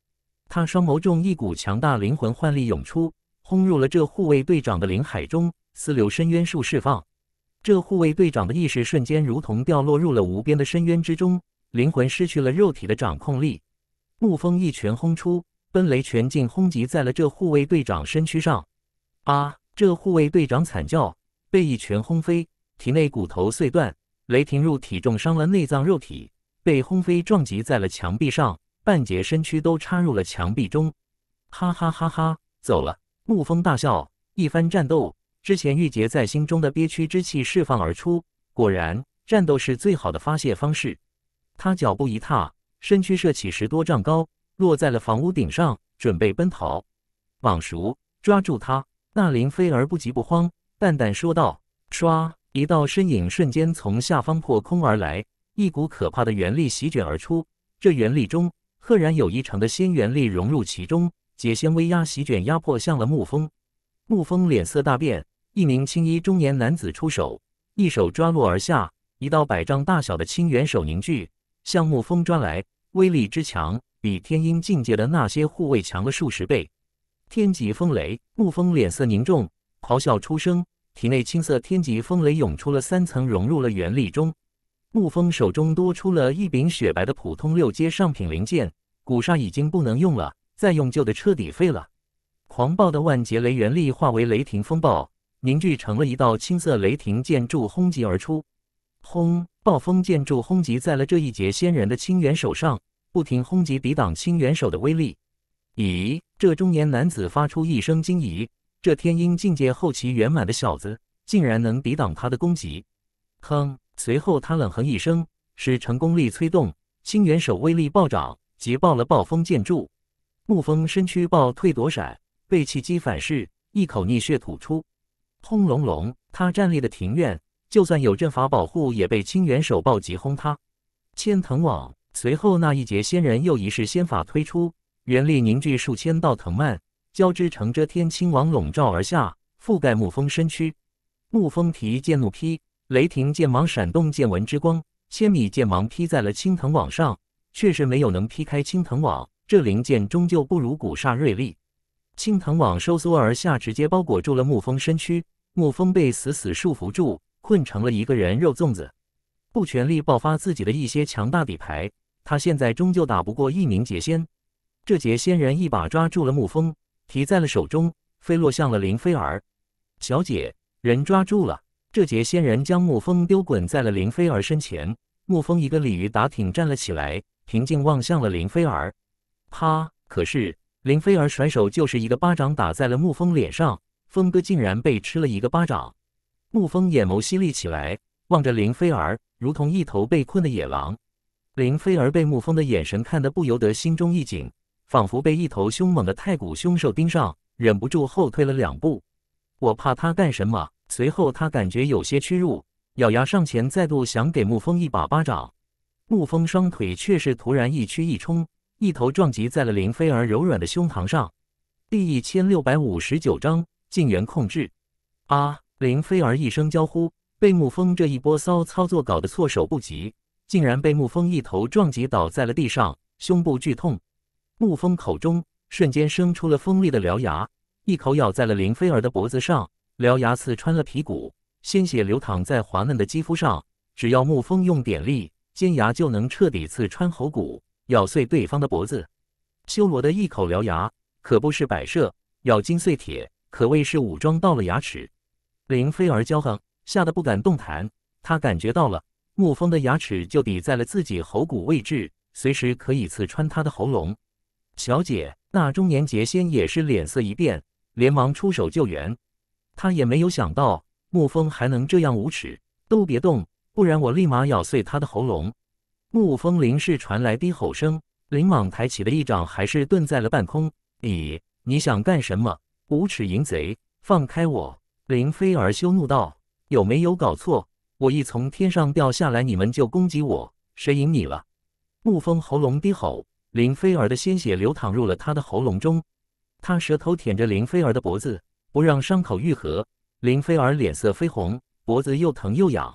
他双眸中一股强大灵魂幻力涌出，轰入了这护卫队长的灵海中，四流深渊术释放。这护卫队长的意识瞬间如同掉落入了无边的深渊之中，灵魂失去了肉体的掌控力。沐风一拳轰出，奔雷拳劲轰击在了这护卫队长身躯上。啊！这护卫队长惨叫，被一拳轰飞，体内骨头碎断，雷霆入体重伤了内脏，肉体被轰飞，撞击在了墙壁上，半截身躯都插入了墙壁中。哈哈哈哈！走了，沐风大笑。一番战斗之前，玉洁在心中的憋屈之气释放而出。果然，战斗是最好的发泄方式。他脚步一踏，身躯射起十多丈高，落在了房屋顶上，准备奔逃。蟒熟抓住他。那林飞儿不急不慌，淡淡说道：“唰！”一道身影瞬间从下方破空而来，一股可怕的元力席卷而出。这元力中赫然有一成的仙元力融入其中，解仙威压席卷压迫向了沐风。沐风脸色大变，一名青衣中年男子出手，一手抓落而下，一道百丈大小的青元手凝聚，向沐风抓来，威力之强，比天音境界的那些护卫强了数十倍。天级风雷，沐风脸色凝重，咆哮出声，体内青色天级风雷涌出了三层，融入了元力中。沐风手中多出了一柄雪白的普通六阶上品灵剑，古刹已经不能用了，再用就得彻底废了。狂暴的万劫雷元力化为雷霆风暴，凝聚成了一道青色雷霆建筑轰击而出。轰！暴风建筑轰击在了这一劫仙人的清元手上，不停轰击抵挡清元手的威力。咦？这中年男子发出一声惊疑：“这天鹰境界后期圆满的小子，竟然能抵挡他的攻击！”哼！随后他冷哼一声，使成功力催动青元手，威力暴涨，急爆了暴风剑柱。沐风身躯暴退躲闪，被气击反噬，一口逆血吐出。轰隆隆！他站立的庭院，就算有阵法保护，也被青元手暴击轰塌。千藤网！随后那一截仙人又一式仙法推出。元力凝聚数千道藤蔓，交织成遮天青网，笼罩而下，覆盖沐风身躯。沐风提剑怒劈，雷霆剑芒闪动，剑纹之光，千米剑芒劈在了青藤网上，却是没有能劈开青藤网。这灵剑终究不如古刹锐利，青藤网收缩而下，直接包裹住了沐风身躯。沐风被死死束缚住，困成了一个人肉粽子。不全力爆发自己的一些强大底牌，他现在终究打不过一名劫仙。这劫仙人一把抓住了沐风，提在了手中，飞落向了林菲儿。小姐，人抓住了。这劫仙人将沐风丢滚在了林菲儿身前。沐风一个鲤鱼打挺站了起来，平静望向了林菲儿。啪！可是林菲儿甩手就是一个巴掌打在了沐风脸上。风哥竟然被吃了一个巴掌。沐风眼眸犀利起来，望着林菲儿，如同一头被困的野狼。林菲儿被沐风的眼神看得不由得心中一紧。仿佛被一头凶猛的太古凶兽盯上，忍不住后退了两步。我怕他干什么？随后他感觉有些屈辱，咬牙上前，再度想给沐风一把巴掌。沐风双腿却是突然一屈一冲，一头撞击在了林菲儿柔软的胸膛上。第一千六百五十九章禁元控制。啊！林菲儿一声娇呼，被沐风这一波骚操作搞得措手不及，竟然被沐风一头撞击倒在了地上，胸部剧痛。沐风口中瞬间生出了锋利的獠牙，一口咬在了林菲儿的脖子上，獠牙刺穿了皮骨，鲜血流淌在滑嫩的肌肤上。只要沐风用点力，尖牙就能彻底刺穿喉骨，咬碎对方的脖子。修罗的一口獠牙可不是摆设，咬金碎铁可谓是武装到了牙齿。林菲儿骄横，吓得不敢动弹。她感觉到了沐风的牙齿就抵在了自己喉骨位置，随时可以刺穿他的喉咙。小姐，那中年杰仙也是脸色一变，连忙出手救援。他也没有想到沐风还能这样无耻。都别动，不然我立马咬碎他的喉咙！沐风临世传来低吼声，林莽抬起的一掌还是顿在了半空。你，你想干什么？无耻淫贼，放开我！林飞儿羞怒道：“有没有搞错？我一从天上掉下来，你们就攻击我？谁赢你了？”沐风喉咙低吼。林菲儿的鲜血流淌入了他的喉咙中，他舌头舔着林菲儿的脖子，不让伤口愈合。林菲儿脸色绯红，脖子又疼又痒。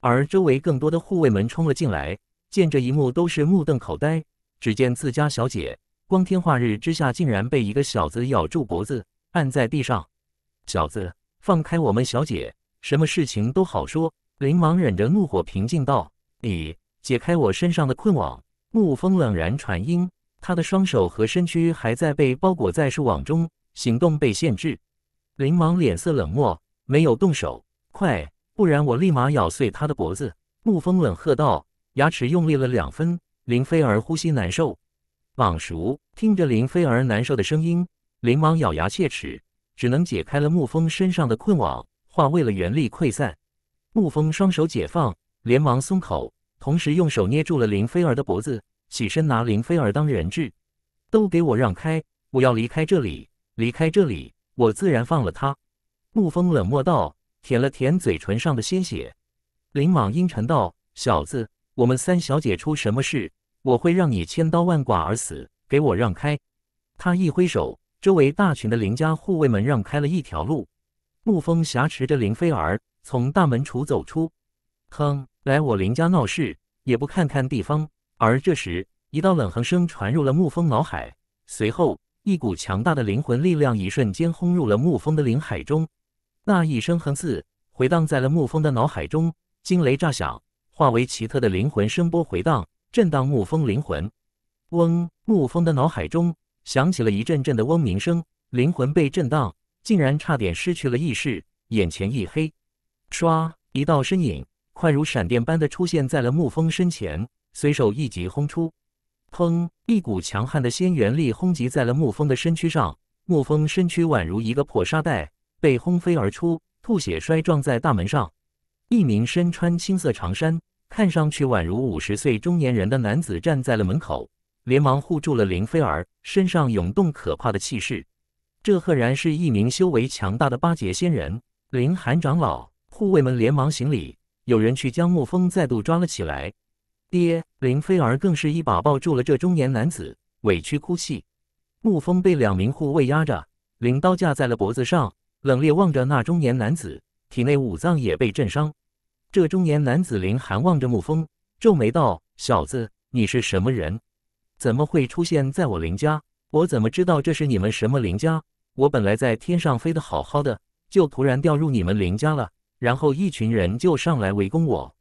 而周围更多的护卫们冲了进来，见这一幕都是目瞪口呆。只见自家小姐光天化日之下，竟然被一个小子咬住脖子，按在地上。小子，放开我们小姐，什么事情都好说。林芒忍着怒火平静道：“你解开我身上的困网。”沐风冷然传音，他的双手和身躯还在被包裹在树网中，行动被限制。林王脸色冷漠，没有动手。快，不然我立马咬碎他的脖子！沐风冷喝道，牙齿用力了两分。林菲儿呼吸难受，蟒熟。听着林菲儿难受的声音，林忙咬牙切齿，只能解开了沐风身上的困网，化为了原力溃散。沐风双手解放，连忙松口。同时用手捏住了林菲儿的脖子，起身拿林菲儿当人质。都给我让开！我要离开这里，离开这里，我自然放了他。沐风冷漠道，舔了舔嘴唇上的鲜血。林莽阴沉道：“小子，我们三小姐出什么事？我会让你千刀万剐而死！给我让开！”他一挥手，周围大群的林家护卫们让开了一条路。沐风挟持着林菲儿从大门处走出。哼。来我林家闹事，也不看看地方。而这时，一道冷哼声传入了沐风脑海，随后一股强大的灵魂力量一瞬间轰入了沐风的灵海中。那一声哼字回荡在了沐风的脑海中，惊雷炸响，化为奇特的灵魂声波回荡，震荡沐风灵魂。嗡，沐风的脑海中响起了一阵阵的嗡鸣声，灵魂被震荡，竟然差点失去了意识，眼前一黑。唰，一道身影。快如闪电般的出现在了沐风身前，随手一击轰出，砰！一股强悍的仙元力轰击在了沐风的身躯上，沐风身躯宛如一个破沙袋，被轰飞而出，吐血摔撞在大门上。一名身穿青色长衫，看上去宛如五十岁中年人的男子站在了门口，连忙护住了林菲儿，身上涌动可怕的气势。这赫然是一名修为强大的八阶仙人，林寒长老。护卫们连忙行礼。有人去将沐风再度抓了起来。爹，林菲儿更是一把抱住了这中年男子，委屈哭泣。沐风被两名护卫压着，灵刀架在了脖子上，冷冽望着那中年男子，体内五脏也被震伤。这中年男子林寒望着沐风，皱眉道：“小子，你是什么人？怎么会出现在我林家？我怎么知道这是你们什么林家？我本来在天上飞得好好的，就突然掉入你们林家了。”然后一群人就上来围攻我，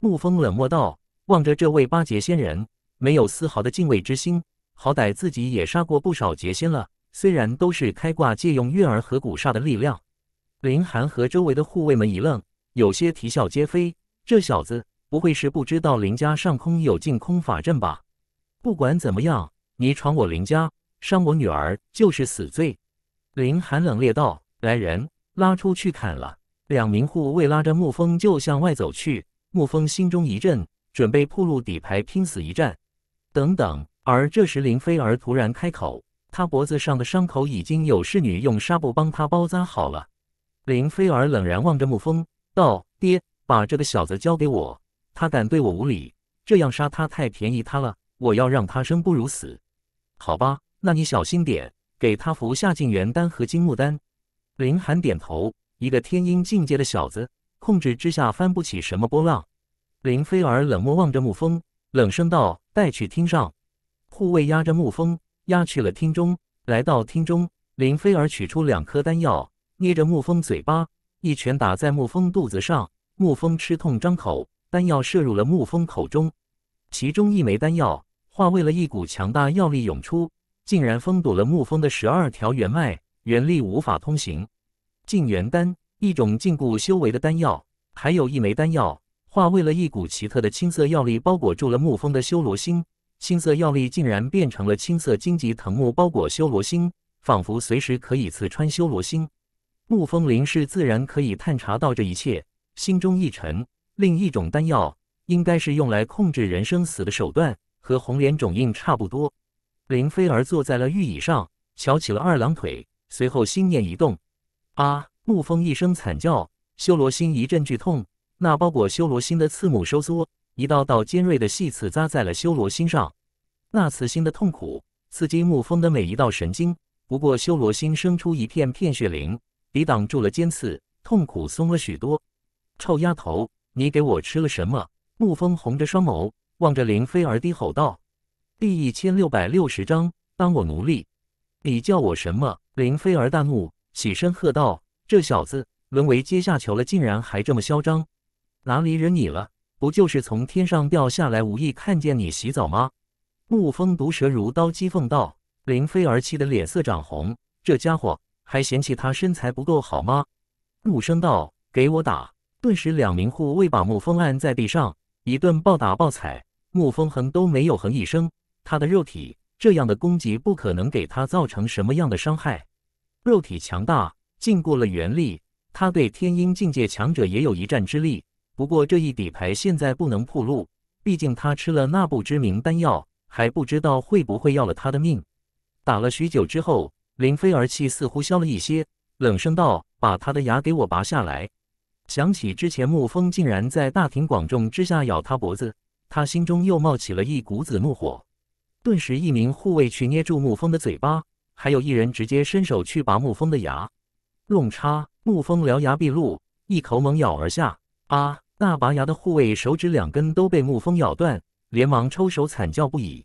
沐风冷漠道，望着这位八节仙人，没有丝毫的敬畏之心。好歹自己也杀过不少劫仙了，虽然都是开挂借用月儿和古煞的力量。林寒和周围的护卫们一愣，有些啼笑皆非。这小子不会是不知道林家上空有净空法阵吧？不管怎么样，你闯我林家，伤我女儿，就是死罪。林寒冷冽道：“来人，拉出去砍了。”两名护卫拉着沐风就向外走去，沐风心中一震，准备铺路底牌，拼死一战。等等，而这时林菲儿突然开口，她脖子上的伤口已经有侍女用纱布帮她包扎好了。林菲儿冷然望着沐风，道：“爹，把这个小子交给我，他敢对我无礼，这样杀他太便宜他了，我要让他生不如死。”好吧，那你小心点，给他服下静元丹和金木丹。”林寒点头。一个天婴境界的小子，控制之下翻不起什么波浪。林菲儿冷漠望着沐风，冷声道：“带去厅上。”护卫押着沐风押去了厅中。来到厅中，林菲儿取出两颗丹药，捏着沐风嘴巴，一拳打在沐风肚子上。沐风吃痛张口，丹药射入了沐风口中。其中一枚丹药化为了一股强大药力涌出，竟然封堵了沐风的十二条元脉，元力无法通行。净元丹，一种禁锢修为的丹药，还有一枚丹药化为了一股奇特的青色药力，包裹住了沐风的修罗心。青色药力竟然变成了青色荆棘藤木，包裹修罗心，仿佛随时可以刺穿修罗心。沐风林氏自然可以探查到这一切，心中一沉。另一种丹药应该是用来控制人生死的手段，和红莲种印差不多。林飞儿坐在了玉椅上，翘起了二郎腿，随后心念一动。啊！沐风一声惨叫，修罗心一阵剧痛，那包裹修罗心的刺目收缩，一道道尖锐的细刺扎在了修罗心上。那刺心的痛苦刺激沐风的每一道神经。不过修罗心生出一片片血灵，抵挡住了尖刺，痛苦松了许多。臭丫头，你给我吃了什么？沐风红着双眸，望着林飞儿低吼道：“第一千六百六十章，当我奴隶，你叫我什么？”林飞儿大怒。起身喝道：“这小子沦为阶下囚了，竟然还这么嚣张！哪里惹你了？不就是从天上掉下来，无意看见你洗澡吗？”沐风毒舌如刀讥讽道。林飞儿气得脸色涨红，这家伙还嫌弃他身材不够好吗？怒声道：“给我打！”顿时两名护卫把沐风按在地上，一顿暴打暴踩。沐风哼都没有哼一声，他的肉体这样的攻击不可能给他造成什么样的伤害。肉体强大，禁锢了元力，他对天鹰境界强者也有一战之力。不过这一底牌现在不能铺露，毕竟他吃了那不知名丹药，还不知道会不会要了他的命。打了许久之后，林飞儿气似乎消了一些，冷声道：“把他的牙给我拔下来。”想起之前沐风竟然在大庭广众之下咬他脖子，他心中又冒起了一股子怒火。顿时，一名护卫去捏住沐风的嘴巴。还有一人直接伸手去拔沐风的牙，弄叉。沐风獠牙毕露，一口猛咬而下。啊！那拔牙的护卫手指两根都被沐风咬断，连忙抽手，惨叫不已。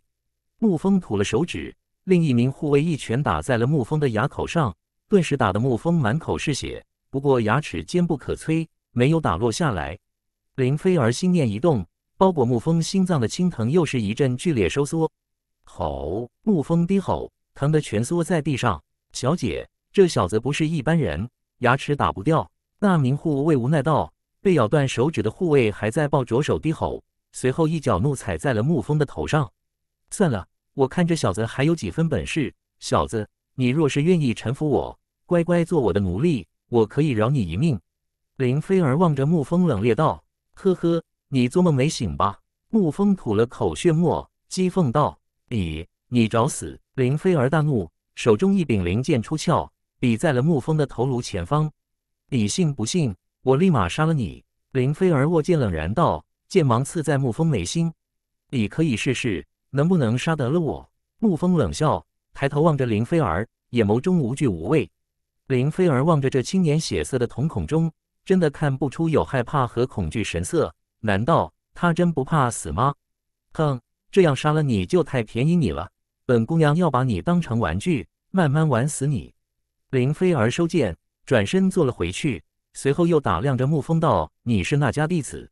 沐风吐了手指，另一名护卫一拳打在了沐风的牙口上，顿时打得沐风满口是血。不过牙齿坚不可摧，没有打落下来。林飞儿心念一动，包裹沐风心脏的青藤又是一阵剧烈收缩。吼！沐风低吼。疼得蜷缩在地上。小姐，这小子不是一般人，牙齿打不掉。那名护卫无奈道：“被咬断手指的护卫还在抱着手低吼，随后一脚怒踩在了沐风的头上。”算了，我看这小子还有几分本事。小子，你若是愿意臣服我，乖乖做我的奴隶，我可以饶你一命。”林菲儿望着沐风冷冽道：“呵呵，你做梦没醒吧？”沐风吐了口血沫，讥讽道：“你，你找死！”林飞儿大怒，手中一柄灵剑出鞘，抵在了沐风的头颅前方。你信不信我立马杀了你！林飞儿握剑冷然道，剑芒刺在沐风眉心。你可以试试，能不能杀得了我？沐风冷笑，抬头望着林飞儿，眼眸中无惧无畏。林飞儿望着这青年血色的瞳孔中，真的看不出有害怕和恐惧神色。难道他真不怕死吗？哼，这样杀了你就太便宜你了。本姑娘要把你当成玩具，慢慢玩死你。林飞儿收剑，转身坐了回去，随后又打量着沐风道：“你是那家弟子？”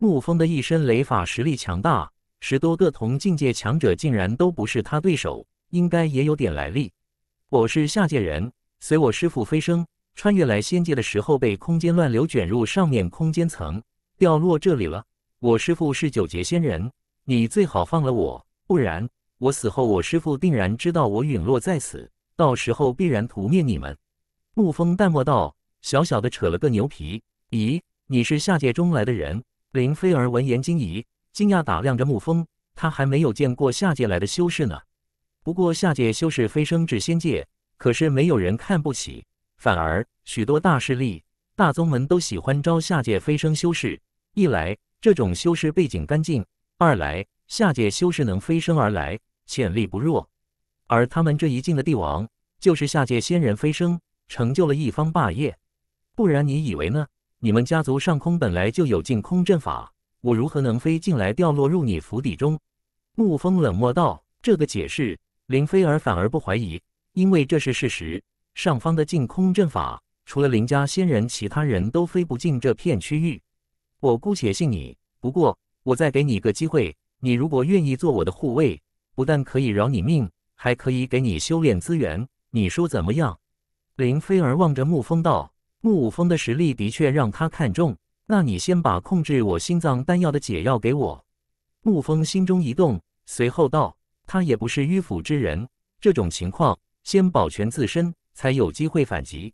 沐风的一身雷法实力强大，十多个同境界强者竟然都不是他对手，应该也有点来历。我是下界人，随我师父飞升，穿越来仙界的时候被空间乱流卷入上面空间层，掉落这里了。我师父是九劫仙人，你最好放了我，不然。我死后，我师傅定然知道我陨落在此，到时候必然屠灭你们。沐风淡漠道：“小小的扯了个牛皮。”咦，你是下界中来的人？林飞儿闻言惊疑，惊讶打量着沐风，他还没有见过下界来的修士呢。不过下界修士飞升至仙界，可是没有人看不起，反而许多大势力、大宗门都喜欢招下界飞升修士。一来这种修士背景干净，二来下界修士能飞升而来。潜力不弱，而他们这一境的帝王，就是下界仙人飞升，成就了一方霸业。不然你以为呢？你们家族上空本来就有净空阵法，我如何能飞进来掉落入你府邸中？沐风冷漠道：“这个解释，林菲儿反而不怀疑，因为这是事实。上方的净空阵法，除了林家仙人，其他人都飞不进这片区域。我姑且信你。不过，我再给你一个机会，你如果愿意做我的护卫。”不但可以饶你命，还可以给你修炼资源，你说怎么样？林飞儿望着沐风道：“沐五峰的实力的确让他看中。那你先把控制我心脏丹药的解药给我。”沐风心中一动，随后道：“他也不是迂腐之人，这种情况先保全自身，才有机会反击。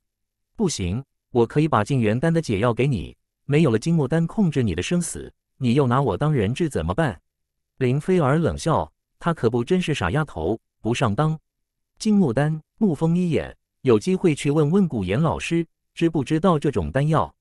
不行，我可以把净元丹的解药给你。没有了金木丹控制你的生死，你又拿我当人质怎么办？”林飞儿冷笑。她可不真是傻丫头，不上当。金木丹、沐风一眼，有机会去问问古岩老师，知不知道这种丹药？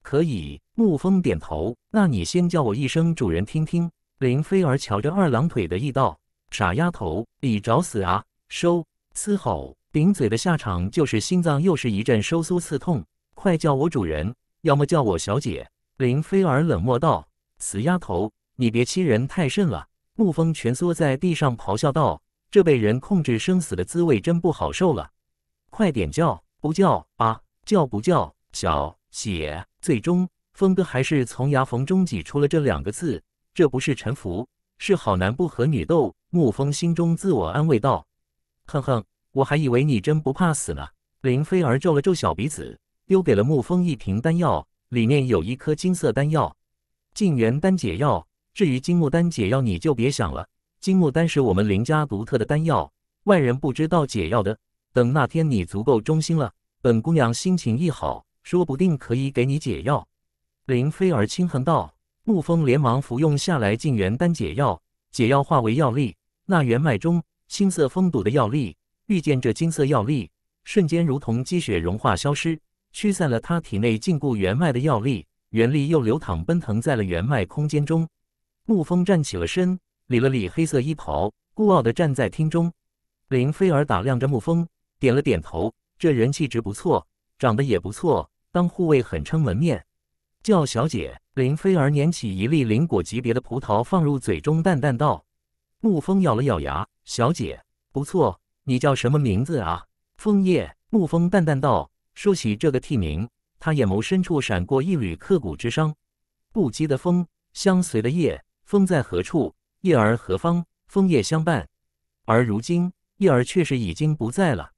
可以。沐风点头。那你先叫我一声主人听听。林菲儿瞧着二郎腿的，意道：“傻丫头，你找死啊！”收嘶吼，顶嘴的下场就是心脏又是一阵收缩刺痛。快叫我主人，要么叫我小姐。林菲儿冷漠道：“死丫头，你别欺人太甚了。”沐风蜷缩在地上咆哮道：“这被人控制生死的滋味真不好受了！快点叫，不叫啊？叫不叫？小写……最终，风哥还是从牙缝中挤出了这两个字。这不是臣服，是好男不和女斗。”沐风心中自我安慰道：“哼哼，我还以为你真不怕死呢。”林飞儿皱了皱小鼻子，丢给了沐风一瓶丹药，里面有一颗金色丹药——净元丹解药。至于金木丹解药，你就别想了。金木丹是我们林家独特的丹药，外人不知道解药的。等那天你足够忠心了，本姑娘心情一好，说不定可以给你解药。”林菲儿轻哼道。沐风连忙服用下来进元丹解药，解药化为药力，那元脉中青色封堵的药力遇见这金色药力，瞬间如同积雪融化消失，驱散了他体内禁锢元脉的药力，元力又流淌奔腾在了元脉空间中。沐风站起了身，理了理黑色衣袍，孤傲地站在厅中。林菲儿打量着沐风，点了点头：“这人气值不错，长得也不错，当护卫很撑门面。”叫小姐。林菲儿捻起一粒灵果级别的葡萄放入嘴中，淡淡道：“沐风，咬了咬牙，小姐不错，你叫什么名字啊？”枫叶。沐风淡淡道：“说起这个替名，他眼眸深处闪过一缕刻骨之伤。不羁的风，相随的叶。”风在何处，叶儿何方？枫叶相伴，而如今叶儿却是已经不在了。